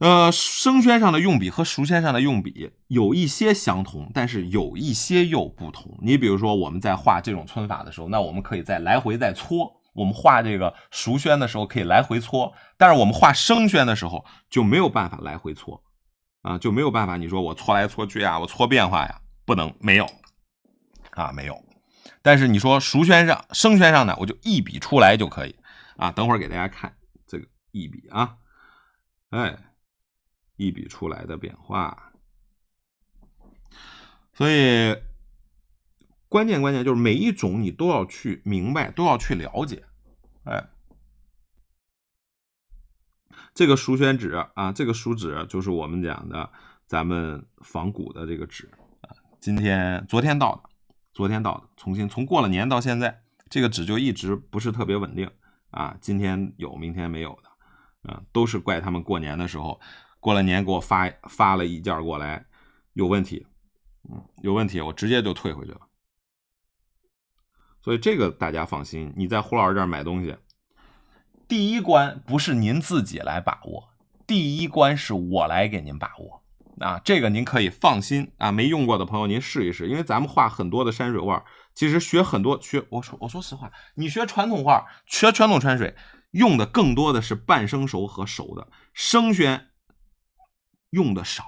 呃，生宣上的用笔和熟宣上的用笔有一些相同，但是有一些又不同。你比如说，我们在画这种皴法的时候，那我们可以再来回再搓。我们画这个熟宣的时候可以来回搓，但是我们画生宣的时候就没有办法来回搓，啊，就没有办法。你说我搓来搓去啊，我搓变化呀，不能，没有，啊，没有。但是你说熟宣上、生宣上呢，我就一笔出来就可以，啊，等会儿给大家看这个一笔啊，哎，一笔出来的变化，所以。关键关键就是每一种你都要去明白，都要去了解。哎，这个熟宣纸啊，这个熟纸就是我们讲的咱们仿古的这个纸啊。今天昨天到的，昨天到的，重新从过了年到现在，这个纸就一直不是特别稳定啊。今天有，明天没有的，嗯，都是怪他们过年的时候，过了年给我发发了一件过来，有问题，嗯，有问题，我直接就退回去了。所以这个大家放心，你在胡老师这儿买东西，第一关不是您自己来把握，第一关是我来给您把握啊。这个您可以放心啊，没用过的朋友您试一试，因为咱们画很多的山水画，其实学很多学。我说我说实话，你学传统画，学传统山水，用的更多的是半生熟和熟的生宣，用的少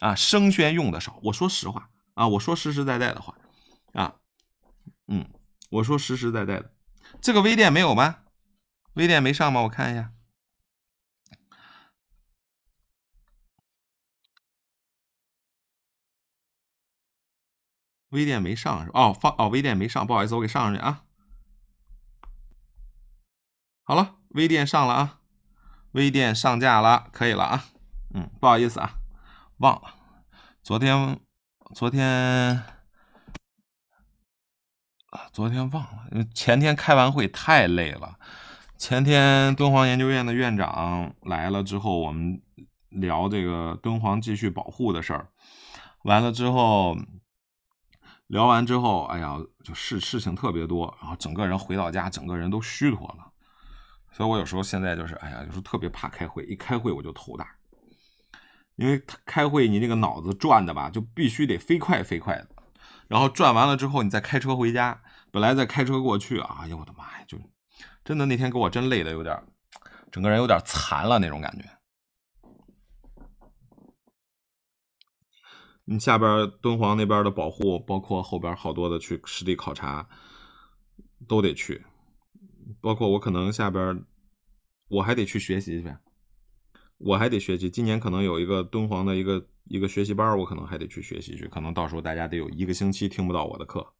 啊，生宣用的少。我说实话啊，我说实实在在的话啊，嗯。我说实实在在的，这个微店没有吗？微店没上吗？我看一下，微店没上是哦，放哦，微店没上，不好意思，我给上上去啊。好了，微店上了啊，微店上架了，可以了啊。嗯，不好意思啊，忘了，昨天，昨天。昨天忘了，前天开完会太累了。前天敦煌研究院的院长来了之后，我们聊这个敦煌继续保护的事儿。完了之后，聊完之后，哎呀，就是事情特别多，然后整个人回到家，整个人都虚脱了。所以我有时候现在就是，哎呀，有时候特别怕开会，一开会我就头大，因为开会你那个脑子转的吧，就必须得飞快飞快的，然后转完了之后，你再开车回家。本来在开车过去啊，哎呦我的妈呀！就真的那天给我真累的有点，整个人有点残了那种感觉。你下边敦煌那边的保护，包括后边好多的去实地考察，都得去。包括我可能下边我还得去学习去，我还得学习。今年可能有一个敦煌的一个一个学习班，我可能还得去学习去。可能到时候大家得有一个星期听不到我的课。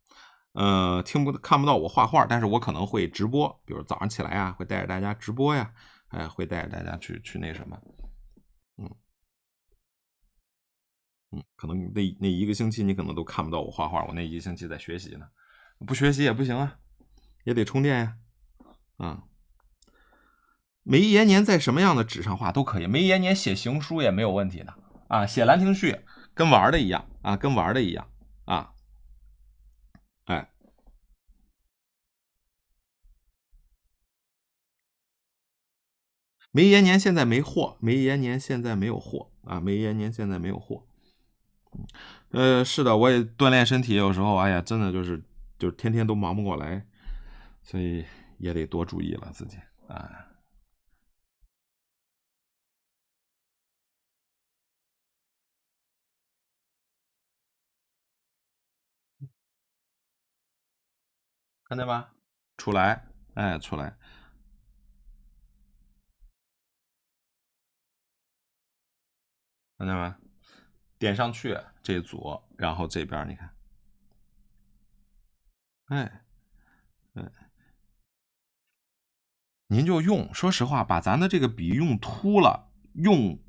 呃，听不看不到我画画，但是我可能会直播，比如早上起来啊，会带着大家直播呀，哎，会带着大家去去那什么，嗯，嗯，可能那那一个星期你可能都看不到我画画，我那一星期在学习呢，不学习也不行啊，也得充电呀，啊，梅延年在什么样的纸上画都可以，梅延年写行书也没有问题的，啊，写兰亭序跟玩的一样啊，跟玩的一样啊。哎，梅延年现在没货，梅延年现在没有货啊，梅延年现在没有货。呃，是的，我也锻炼身体，有时候哎呀，真的就是就是天天都忙不过来，所以也得多注意了自己啊。看到吗？出来，哎，出来，看见没？点上去这组，然后这边你看，哎，哎，您就用，说实话，把咱的这个笔用秃了，用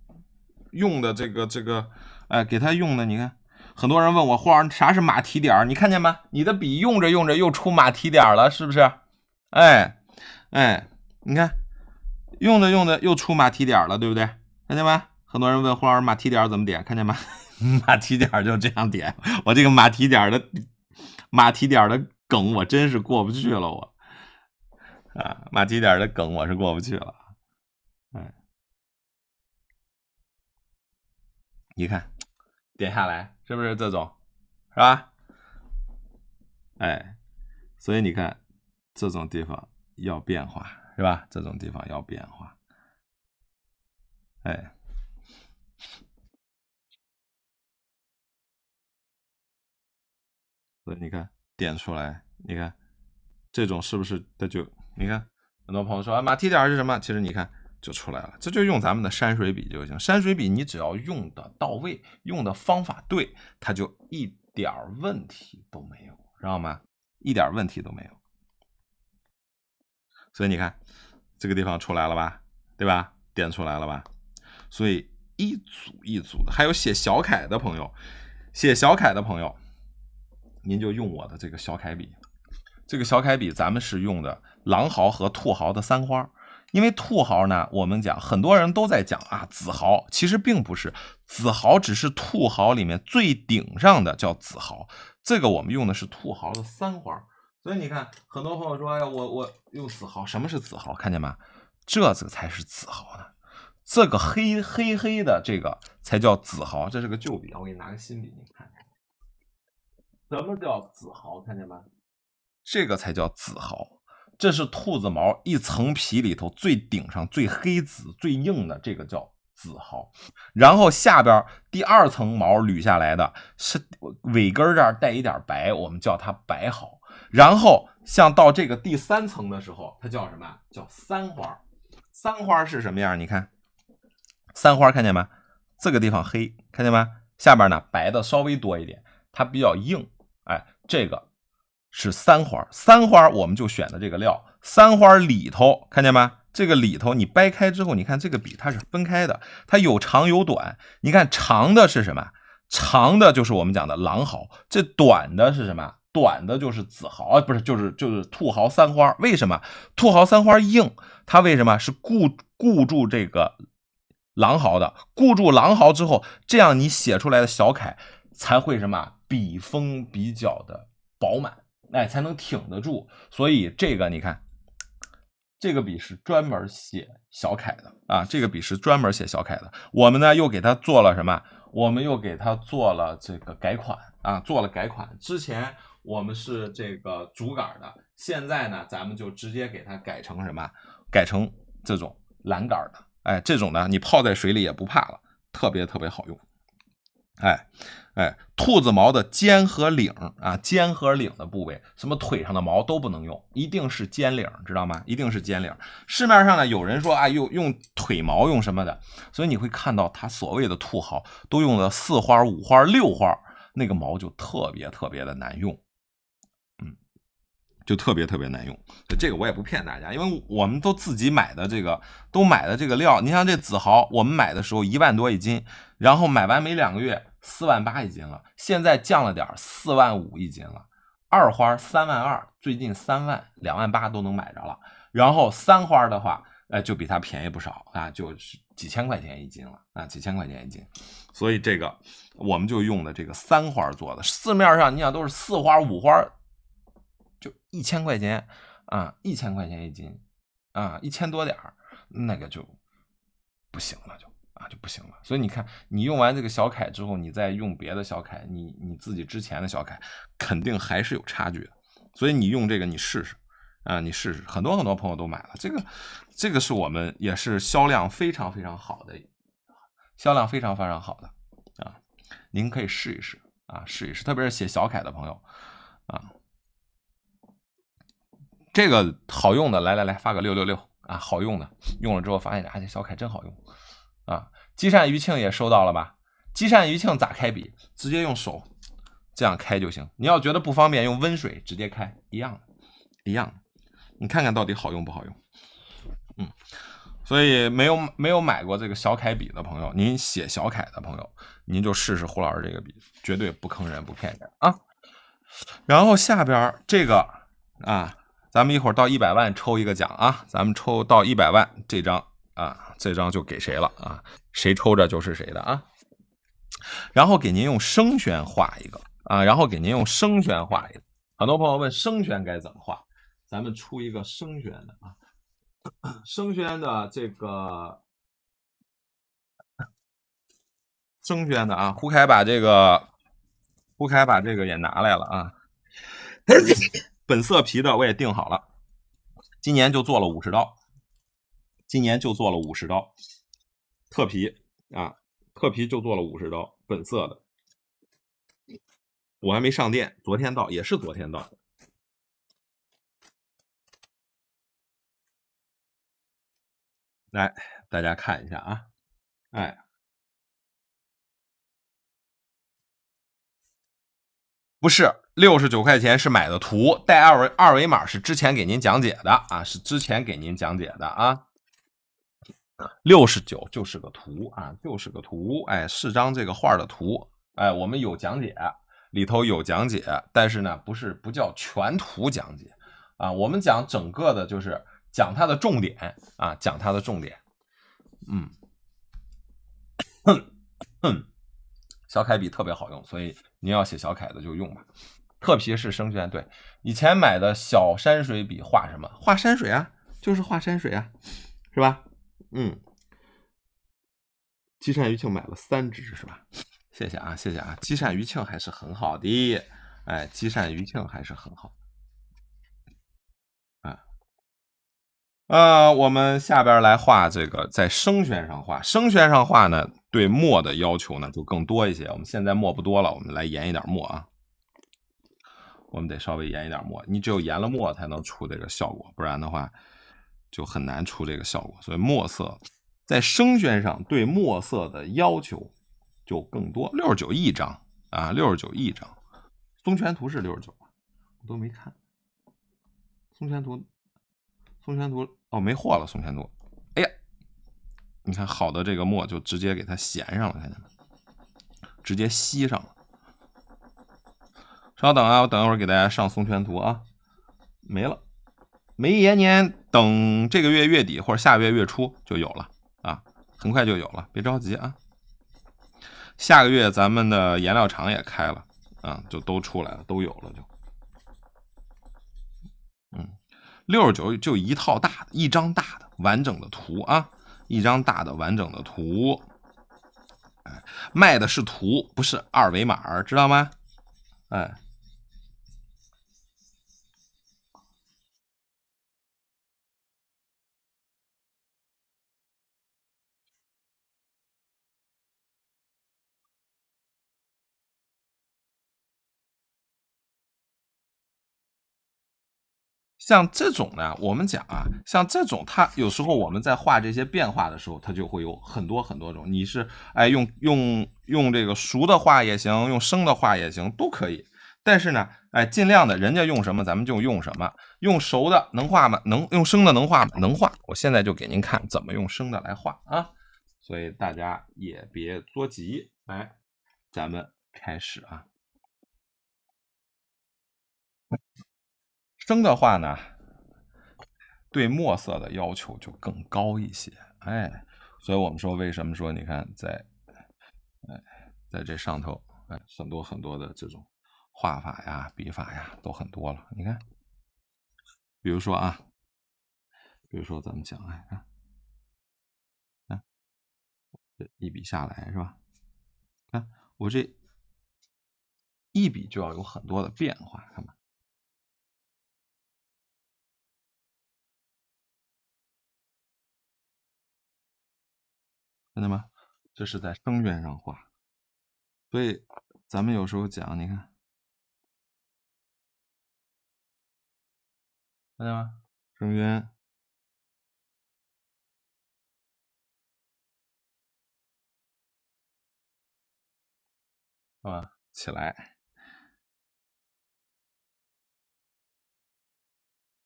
用的这个这个，哎，给他用的，你看。很多人问我，胡老师啥是马蹄点？你看见吗？你的笔用着用着又出马蹄点了，是不是？哎，哎，你看，用着用着又出马蹄点了，对不对？看见吗？很多人问胡老师马蹄点怎么点？看见吗？马蹄点就这样点。我这个马蹄点的马蹄点的梗，我真是过不去了，我啊，马蹄点的梗我是过不去了。嗯，你看，点下来。是不是这种，是吧？哎，所以你看，这种地方要变化，是吧？这种地方要变化，哎，所以你看点出来，你看这种是不是它就？你看，很多朋友说马蹄点是什么？其实你看。就出来了，这就用咱们的山水笔就行。山水笔你只要用的到位，用的方法对，它就一点儿问题都没有，知道吗？一点儿问题都没有。所以你看，这个地方出来了吧？对吧？点出来了吧？所以一组一组的，还有写小楷的朋友，写小楷的朋友，您就用我的这个小楷笔。这个小楷笔咱们是用的狼毫和兔毫的三花。因为兔毫呢，我们讲很多人都在讲啊，子毫其实并不是，子毫只是兔毫里面最顶上的叫子毫，这个我们用的是兔毫的三花，所以你看，很多朋友说，哎呀，我我用子毫，什么是子毫？看见吗？这个才是子毫呢，这个黑黑黑的这个才叫子毫，这是个旧笔，我给你拿个新笔，你看，什么叫子毫？看见吗？这个才叫子毫。这是兔子毛一层皮里头最顶上最黑紫最硬的，这个叫紫毫。然后下边第二层毛捋下来的是尾根这儿带一点白，我们叫它白毫。然后像到这个第三层的时候，它叫什么？叫三花。三花是什么样？你看，三花看见没？这个地方黑，看见没？下边呢白的稍微多一点，它比较硬。哎，这个。是三花，三花我们就选的这个料。三花里头看见吗？这个里头你掰开之后，你看这个笔它是分开的，它有长有短。你看长的是什么？长的就是我们讲的狼毫。这短的是什么？短的就是紫毫啊，不是就是就是兔毫三花。为什么兔毫三花硬？它为什么是固固住这个狼毫的？固住狼毫之后，这样你写出来的小楷才会什么？笔锋比较的饱满。哎，才能挺得住。所以这个你看，这个笔是专门写小楷的啊。这个笔是专门写小楷的。我们呢又给它做了什么？我们又给它做了这个改款啊，做了改款。之前我们是这个竹杆的，现在呢咱们就直接给它改成什么？改成这种栏杆的。哎，这种呢你泡在水里也不怕了，特别特别好用。哎，哎，兔子毛的肩和领儿啊，肩和领的部位，什么腿上的毛都不能用，一定是肩领儿，知道吗？一定是肩领儿。市面上呢，有人说啊，用用腿毛用什么的，所以你会看到他所谓的兔毫都用的四花、五花、六花，那个毛就特别特别的难用，嗯，就特别特别难用。就这个我也不骗大家，因为我们都自己买的这个，都买的这个料，你像这紫毫，我们买的时候一万多一斤。然后买完没两个月，四万八一斤了。现在降了点四万五一斤了。二花三万二，最近三万两万八都能买着了。然后三花的话，哎，就比它便宜不少啊，就是几千块钱一斤了啊，几千块钱一斤。所以这个我们就用的这个三花做的。市面上你想都是四花五花，就一千块钱啊，一千块钱一斤啊，一千多点那个就不行了就。啊，就不行了。所以你看，你用完这个小楷之后，你再用别的小楷，你你自己之前的小楷肯定还是有差距的。所以你用这个，你试试啊，你试试。很多很多朋友都买了这个，这个是我们也是销量非常非常好的，销量非常非常好的啊。您可以试一试啊，试一试。特别是写小楷的朋友啊，这个好用的，来来来，发个六六六啊，好用的，用了之后发现，哎，这小楷真好用。啊，积善余庆也收到了吧？积善余庆咋开笔？直接用手这样开就行。你要觉得不方便，用温水直接开一样一样。你看看到底好用不好用？嗯，所以没有没有买过这个小楷笔的朋友，您写小楷的朋友，您就试试胡老师这个笔，绝对不坑人不骗人啊。然后下边这个啊，咱们一会儿到一百万抽一个奖啊，咱们抽到一百万这张。啊，这张就给谁了啊？谁抽着就是谁的啊。然后给您用生宣画一个啊，然后给您用生宣画一个。很多朋友问生宣该怎么画，咱们出一个生宣的啊，生宣的这个生宣的啊。胡凯把这个胡凯把这个也拿来了啊。本色皮的我也定好了，今年就做了五十刀。今年就做了五十刀，特皮啊，特皮就做了五十刀本色的，我还没上店，昨天到，也是昨天到。来，大家看一下啊，哎，不是六十九块钱是买的图，带二维二维码是之前给您讲解的啊，是之前给您讲解的啊。六十九就是个图啊，就是个图，哎，是张这个画的图，哎，我们有讲解，里头有讲解，但是呢，不是不叫全图讲解啊，我们讲整个的就是讲它的重点啊，讲它的重点，嗯，哼哼，小楷笔特别好用，所以您要写小楷的就用吧。特皮是生宣，对，以前买的小山水笔画什么？画山水啊，就是画山水啊，是吧？嗯，积善余庆买了三支是吧？谢谢啊，谢谢啊，积善余庆还是很好的，哎，积善余庆还是很好。啊，呃，我们下边来画这个，在声宣上画，声宣上画呢，对墨的要求呢就更多一些。我们现在墨不多了，我们来研一点墨啊，我们得稍微研一点墨，你只有研了墨才能出这个效果，不然的话。就很难出这个效果，所以墨色在生宣上对墨色的要求就更多。六十九一张啊，六十九一张。松泉图是六十九我都没看。松泉图，松泉图哦，没货了。松泉图，哎呀，你看好的这个墨就直接给它衔上了，看见没？直接吸上了。稍等啊，我等一会儿给大家上松泉图啊，没了。梅延年等这个月月底或者下个月月初就有了啊，很快就有了，别着急啊。下个月咱们的颜料厂也开了啊，就都出来了，都有了就。嗯，六十九就一套大的，一张大的完整的图啊，一张大的完整的图。哎，卖的是图，不是二维码，知道吗？哎。像这种呢，我们讲啊，像这种它有时候我们在画这些变化的时候，它就会有很多很多种。你是哎用用用这个熟的画也行，用生的画也行，都可以。但是呢，哎，尽量的人家用什么咱们就用什么，用熟的能画吗？能用生的能画吗？能画。我现在就给您看怎么用生的来画啊。所以大家也别着急，来，咱们开始啊。生的话呢，对墨色的要求就更高一些，哎，所以我们说为什么说你看在，哎，在这上头，哎，很多很多的这种画法呀、笔法呀都很多了。你看，比如说啊，比如说咱们讲，哎看，啊，这一笔下来是吧？看我这一笔就要有很多的变化，看吧。看见吗？这是在生源上画，所以咱们有时候讲，你看，看见吗？声源。啊，起来，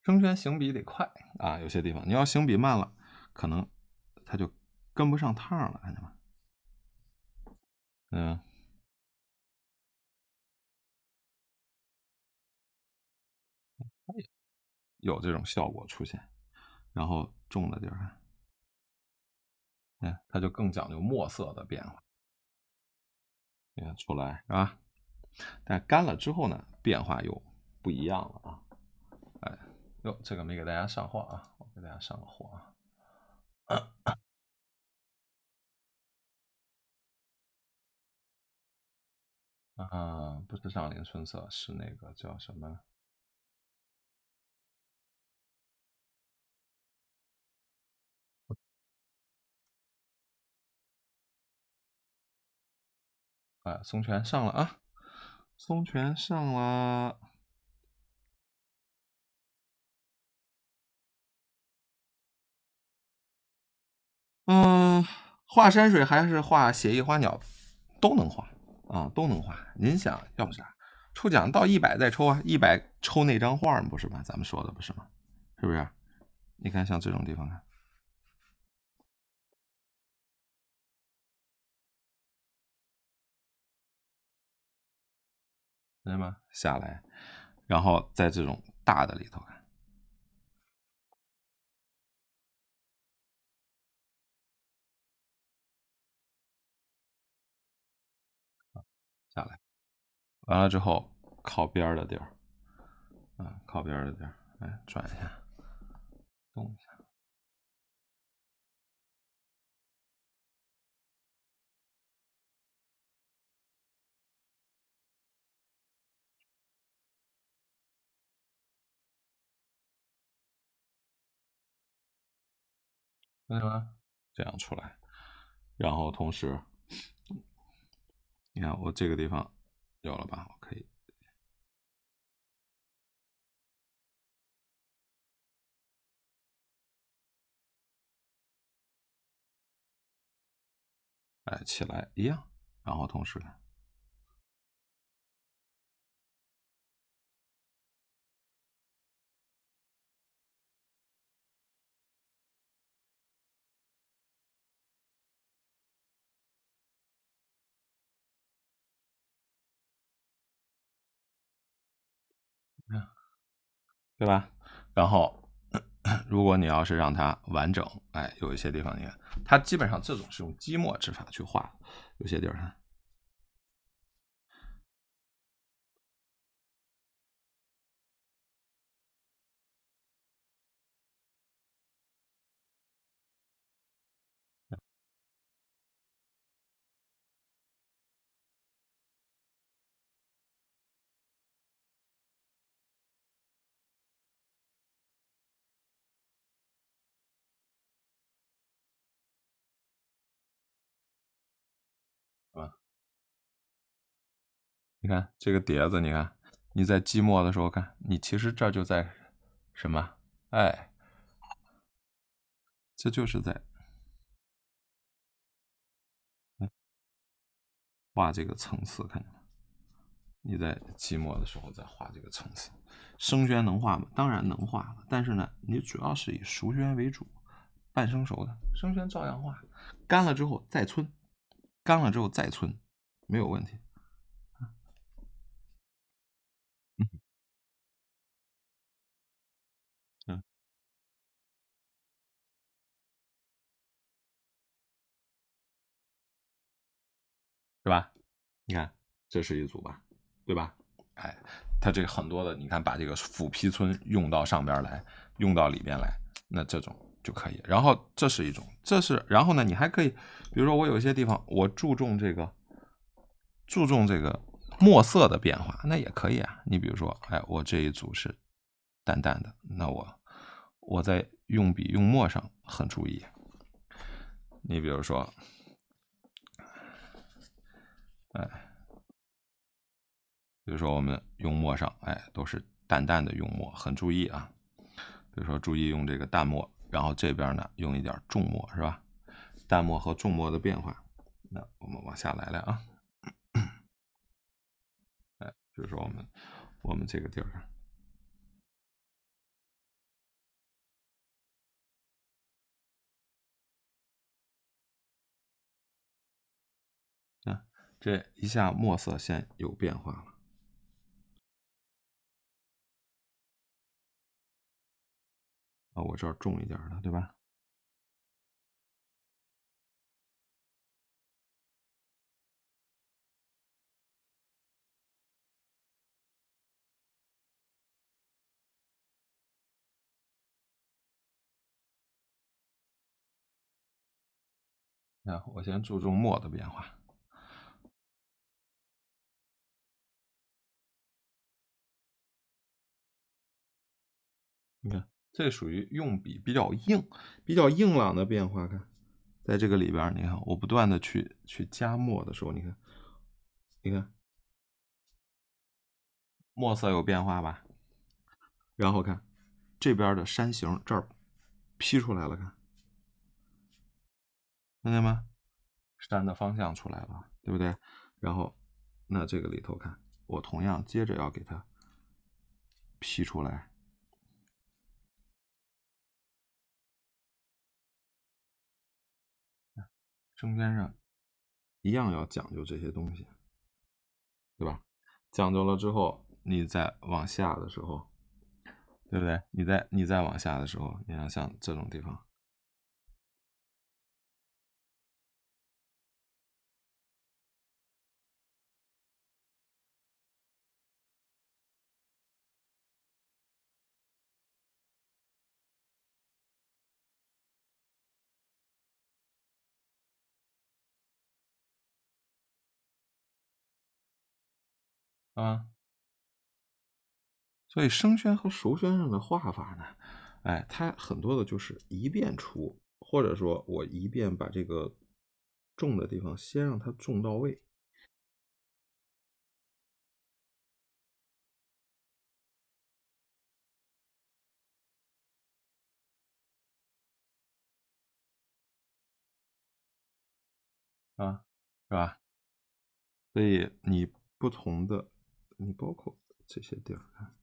生源行笔得快啊，有些地方你要行笔慢了，可能它就。跟不上趟了，看见吗？嗯，有这种效果出现，然后重的点儿，哎，它就更讲究墨色的变化，你看出来是吧？但干了之后呢，变化又不一样了啊！哎，哟，这个没给大家上货啊，我给大家上个货啊。啊，不是“上林春色”，是那个叫什么？啊，松泉上了啊！松泉上了。嗯，画山水还是画写意花鸟，都能画。啊，都能画。您想要不啥？抽奖到一百再抽啊，一百抽那张画，不是吗？咱们说的不是吗？是不是？你看像这种地方看，看见吗？下来，然后在这种大的里头看。完了之后，靠边的地儿，啊，靠边的地儿，哎，转一下，动一下，为什这样出来？然后同时，你看我这个地方。有了吧，我可以。哎，起来一样，然后同时。看，对吧？然后，如果你要是让它完整，哎，有一些地方，你看，它基本上这种是用积墨之法去画，有些地儿。你看这个碟子，你看你在寂墨的时候，看你其实这就在什么？哎，这就是在画这个层次，看见了？你在寂墨的时候在画这个层次，生宣能画吗？当然能画了，但是呢，你主要是以熟宣为主，半生熟的，生宣照样画，干了之后再皴，干了之后再皴，没有问题。是吧？你看，这是一组吧，对吧？哎，它这个很多的，你看，把这个斧劈皴用到上边来，用到里边来，那这种就可以。然后这是一种，这是然后呢？你还可以，比如说我有一些地方，我注重这个注重这个墨色的变化，那也可以啊。你比如说，哎，我这一组是淡淡的，那我我在用笔用墨上很注意。你比如说。哎，比如说我们用墨上，哎，都是淡淡的用墨，很注意啊。比如说注意用这个淡墨，然后这边呢用一点重墨，是吧？淡墨和重墨的变化，那我们往下来来啊。哎，比如说我们我们这个地儿。这一下墨色线有变化了啊，我这儿重一点的，对吧？那我先注重墨的变化。你看，这属于用笔比较硬、比较硬朗的变化。看，在这个里边，你看我不断的去去加墨的时候，你看，你看，墨色有变化吧？然后看这边的山形，这儿劈出来了，看，看见吗？山的方向出来了，对不对？然后，那这个里头看，我同样接着要给它劈出来。中间上一样要讲究这些东西，对吧？讲究了之后，你再往下的时候，对不对？你再你再往下的时候，你要像这种地方。啊，所以生宣和熟宣上的画法呢，哎，它很多的就是一遍出，或者说，我一遍把这个重的地方先让它重到位，啊，是吧？所以你不同的。你包括这些地儿，看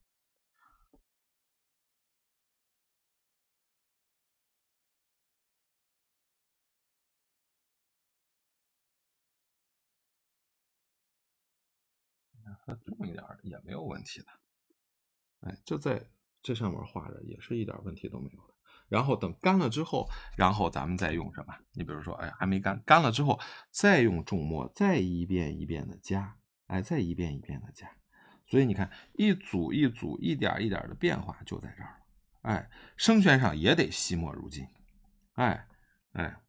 它重一点也没有问题的。哎，这在这上面画着也是一点问题都没有的。然后等干了之后，然后咱们再用什么？你比如说，哎，还没干，干了之后再用重墨，再一遍一遍的加，哎，再一遍一遍的加。所以你看，一组一组，一点一点的变化就在这儿了。哎，生宣上也得惜墨如金。哎，哎，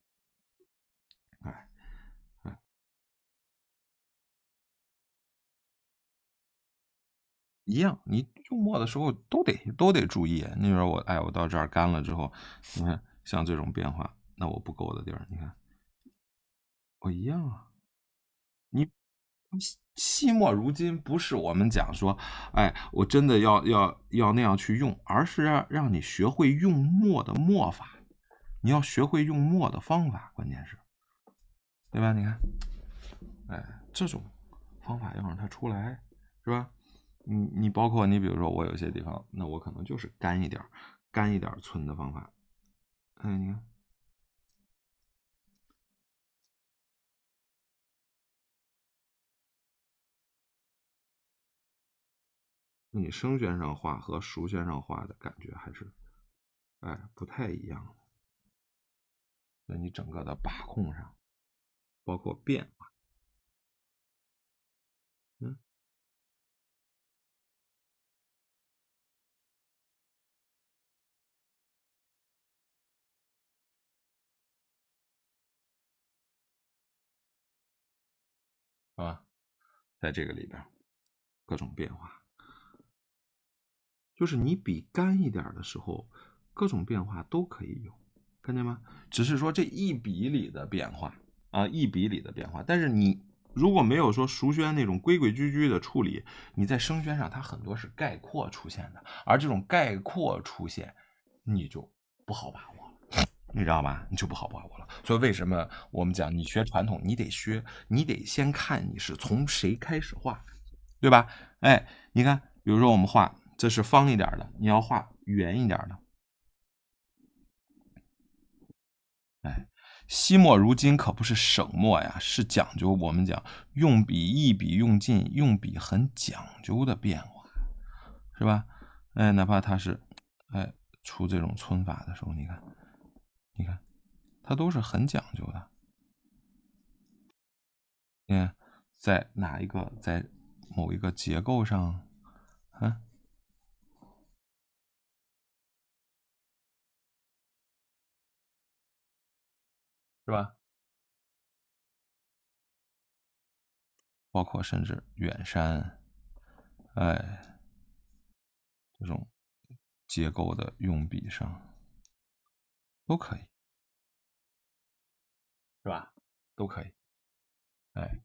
哎，哎，一样，你用墨的时候都得都得注意。你说我哎，我到这儿干了之后，你看像这种变化，那我不勾的地儿，你看，我一样啊。你，惜墨如金不是我们讲说，哎，我真的要要要那样去用，而是让让你学会用墨的墨法，你要学会用墨的方法，关键是，对吧？你看，哎，这种方法要让它出来，是吧？你你包括你比如说我有些地方，那我可能就是干一点，干一点存的方法，嗯，你看。你生宣上画和熟宣上画的感觉还是，哎，不太一样的。那你整个的把控上，包括变化，嗯，啊，在这个里边各种变化。就是你笔干一点的时候，各种变化都可以有，看见吗？只是说这一笔里的变化啊，一笔里的变化。但是你如果没有说熟宣那种规规矩矩的处理，你在生宣上它很多是概括出现的，而这种概括出现，你就不好把握了，你知道吧？你就不好把握了。所以为什么我们讲你学传统，你得学，你得先看你是从谁开始画，对吧？哎，你看，比如说我们画。这是方一点的，你要画圆一点的。哎，惜墨如金可不是省墨呀，是讲究。我们讲用笔一笔用尽，用笔很讲究的变化，是吧？哎，哪怕他是哎出这种皴法的时候，你看，你看，它都是很讲究的。你看，在哪一个，在某一个结构上，嗯。是吧？包括甚至远山，哎，这种结构的用笔上都可以，是吧？都可以，哎。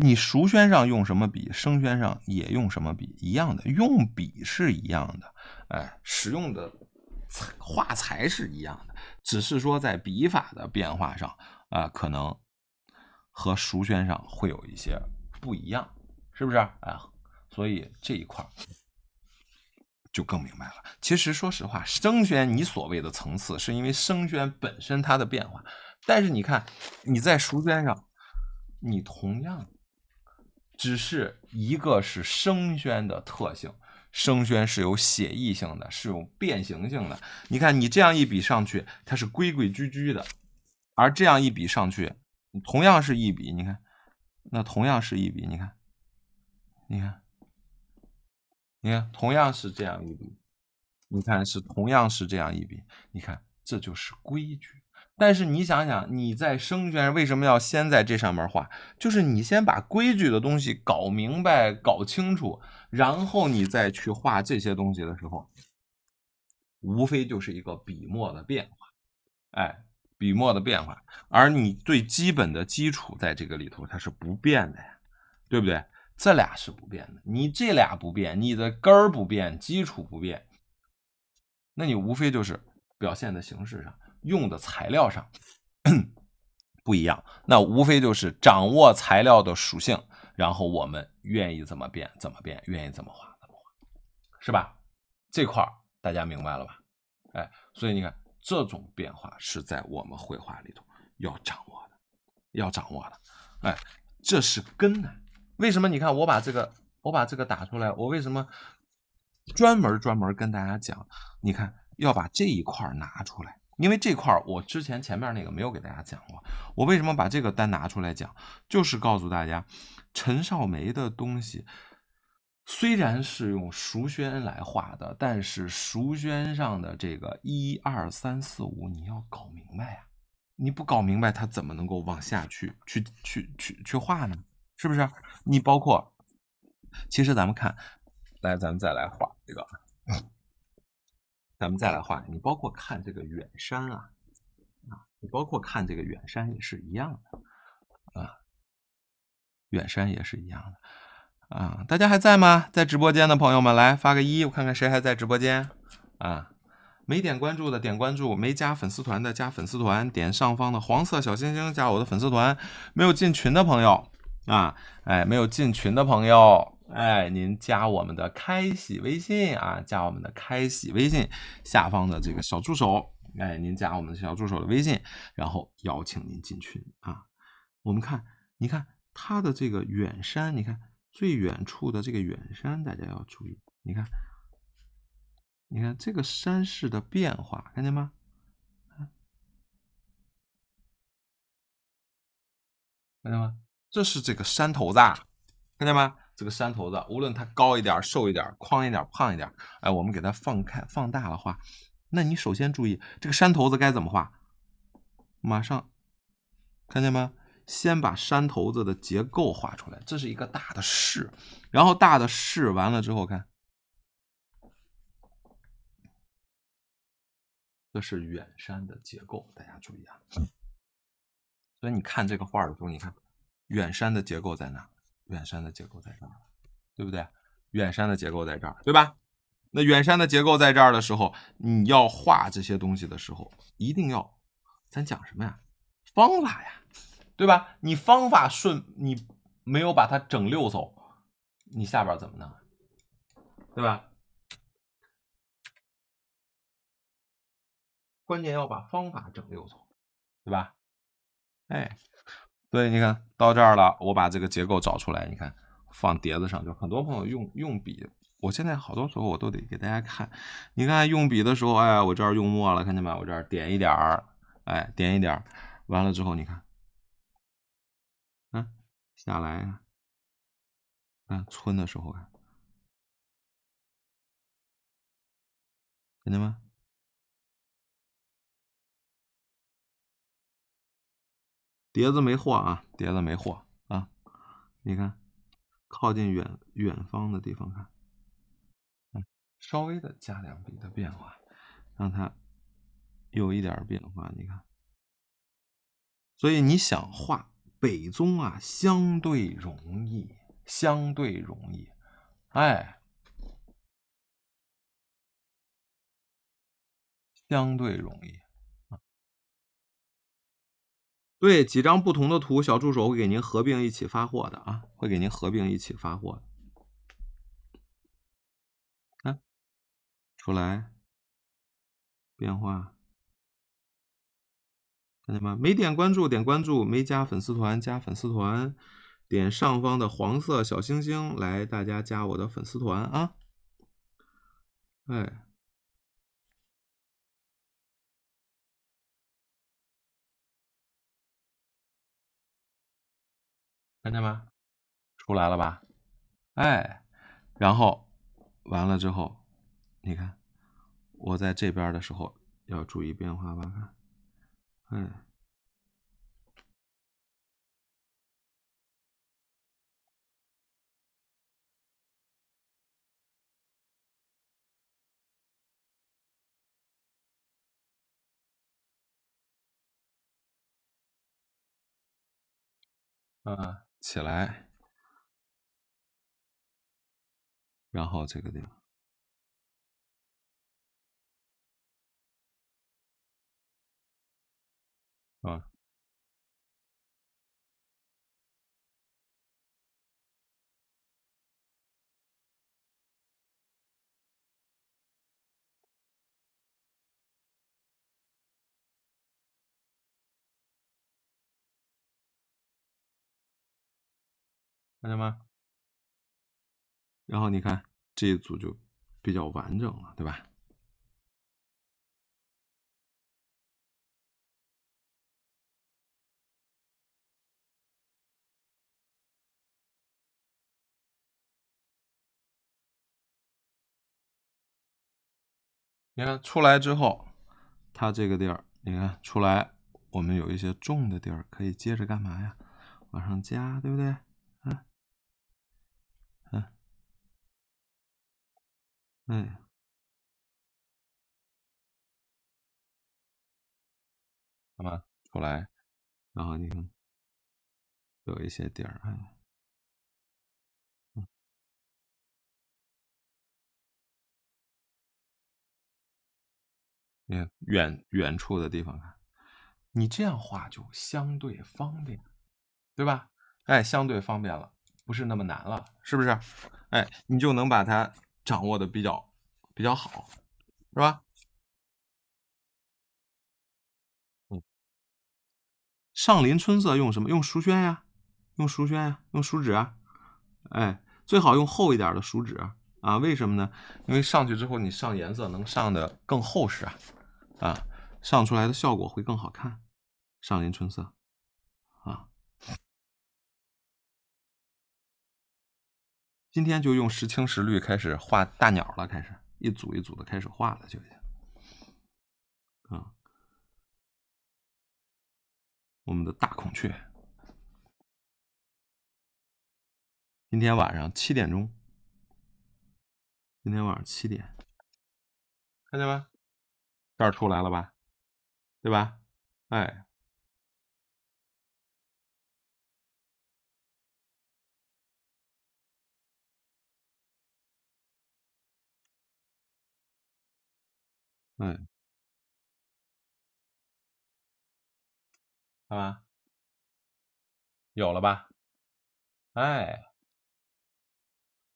你熟宣上用什么笔，生宣上也用什么笔，一样的，用笔是一样的，哎，使用的画材是一样的，只是说在笔法的变化上，啊，可能和熟宣上会有一些不一样，是不是啊？所以这一块就更明白了。其实说实话，生宣你所谓的层次，是因为生宣本身它的变化，但是你看你在熟宣上，你同样。只是一个，是声宣的特性。声宣是有写意性的，是有变形性的。你看，你这样一笔上去，它是规规矩矩的；而这样一笔上去，同样是一笔。你看，那同样是一笔。你看，你看，你看，同样是这样一笔。你看，是同样是这样一笔。你看，这就是规矩。但是你想想，你在生圈为什么要先在这上面画？就是你先把规矩的东西搞明白、搞清楚，然后你再去画这些东西的时候，无非就是一个笔墨的变化，哎，笔墨的变化。而你最基本的基础在这个里头，它是不变的呀，对不对？这俩是不变的，你这俩不变，你的根儿不变，基础不变，那你无非就是表现的形式上。用的材料上 不一样，那无非就是掌握材料的属性，然后我们愿意怎么变怎么变，愿意怎么画怎么画，是吧？这块儿大家明白了吧？哎，所以你看这种变化是在我们绘画里头要掌握的，要掌握的。哎，这是根呢。为什么？你看我把这个我把这个打出来，我为什么专门专门跟大家讲？你看要把这一块拿出来。因为这块儿，我之前前面那个没有给大家讲过。我为什么把这个单拿出来讲？就是告诉大家，陈少梅的东西虽然是用熟宣来画的，但是熟宣上的这个一二三四五，你要搞明白呀！你不搞明白，他怎么能够往下去去去去去画呢？是不是？你包括，其实咱们看，来咱们再来画这个。咱们再来画，你包括看这个远山啊，啊，你包括看这个远山也是一样的啊，远山也是一样的啊。大家还在吗？在直播间的朋友们，来发个一，我看看谁还在直播间啊。没点关注的点关注，没加粉丝团的加粉丝团，点上方的黄色小星星加我的粉丝团。没有进群的朋友啊，哎，没有进群的朋友。哎，您加我们的开喜微信啊，加我们的开喜微信下方的这个小助手。哎，您加我们的小助手的微信，然后邀请您进群啊。我们看，你看它的这个远山，你看最远处的这个远山，大家要注意。你看，你看这个山势的变化，看见吗？看见吗？这是这个山头子，看见吗？这个山头子，无论它高一点、瘦一点、宽一点、胖一点，哎，我们给它放开放大了画。那你首先注意这个山头子该怎么画？马上看见吗？先把山头子的结构画出来，这是一个大的势。然后大的势完了之后，看，这是远山的结构，大家注意啊。所以你看这个画的时候，你看远山的结构在哪？远山的结构在这儿对不对？远山的结构在这儿，对吧？那远山的结构在这儿的时候，你要画这些东西的时候，一定要，咱讲什么呀？方法呀，对吧？你方法顺，你没有把它整溜走，你下边怎么弄？对吧？关键要把方法整溜走，对吧？哎。对你看到这儿了，我把这个结构找出来。你看，放碟子上就很多朋友用用笔，我现在好多时候我都得给大家看。你看用笔的时候，哎，我这儿用墨了，看见没？我这儿点一点儿，哎，点一点儿，完了之后你看，嗯，下来啊，嗯，村的时候看，看见吗？碟子没货啊！碟子没货啊！你看，靠近远远方的地方看，稍微的加两笔的变化，让它有一点变化。你看，所以你想画北宗啊，相对容易，相对容易，哎，相对容易。对，几张不同的图，小助手会给您合并一起发货的啊，会给您合并一起发货。看出来变化，看见吗？没点关注，点关注；没加粉丝团，加粉丝团。点上方的黄色小星星，来，大家加我的粉丝团啊！哎。看见吗？出来了吧？哎，然后完了之后，你看我在这边的时候要注意变化吧？看，哎，啊。起来，然后这个地方啊。看见吗？然后你看这一组就比较完整了，对吧？你看出来之后，它这个地儿，你看出来，我们有一些重的地儿，可以接着干嘛呀？往上加，对不对？嗯，好吧，后来，然后你看，有一些点儿，哎，嗯，你看远远处的地方啊，你这样画就相对方便，对吧？哎，相对方便了，不是那么难了，是不是？哎，你就能把它。掌握的比较比较好，是吧？嗯，上林春色用什么？用熟宣呀，用熟宣呀，用熟纸啊。哎，最好用厚一点的熟纸啊。为什么呢？因为上去之后，你上颜色能上的更厚实啊，啊，上出来的效果会更好看。上林春色。今天就用石青、石绿开始画大鸟了，开始一组一组的开始画了，就行。嗯，我们的大孔雀。今天晚上七点钟，今天晚上七点，看见吗？这儿出来了吧？对吧？哎。嗯，好吧，有了吧？哎，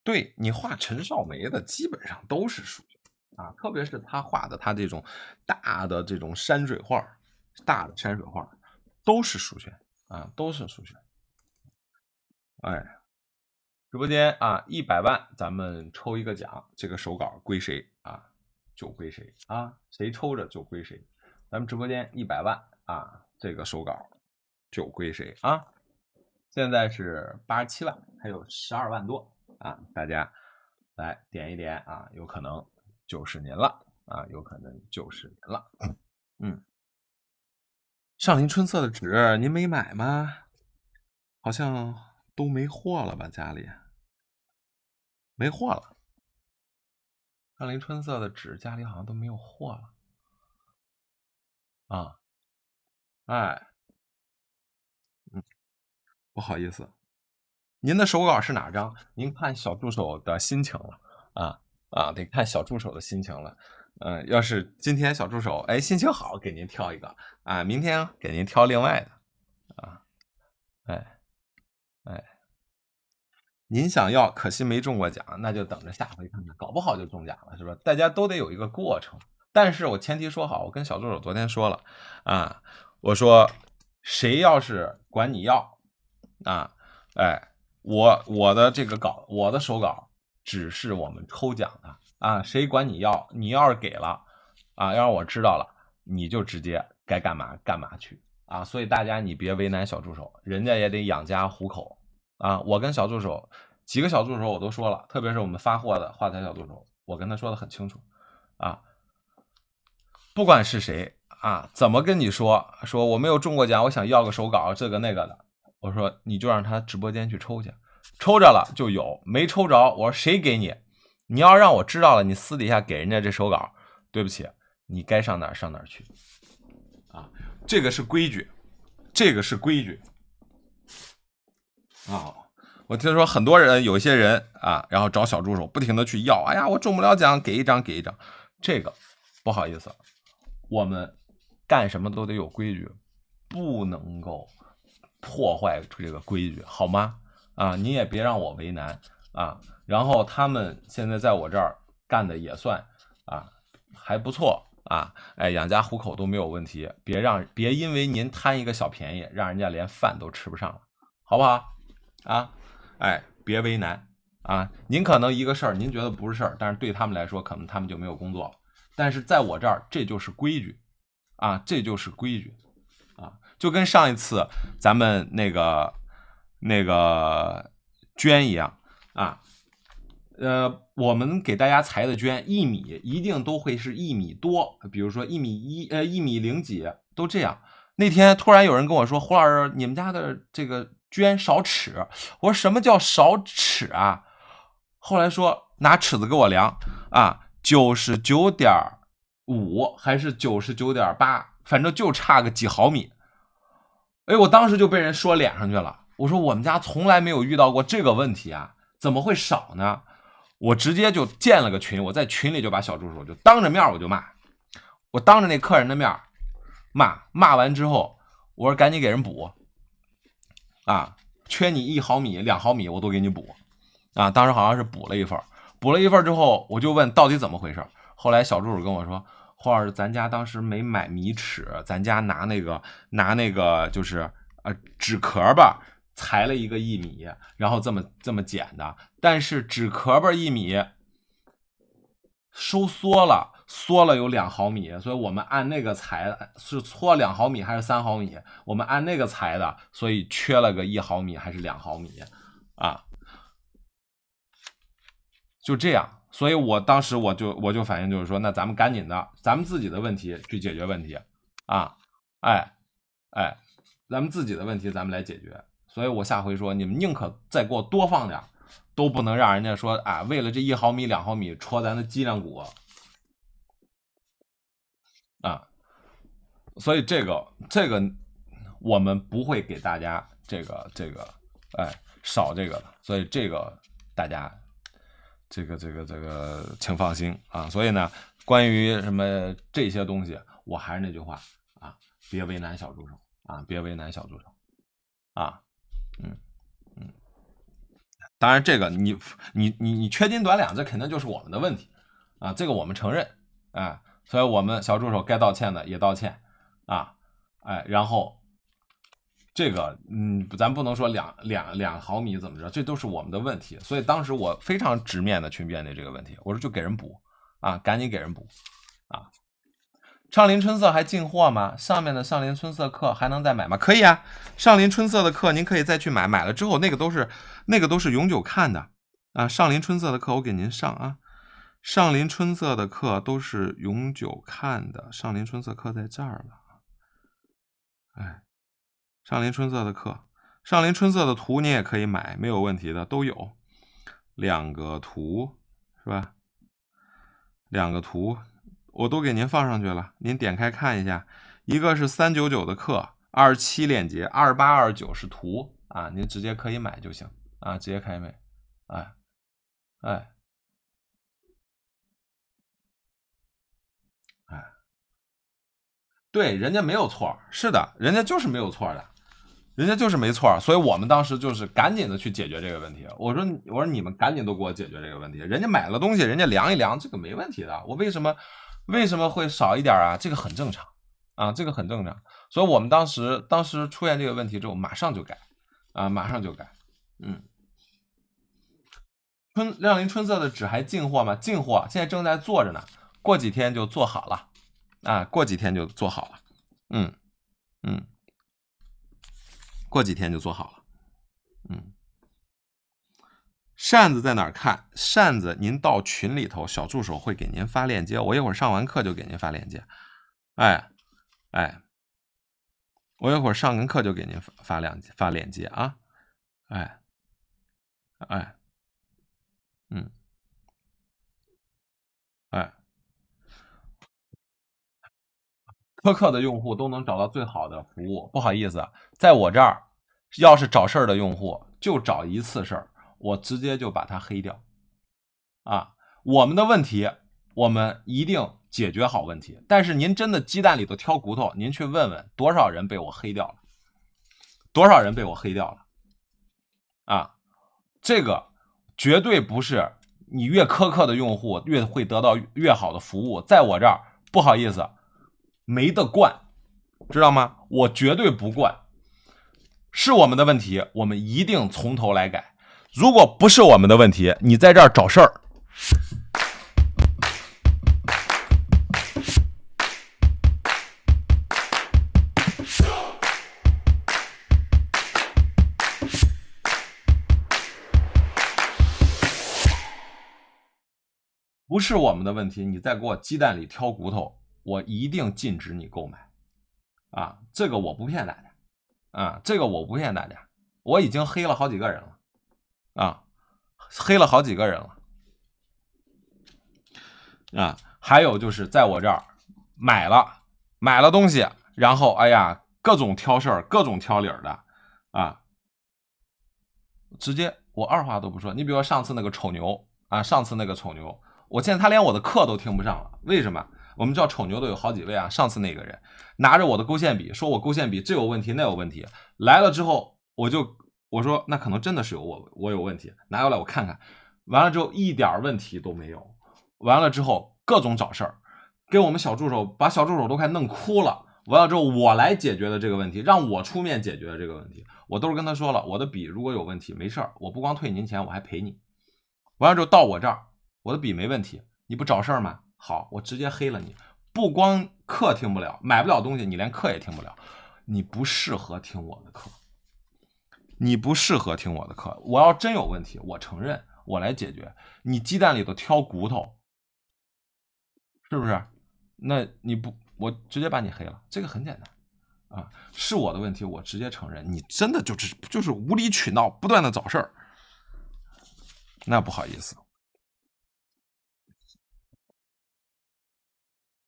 对你画陈少梅的基本上都是竖啊，特别是他画的他这种大的这种山水画，大的山水画都是竖卷啊，都是竖卷。哎，直播间啊，一百万咱们抽一个奖，这个手稿归谁啊？就归谁啊？谁抽着就归谁。咱们直播间一百万啊，这个手稿就归谁啊？现在是八十七万，还有十二万多啊！大家来点一点啊，有可能就是您了啊，有可能就是您了。嗯，上林春色的纸您没买吗？好像都没货了吧？家里没货了。翰林春色的纸家里好像都没有货了，啊，哎，嗯，不好意思，您的手稿是哪张？您看小助手的心情了啊啊，得看小助手的心情了。嗯，要是今天小助手哎心情好，给您挑一个啊，明天给您挑另外的啊，哎，哎。您想要，可惜没中过奖，那就等着下回看看，搞不好就中奖了，是吧？大家都得有一个过程。但是我前提说好，我跟小助手昨天说了啊，我说谁要是管你要啊，哎，我我的这个稿，我的手稿只是我们抽奖的啊，谁管你要，你要是给了啊，要让我知道了，你就直接该干嘛干嘛去啊。所以大家你别为难小助手，人家也得养家糊口。啊，我跟小助手几个小助手我都说了，特别是我们发货的画材小助手，我跟他说的很清楚。啊，不管是谁啊，怎么跟你说说我没有中过奖，我想要个手稿，这个那个的，我说你就让他直播间去抽去，抽着了就有，没抽着，我说谁给你？你要让我知道了，你私底下给人家这手稿，对不起，你该上哪上哪去。啊，这个是规矩，这个是规矩。啊，我听说很多人，有些人啊，然后找小助手不停的去要，哎呀，我中不了奖，给一张给一张，这个不好意思，我们干什么都得有规矩，不能够破坏出这个规矩，好吗？啊，你也别让我为难啊。然后他们现在在我这儿干的也算啊，还不错啊，哎，养家糊口都没有问题。别让别因为您贪一个小便宜，让人家连饭都吃不上了，好不好？啊，哎，别为难啊！您可能一个事儿，您觉得不是事儿，但是对他们来说，可能他们就没有工作了。但是在我这儿，这就是规矩啊，这就是规矩啊，就跟上一次咱们那个那个捐一样啊。呃，我们给大家裁的捐一米，一定都会是一米多，比如说一米一呃一米零几都这样。那天突然有人跟我说：“胡老师，你们家的这个。”捐少尺，我说什么叫少尺啊？后来说拿尺子给我量啊，九十九点五还是九十九点八，反正就差个几毫米。哎，我当时就被人说脸上去了。我说我们家从来没有遇到过这个问题啊，怎么会少呢？我直接就建了个群，我在群里就把小助手就当着面我就骂，我当着那客人的面骂骂完之后，我说赶紧给人补。啊，缺你一毫米、两毫米，我都给你补。啊，当时好像是补了一份，补了一份之后，我就问到底怎么回事。后来小助手跟我说，霍老师，咱家当时没买米尺，咱家拿那个拿那个就是呃纸壳吧，裁了一个一米，然后这么这么剪的，但是纸壳吧一米收缩了。缩了有两毫米，所以我们按那个裁是搓两毫米还是三毫米？我们按那个裁的，所以缺了个一毫米还是两毫米啊？就这样，所以我当时我就我就反应就是说，那咱们赶紧的，咱们自己的问题去解决问题啊！哎哎，咱们自己的问题咱们来解决。所以我下回说，你们宁可再给我多放点，都不能让人家说啊，为了这一毫米两毫米戳咱的脊梁骨。啊，所以这个这个我们不会给大家这个这个哎少这个的，所以这个大家这个这个这个请放心啊。所以呢，关于什么这些东西，我还是那句话啊，别为难小助手啊，别为难小助手啊，嗯嗯。当然，这个你你你你缺斤短两，这肯定就是我们的问题啊，这个我们承认啊。所以我们小助手该道歉的也道歉，啊，哎，然后这个，嗯，咱不能说两两两毫米怎么着，这都是我们的问题。所以当时我非常直面的去面对这个问题，我说就给人补啊，赶紧给人补啊。上林春色还进货吗？上面的上林春色课还能再买吗？可以啊，上林春色的课您可以再去买，买了之后那个都是那个都是永久看的啊。上林春色的课我给您上啊。上林春色的课都是永久看的，上林春色课在这儿了，哎，上林春色的课，上林春色的图你也可以买，没有问题的，都有两个图是吧？两个图我都给您放上去了，您点开看一下，一个是三九九的课，二七链接，二八二九是图啊，您直接可以买就行啊，直接可以买，哎，哎。对，人家没有错，是的，人家就是没有错的，人家就是没错，所以我们当时就是赶紧的去解决这个问题。我说，我说你们赶紧都给我解决这个问题。人家买了东西，人家量一量，这个没问题的。我为什么为什么会少一点啊？这个很正常啊，这个很正常。所以我们当时当时出现这个问题之后，马上就改啊，马上就改。嗯，春亮林春色的纸还进货吗？进货，现在正在做着呢，过几天就做好了。啊，过几天就做好了，嗯嗯，过几天就做好了，嗯。扇子在哪儿看？扇子，您到群里头，小助手会给您发链接。我一会儿上完课就给您发链接。哎哎，我一会儿上完课就给您发发链发链接啊。哎哎，嗯。苛刻的用户都能找到最好的服务。不好意思，在我这儿，要是找事儿的用户就找一次事儿，我直接就把他黑掉。啊，我们的问题，我们一定解决好问题。但是您真的鸡蛋里头挑骨头，您去问问多少人被我黑掉了，多少人被我黑掉了。啊，这个绝对不是你越苛刻的用户越会得到越好的服务，在我这儿不好意思。没得惯，知道吗？我绝对不惯，是我们的问题，我们一定从头来改。如果不是我们的问题，你在这儿找事儿？不是我们的问题，你再给我鸡蛋里挑骨头。我一定禁止你购买，啊，这个我不骗大家，啊，这个我不骗大家，我已经黑了好几个人了，啊，黑了好几个人了，啊，还有就是在我这儿买了买了东西，然后哎呀，各种挑事儿，各种挑理的，啊，直接我二话都不说，你比如说上次那个丑牛啊，上次那个丑牛，我现在他连我的课都听不上了，为什么？我们叫丑牛的有好几位啊！上次那个人拿着我的勾线笔，说我勾线笔这有问题那有问题。来了之后，我就我说那可能真的是有我我有问题，拿过来我看看。完了之后一点问题都没有。完了之后各种找事儿，给我们小助手把小助手都快弄哭了。完了之后我来解决的这个问题，让我出面解决的这个问题。我都是跟他说了，我的笔如果有问题没事儿，我不光退您钱，我还赔你。完了之后到我这儿，我的笔没问题，你不找事儿吗？好，我直接黑了你，不光课听不了，买不了东西，你连课也听不了，你不适合听我的课，你不适合听我的课。我要真有问题，我承认，我来解决。你鸡蛋里头挑骨头，是不是？那你不，我直接把你黑了，这个很简单啊，是我的问题，我直接承认。你真的就是就是无理取闹，不断的找事儿，那不好意思。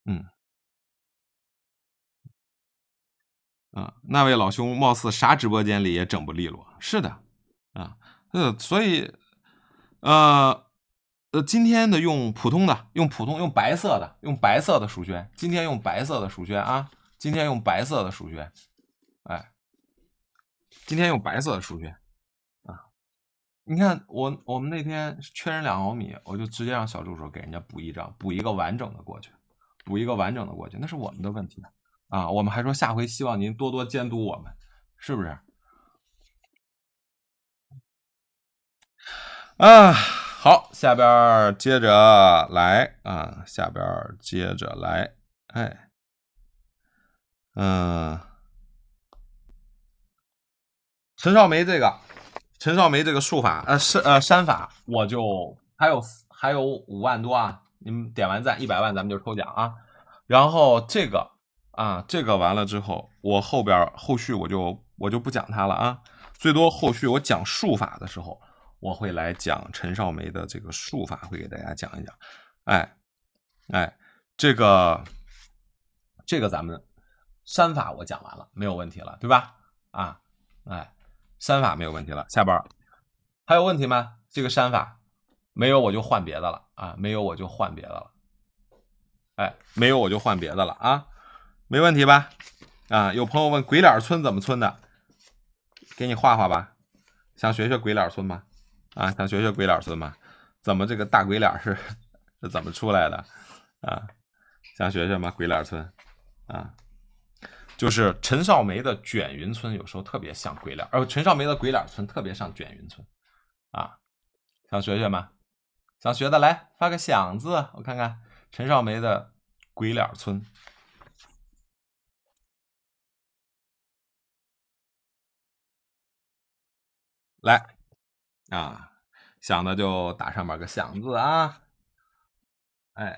嗯，啊，那位老兄貌似啥直播间里也整不利落。是的，啊，呃，所以，呃，呃，今天的用普通的，用普通，用白色的，用白色的鼠圈。今天用白色的鼠圈啊，今天用白色的鼠圈，哎，今天用白色的鼠圈啊。你看，我我们那天缺人两毫米，我就直接让小助手给人家补一张，补一个完整的过去。补一个完整的过去，那是我们的问题啊！我们还说下回希望您多多监督我们，是不是？啊，好，下边接着来啊，下边接着来，哎，嗯，陈少梅这个，陈少梅这个术法，呃，是呃，山法，我就还有还有五万多啊。你们点完赞一百万，咱们就抽奖啊！然后这个啊，这个完了之后，我后边后续我就我就不讲它了啊。最多后续我讲术法的时候，我会来讲陈少梅的这个术法，会给大家讲一讲。哎哎，这个这个咱们三法我讲完了，没有问题了，对吧？啊哎，三法没有问题了，下边儿还有问题吗？这个三法。没有我就换别的了啊！没有我就换别的了，哎，没有我就换别的了啊！没问题吧？啊，有朋友问鬼脸村怎么村的，给你画画吧。想学学鬼脸村吗？啊，想学学鬼脸村吗？怎么这个大鬼脸是是怎么出来的？啊，想学学吗？鬼脸村，啊，就是陈少梅的卷云村，有时候特别像鬼脸，呃，陈少梅的鬼脸村特别像卷云村，啊，想学学吗？想学的来发个“想”字，我看看陈少梅的《鬼脸儿村》。来啊，想的就打上面个“想”字啊！哎，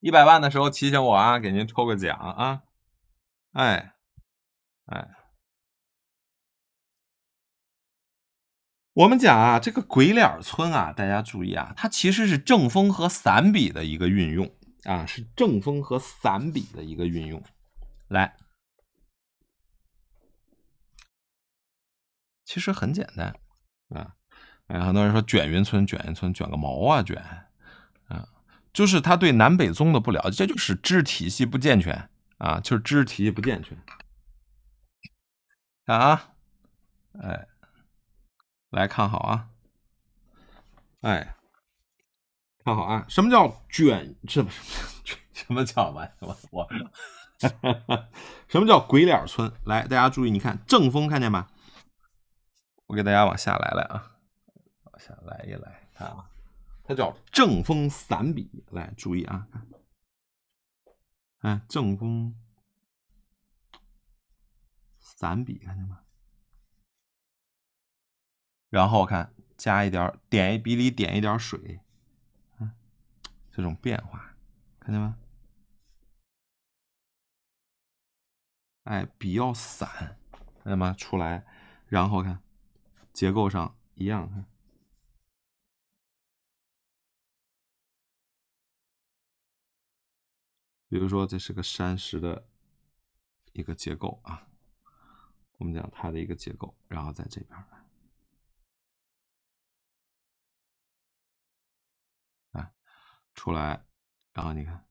一百万的时候提醒我啊，给您抽个奖啊！哎，哎。我们讲啊，这个鬼脸儿村啊，大家注意啊，它其实是正锋和散笔的一个运用啊，是正锋和散笔的一个运用。来，其实很简单啊。哎，很多人说卷云村，卷云村，卷个毛啊卷啊，就是他对南北宗的不了解，这就是知识体系不健全啊，就是知识体系不健全。看啊，哎。来看好啊！哎，看好啊！什么叫卷？这不是什么叫？我我 什么叫鬼脸村？来，大家注意，你看正风看见吗？我给大家往下来来啊，往下来一来，看啊，它叫正风散笔。来，注意啊！哎，正风散笔看见吗？然后看，加一点，点一笔里点一点水，啊，这种变化，看见吗？哎，笔要散，看见吗？出来。然后看，结构上一样，看。比如说，这是个山石的一个结构啊，我们讲它的一个结构，然后在这边。出来，然后你看，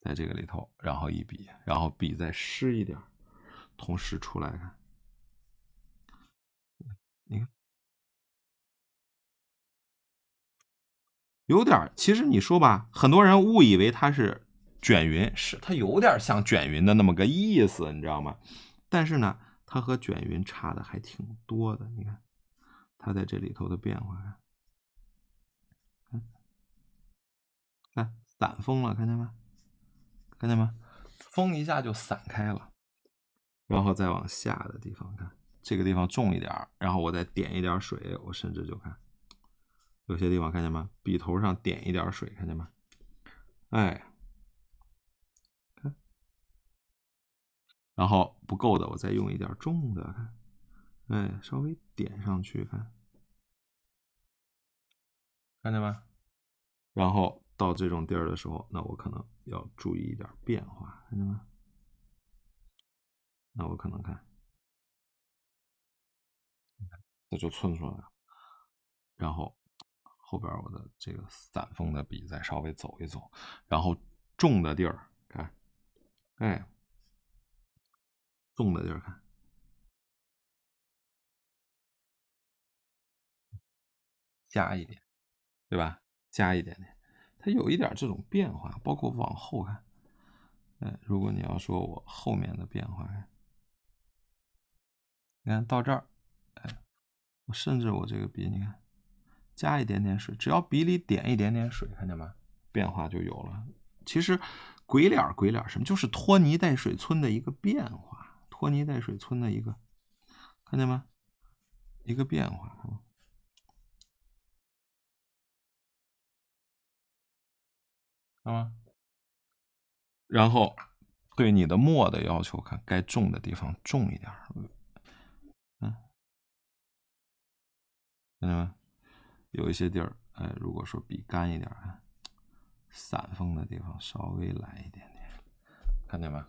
在这个里头，然后一笔，然后笔再湿一点，同时出来看，你看，有点儿。其实你说吧，很多人误以为它是卷云，是它有点像卷云的那么个意思，你知道吗？但是呢，它和卷云差的还挺多的。你看，它在这里头的变化。看，散风了，看见吗？看见吗？风一下就散开了，然后再往下的地方看，这个地方重一点儿，然后我再点一点水，我甚至就看有些地方看见吗？笔头上点一点水，看见吗？哎，看，然后不够的我再用一点重的看，哎，稍微点上去看，看见吗？然后。到这种地儿的时候，那我可能要注意一点变化，看见吗？那我可能看，这就寸出来，然后后边我的这个散锋的笔再稍微走一走，然后重的地儿看，哎，重的地儿看，加一点，对吧？加一点点。它有一点这种变化，包括往后看，哎，如果你要说我后面的变化，你看到这儿，哎，我甚至我这个笔，你看，加一点点水，只要笔里点一点点水，看见吗？变化就有了。其实，鬼脸儿鬼脸儿什么，就是拖泥带水村的一个变化，拖泥带水村的一个，看见吗？一个变化啊。啊，然后对你的墨的要求，看该重的地方重一点，嗯，看见吗？有一些地儿，哎，如果说笔干一点啊，散锋的地方稍微来一点点，看见吗？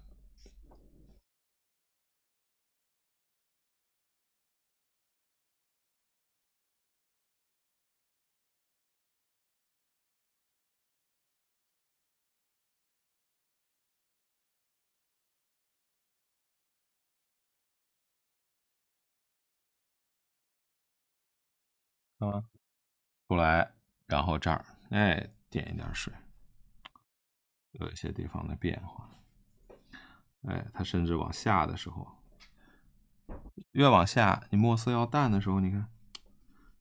出来，然后这儿，哎，点一点水，有一些地方的变化。哎，它甚至往下的时候，越往下，你墨色要淡的时候，你看，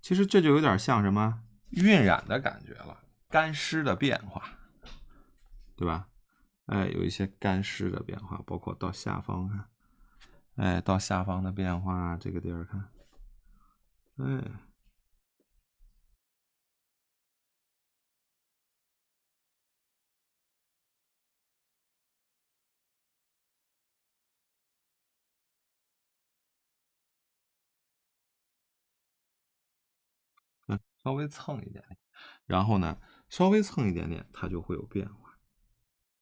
其实这就有点像什么晕染的感觉了，干湿的变化，对吧？哎，有一些干湿的变化，包括到下方看，哎，到下方的变化，这个地儿看，哎。稍微蹭一点，点，然后呢，稍微蹭一点点，它就会有变化，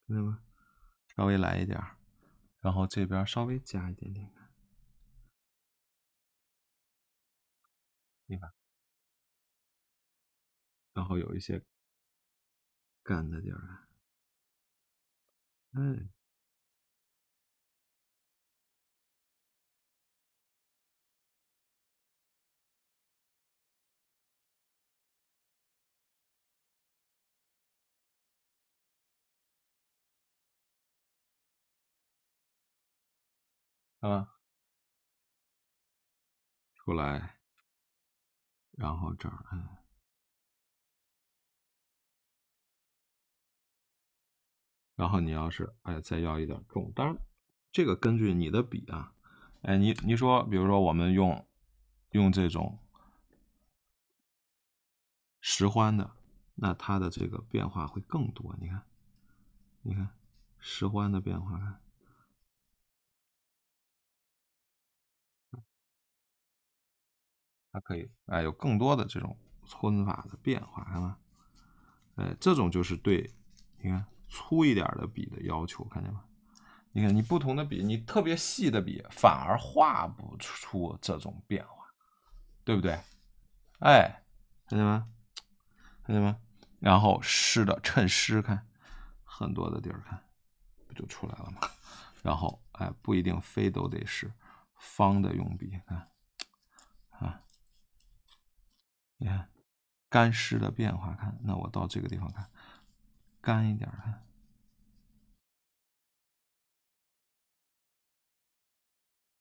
听见吗？稍微来一点儿，然后这边稍微加一点点，明白？然后有一些干的地儿，嗯，啊，出来，然后这儿按，然后你要是哎再要一点重，当然这个根据你的笔啊，哎你你说比如说我们用用这种石欢的，那它的这个变化会更多，你看，你看石欢的变化看。它可以哎，有更多的这种皴法的变化，看吗？呃，这种就是对，你看粗一点的笔的要求，看见吗？你看你不同的笔，你特别细的笔反而画不出这种变化，对不对？哎，看见吗？看见吗？然后湿的趁湿看，很多的地儿看，不就出来了吗？然后哎，不一定非都得是方的用笔看。你看，干湿的变化，看，那我到这个地方看，干一点，看，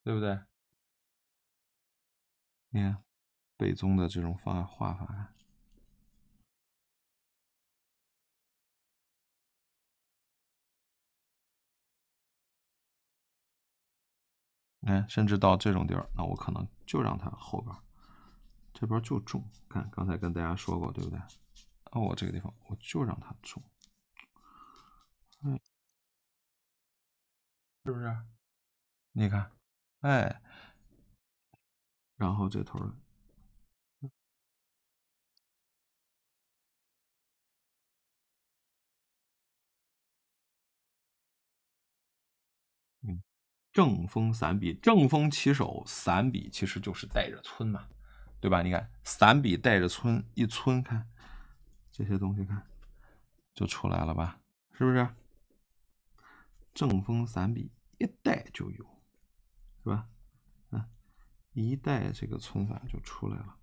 对不对？你看，北宗的这种方画法，看，甚至到这种地儿，那我可能就让它后边。这边就重，看刚才跟大家说过对不对？哦，这个地方我就让它重，哎，是不是？你看，哎，然后这头，嗯，正锋散笔，正锋起手，散笔其实就是带着皴嘛。对吧？你看伞笔带着村一村，看这些东西，看就出来了吧？是不是？正锋伞笔一带就有，是吧？啊，一带这个村法就出来了。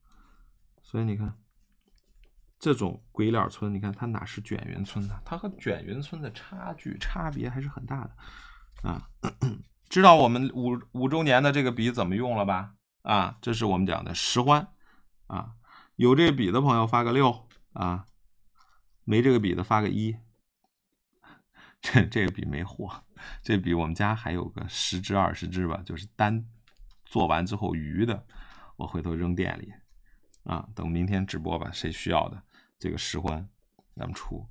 所以你看这种鬼脸村，你看它哪是卷云村呢？它和卷云村的差距差别还是很大的。啊，知道我们五五周年的这个笔怎么用了吧？啊，这是我们讲的十欢啊，有这笔的朋友发个六啊，没这个笔的发个一。这这个笔没货，这笔我们家还有个十支二十支吧，就是单做完之后余的，我回头扔店里啊，等明天直播吧，谁需要的这个十欢咱们出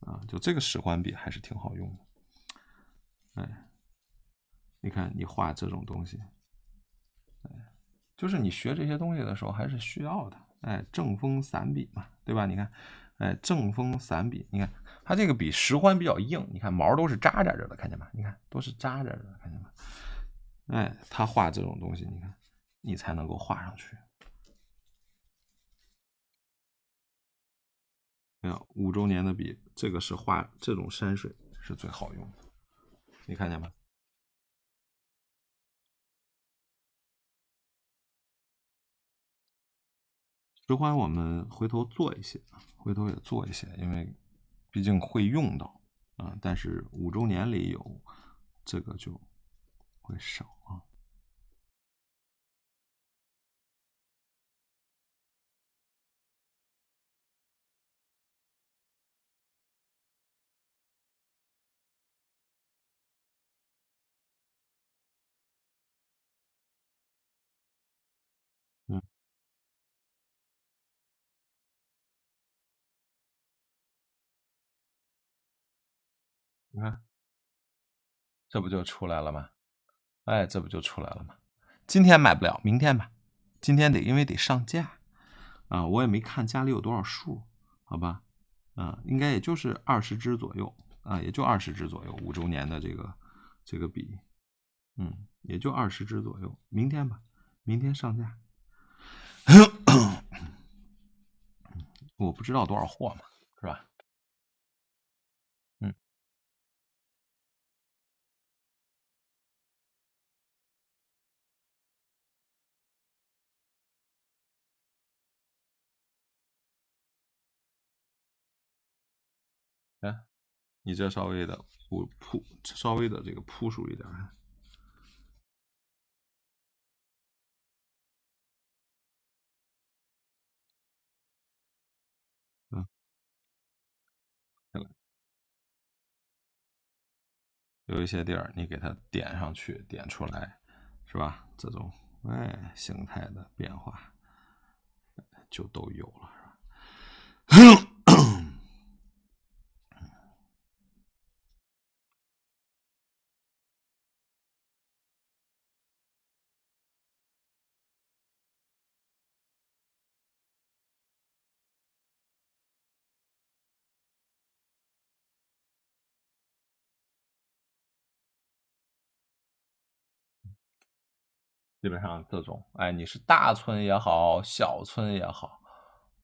啊，就这个十环笔还是挺好用的，哎，你看你画这种东西。就是你学这些东西的时候还是需要的，哎，正锋散笔嘛，对吧？你看，哎，正锋散笔，你看它这个笔石欢比较硬，你看毛都是扎扎着的，看见吗？你看都是扎扎着，看见吗？哎，它画这种东西，你看你才能够画上去。哎呀，五周年的笔，这个是画这种山水是最好用的，你看见吗？石环，我们回头做一些，回头也做一些，因为毕竟会用到啊。但是五周年里有这个就会少啊。你看，这不就出来了吗？哎，这不就出来了吗？今天买不了，明天吧。今天得因为得上架啊，我也没看家里有多少数，好吧？啊，应该也就是二十只左右啊，也就二十只左右。五周年的这个这个笔，嗯，也就二十只左右。明天吧，明天上架。我不知道多少货嘛，是吧？你这稍微的铺铺，稍微的这个铺熟一点，有一些地儿你给它点上去，点出来，是吧？这种哎形态的变化就都有了，是吧？基本上这种，哎，你是大村也好，小村也好。